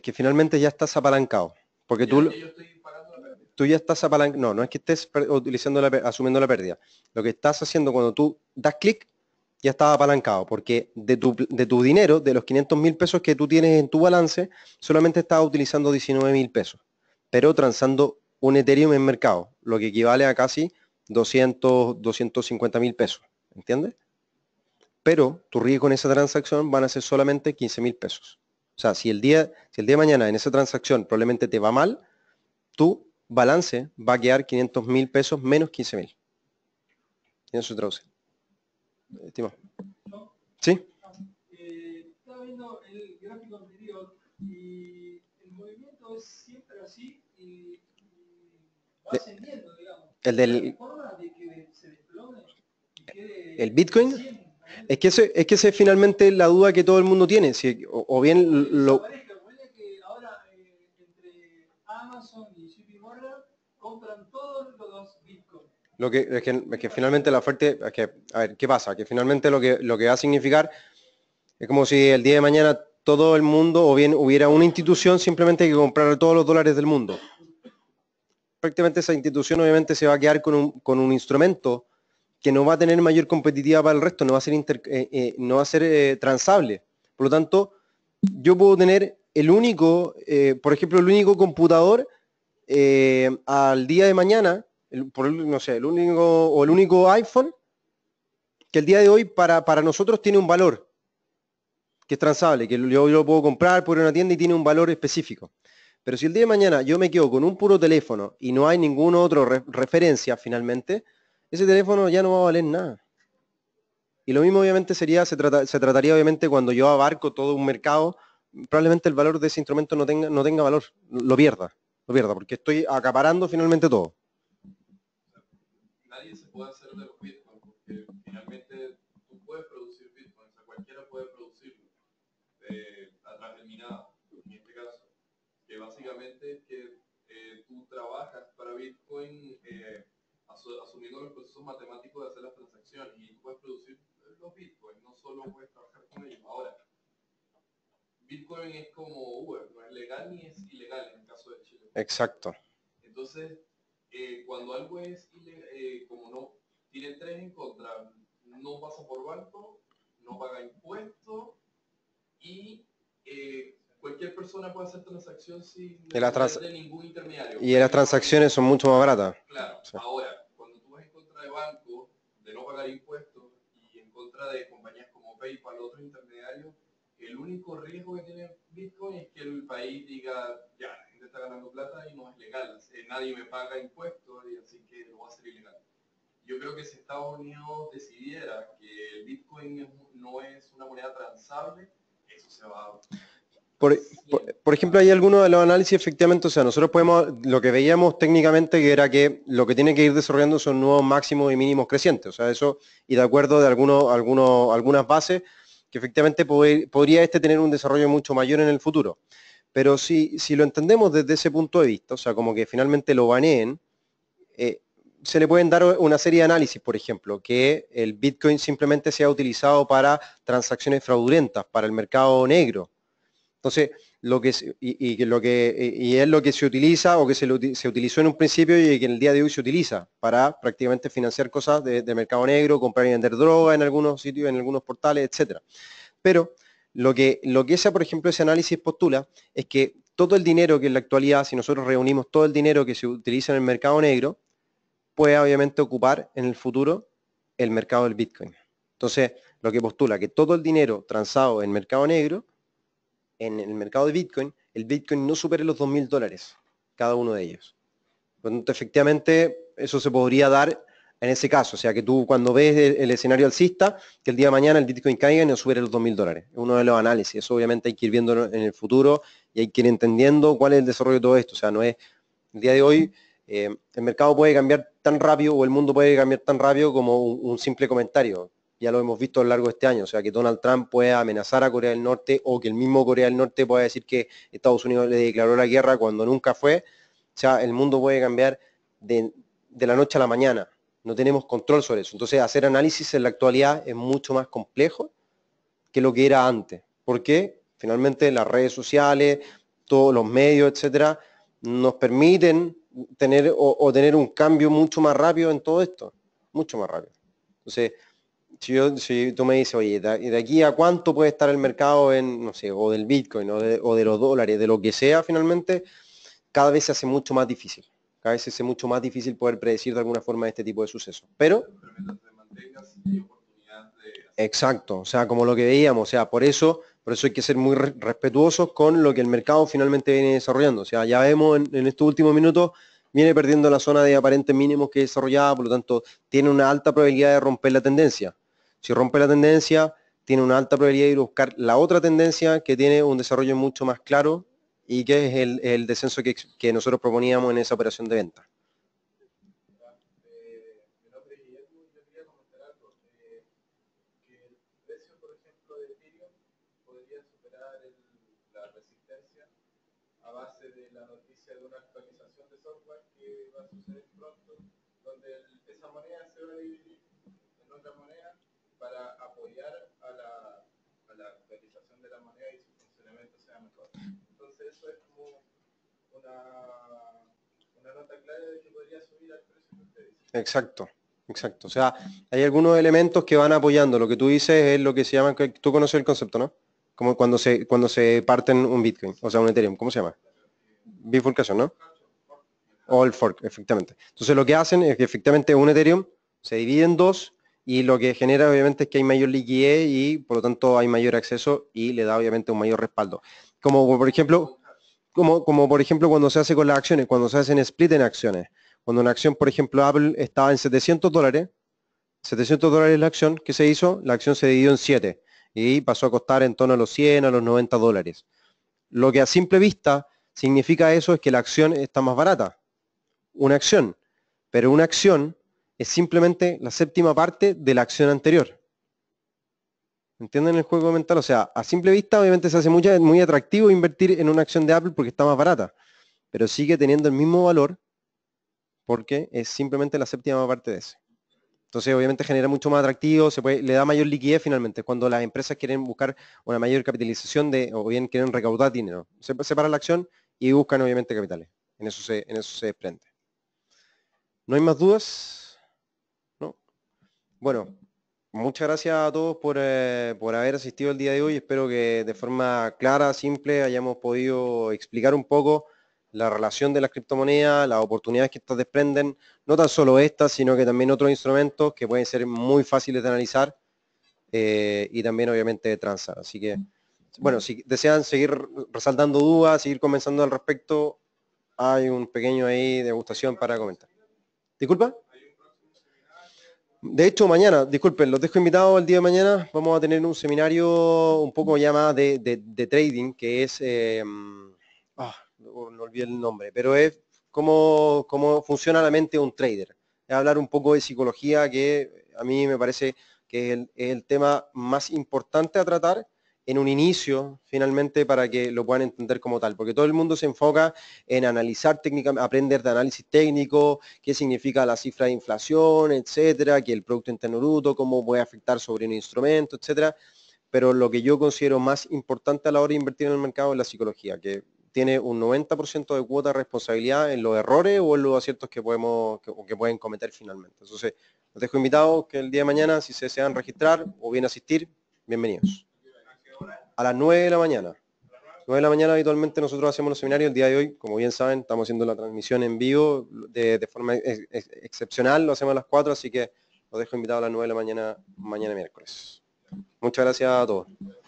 que, finalmente ya estás apalancado. Porque tú, tú ya estás apalancado. No, no es que estés utilizando asumiendo la pérdida. Lo que estás haciendo cuando tú das clic, ya estás apalancado. Porque de tu, de tu dinero, de los 500 mil pesos que tú tienes en tu balance, solamente estás utilizando 19 mil pesos. Pero transando un Ethereum en mercado, lo que equivale a casi 200, 250 mil pesos, ¿entiendes? Pero tu riesgo en esa transacción van a ser solamente 15 mil pesos. O sea, si el, día, si el día de mañana en esa transacción probablemente te va mal, tu balance va a quedar 500 mil pesos menos 15 mil. Y eso se ¿Sí? Eh, estaba viendo el gráfico anterior y el movimiento es siempre así y va ascendiendo. El del... El Bitcoin. Es que es que es finalmente la duda que todo el mundo tiene. Si, o, bien lo... Lo que es, que, es que finalmente la fuerte que, a ver, ¿qué pasa? Que finalmente lo que, lo que va a significar es como si el día de mañana todo el mundo o bien hubiera una institución simplemente que comprara todos los dólares del mundo prácticamente esa institución obviamente se va a quedar con un, instrumento que no va a tener mayor competitividad para el resto, no va a ser, eh, eh, no va a ser eh, transable. Por lo tanto, yo puedo tener el único, por ejemplo, el único computador al día de mañana, por no sé, el único o el único iPhone que el día de hoy para, nosotros tiene un valor que es transable, que yo lo puedo comprar por una tienda y tiene un valor específico. Pero si el día de mañana yo me quedo con un puro teléfono y no hay ninguna otra referencia finalmente, ese teléfono ya no va a valer nada. Y lo mismo obviamente sería, se, trataría obviamente cuando yo abarco todo un mercado, probablemente el valor de ese instrumento no tenga, no tenga valor, lo pierda, lo pierda, porque estoy acaparando finalmente todo. Nadie se puede hacer que eh, tú trabajas para Bitcoin eh, asumiendo los procesos matemáticos de hacer las transacciones y puedes producir eh, los Bitcoin, no solo puedes trabajar con ellos. Ahora, Bitcoin es como Uber, no es legal ni es ilegal en el caso de Chile. Exacto. Entonces, cuando algo es ilegal, como no tiene tres en contra, no pasa por banco, no paga impuestos y cualquier persona puede hacer transacción sin de ningún intermediario. Y las transacciones son mucho más baratas. Claro. Ahora, cuando tú vas en contra de banco, de no pagar impuestos y en contra de compañías como PayPal o otros intermediarios, el único riesgo que tiene Bitcoin es que el país diga, ya, la gente está ganando plata y no es legal, eh, nadie me paga impuestos y así que lo va a ser ilegal. Yo creo que si Estados Unidos decidiera que el Bitcoin no es una moneda transable, eso se va a por, ejemplo, hay algunos de los análisis, efectivamente, o sea, nosotros podemos, lo que veíamos técnicamente que era que lo que tiene que ir desarrollando son nuevos máximos y mínimos crecientes, o sea, eso, y de acuerdo de algunas bases, que efectivamente podría este tener un desarrollo mucho mayor en el futuro. Pero si, lo entendemos desde ese punto de vista, o sea, como que finalmente lo baneen, eh, se le pueden dar una serie de análisis, por ejemplo, que el Bitcoin simplemente sea utilizado para transacciones fraudulentas, para el mercado negro, entonces, lo que, y, lo que, es lo que se utiliza o que se, utilizó en un principio y que en el día de hoy se utiliza para prácticamente financiar cosas de, mercado negro, comprar y vender droga en algunos sitios, en algunos portales, etc. Pero lo que, lo que ese, por ejemplo, ese análisis postula es que todo el dinero que en la actualidad, si nosotros reunimos todo el dinero que se utiliza en el mercado negro, puede obviamente ocupar en el futuro el mercado del Bitcoin. Entonces, lo que postula que todo el dinero transado en mercado negro en el mercado de Bitcoin, el Bitcoin no supere los 2.000 dólares, cada uno de ellos. efectivamente, eso se podría dar en ese caso. O sea, que tú cuando ves el, escenario alcista, que el día de mañana el Bitcoin caiga y no supere los 2.000 dólares. Es uno de los análisis. Eso obviamente hay que ir viendo en el futuro y hay que ir entendiendo cuál es el desarrollo de todo esto. O sea, no es el día de hoy. Eh, el mercado puede cambiar tan rápido o el mundo puede cambiar tan rápido como un simple comentario ya lo hemos visto a lo largo de este año, o sea, que Donald Trump pueda amenazar a Corea del Norte o que el mismo Corea del Norte pueda decir que Estados Unidos le declaró la guerra cuando nunca fue, o sea, el mundo puede cambiar de, la noche a la mañana, no tenemos control sobre eso. Entonces, hacer análisis en la actualidad es mucho más complejo que lo que era antes, porque finalmente las redes sociales, todos los medios, etcétera, nos permiten tener o, o tener un cambio mucho más rápido en todo esto, mucho más rápido. Entonces, si, tú me dices, oye, de aquí a cuánto puede estar el mercado en, no sé, o del Bitcoin o de, los dólares, de lo que sea finalmente, cada vez se hace mucho más difícil. Cada vez se hace mucho más difícil poder predecir de alguna forma este tipo de sucesos. Pero... Exacto, o sea, como lo que veíamos, o sea, por eso, por eso hay que ser muy respetuosos con lo que el mercado finalmente viene desarrollando. O sea, ya vemos en estos últimos minutos viene perdiendo la zona de aparentes mínimos que desarrollaba, por lo tanto, tiene una alta probabilidad de romper la tendencia. Si rompe la tendencia, tiene una alta probabilidad de ir a buscar la otra tendencia que tiene un desarrollo mucho más claro y que es el, descenso que nosotros proponíamos en esa operación de venta. una, Exacto. Exacto, o sea, hay algunos elementos que van apoyando. Lo que tú dices es lo que se llama, tú conoces el concepto, ¿no? Como cuando se, cuando se parten un Bitcoin, o sea, un Ethereum, ¿cómo se llama? Bifurcación, ¿no? O el fork, efectivamente. Entonces lo que hacen es que efectivamente un Ethereum se divide en dos y lo que genera obviamente es que hay mayor liquidez y por lo tanto hay mayor acceso y le da obviamente un mayor respaldo. Como por ejemplo, como, por ejemplo cuando se hace con las acciones, cuando se hacen split en acciones. Cuando una acción, por ejemplo, Apple estaba en 700 dólares, 700 dólares la acción ¿qué se hizo, la acción se dividió en 7 y pasó a costar en torno a los 100, a los 90 dólares. Lo que a simple vista significa eso es que la acción está más barata. Una acción. Pero una acción es simplemente la séptima parte de la acción anterior. ¿Entienden el juego mental? O sea, a simple vista obviamente se hace muy, muy atractivo invertir en una acción de Apple porque está más barata, pero sigue teniendo el mismo valor porque es simplemente la séptima parte de ese. Entonces obviamente genera mucho más atractivo, se le da mayor liquidez finalmente cuando las empresas quieren buscar una mayor capitalización de, o bien quieren recaudar dinero. Se separa la acción y buscan obviamente capitales. En eso se, en eso se desprende. ¿No hay más dudas? No. Bueno, muchas gracias a todos eh, por, haber asistido el día de hoy. Espero que de forma clara, simple, hayamos podido explicar un poco la relación de las criptomonedas, las oportunidades que estas desprenden, no tan solo estas, sino que también otros instrumentos que pueden ser muy fáciles de analizar eh, y también obviamente de transar. Así que, bueno, si desean seguir resaltando dudas, seguir comenzando al respecto, hay un pequeño ahí de gustación para comentar. Disculpa. De hecho, mañana, disculpen, los dejo invitados el día de mañana. Vamos a tener un seminario un poco ya más de, trading, que es, no, eh, ah, oh, olvido el nombre, pero es cómo, funciona la mente de un trader. Es hablar un poco de psicología, que a mí me parece que es el tema más importante a tratar en un inicio, finalmente, para que lo puedan entender como tal, porque todo el mundo se enfoca en analizar técnicamente, aprender de análisis técnico, qué significa la cifra de inflación, etcétera, que el Producto Interno Bruto, cómo puede afectar sobre un instrumento, etcétera, pero lo que yo considero más importante a la hora de invertir en el mercado es la psicología, que tiene un 90% de cuota de responsabilidad en los errores o en los aciertos que podemos que pueden cometer finalmente. Entonces, los dejo invitados que el día de mañana, si se desean registrar o bien asistir, bienvenidos a las 9 de la mañana. 9 de la mañana habitualmente nosotros hacemos los seminarios. El día de hoy, como bien saben, estamos haciendo la transmisión en vivo de, forma excepcional. Lo hacemos a las 4, así que los dejo invitados a las 9 de la mañana, mañana miércoles. Muchas gracias a todos.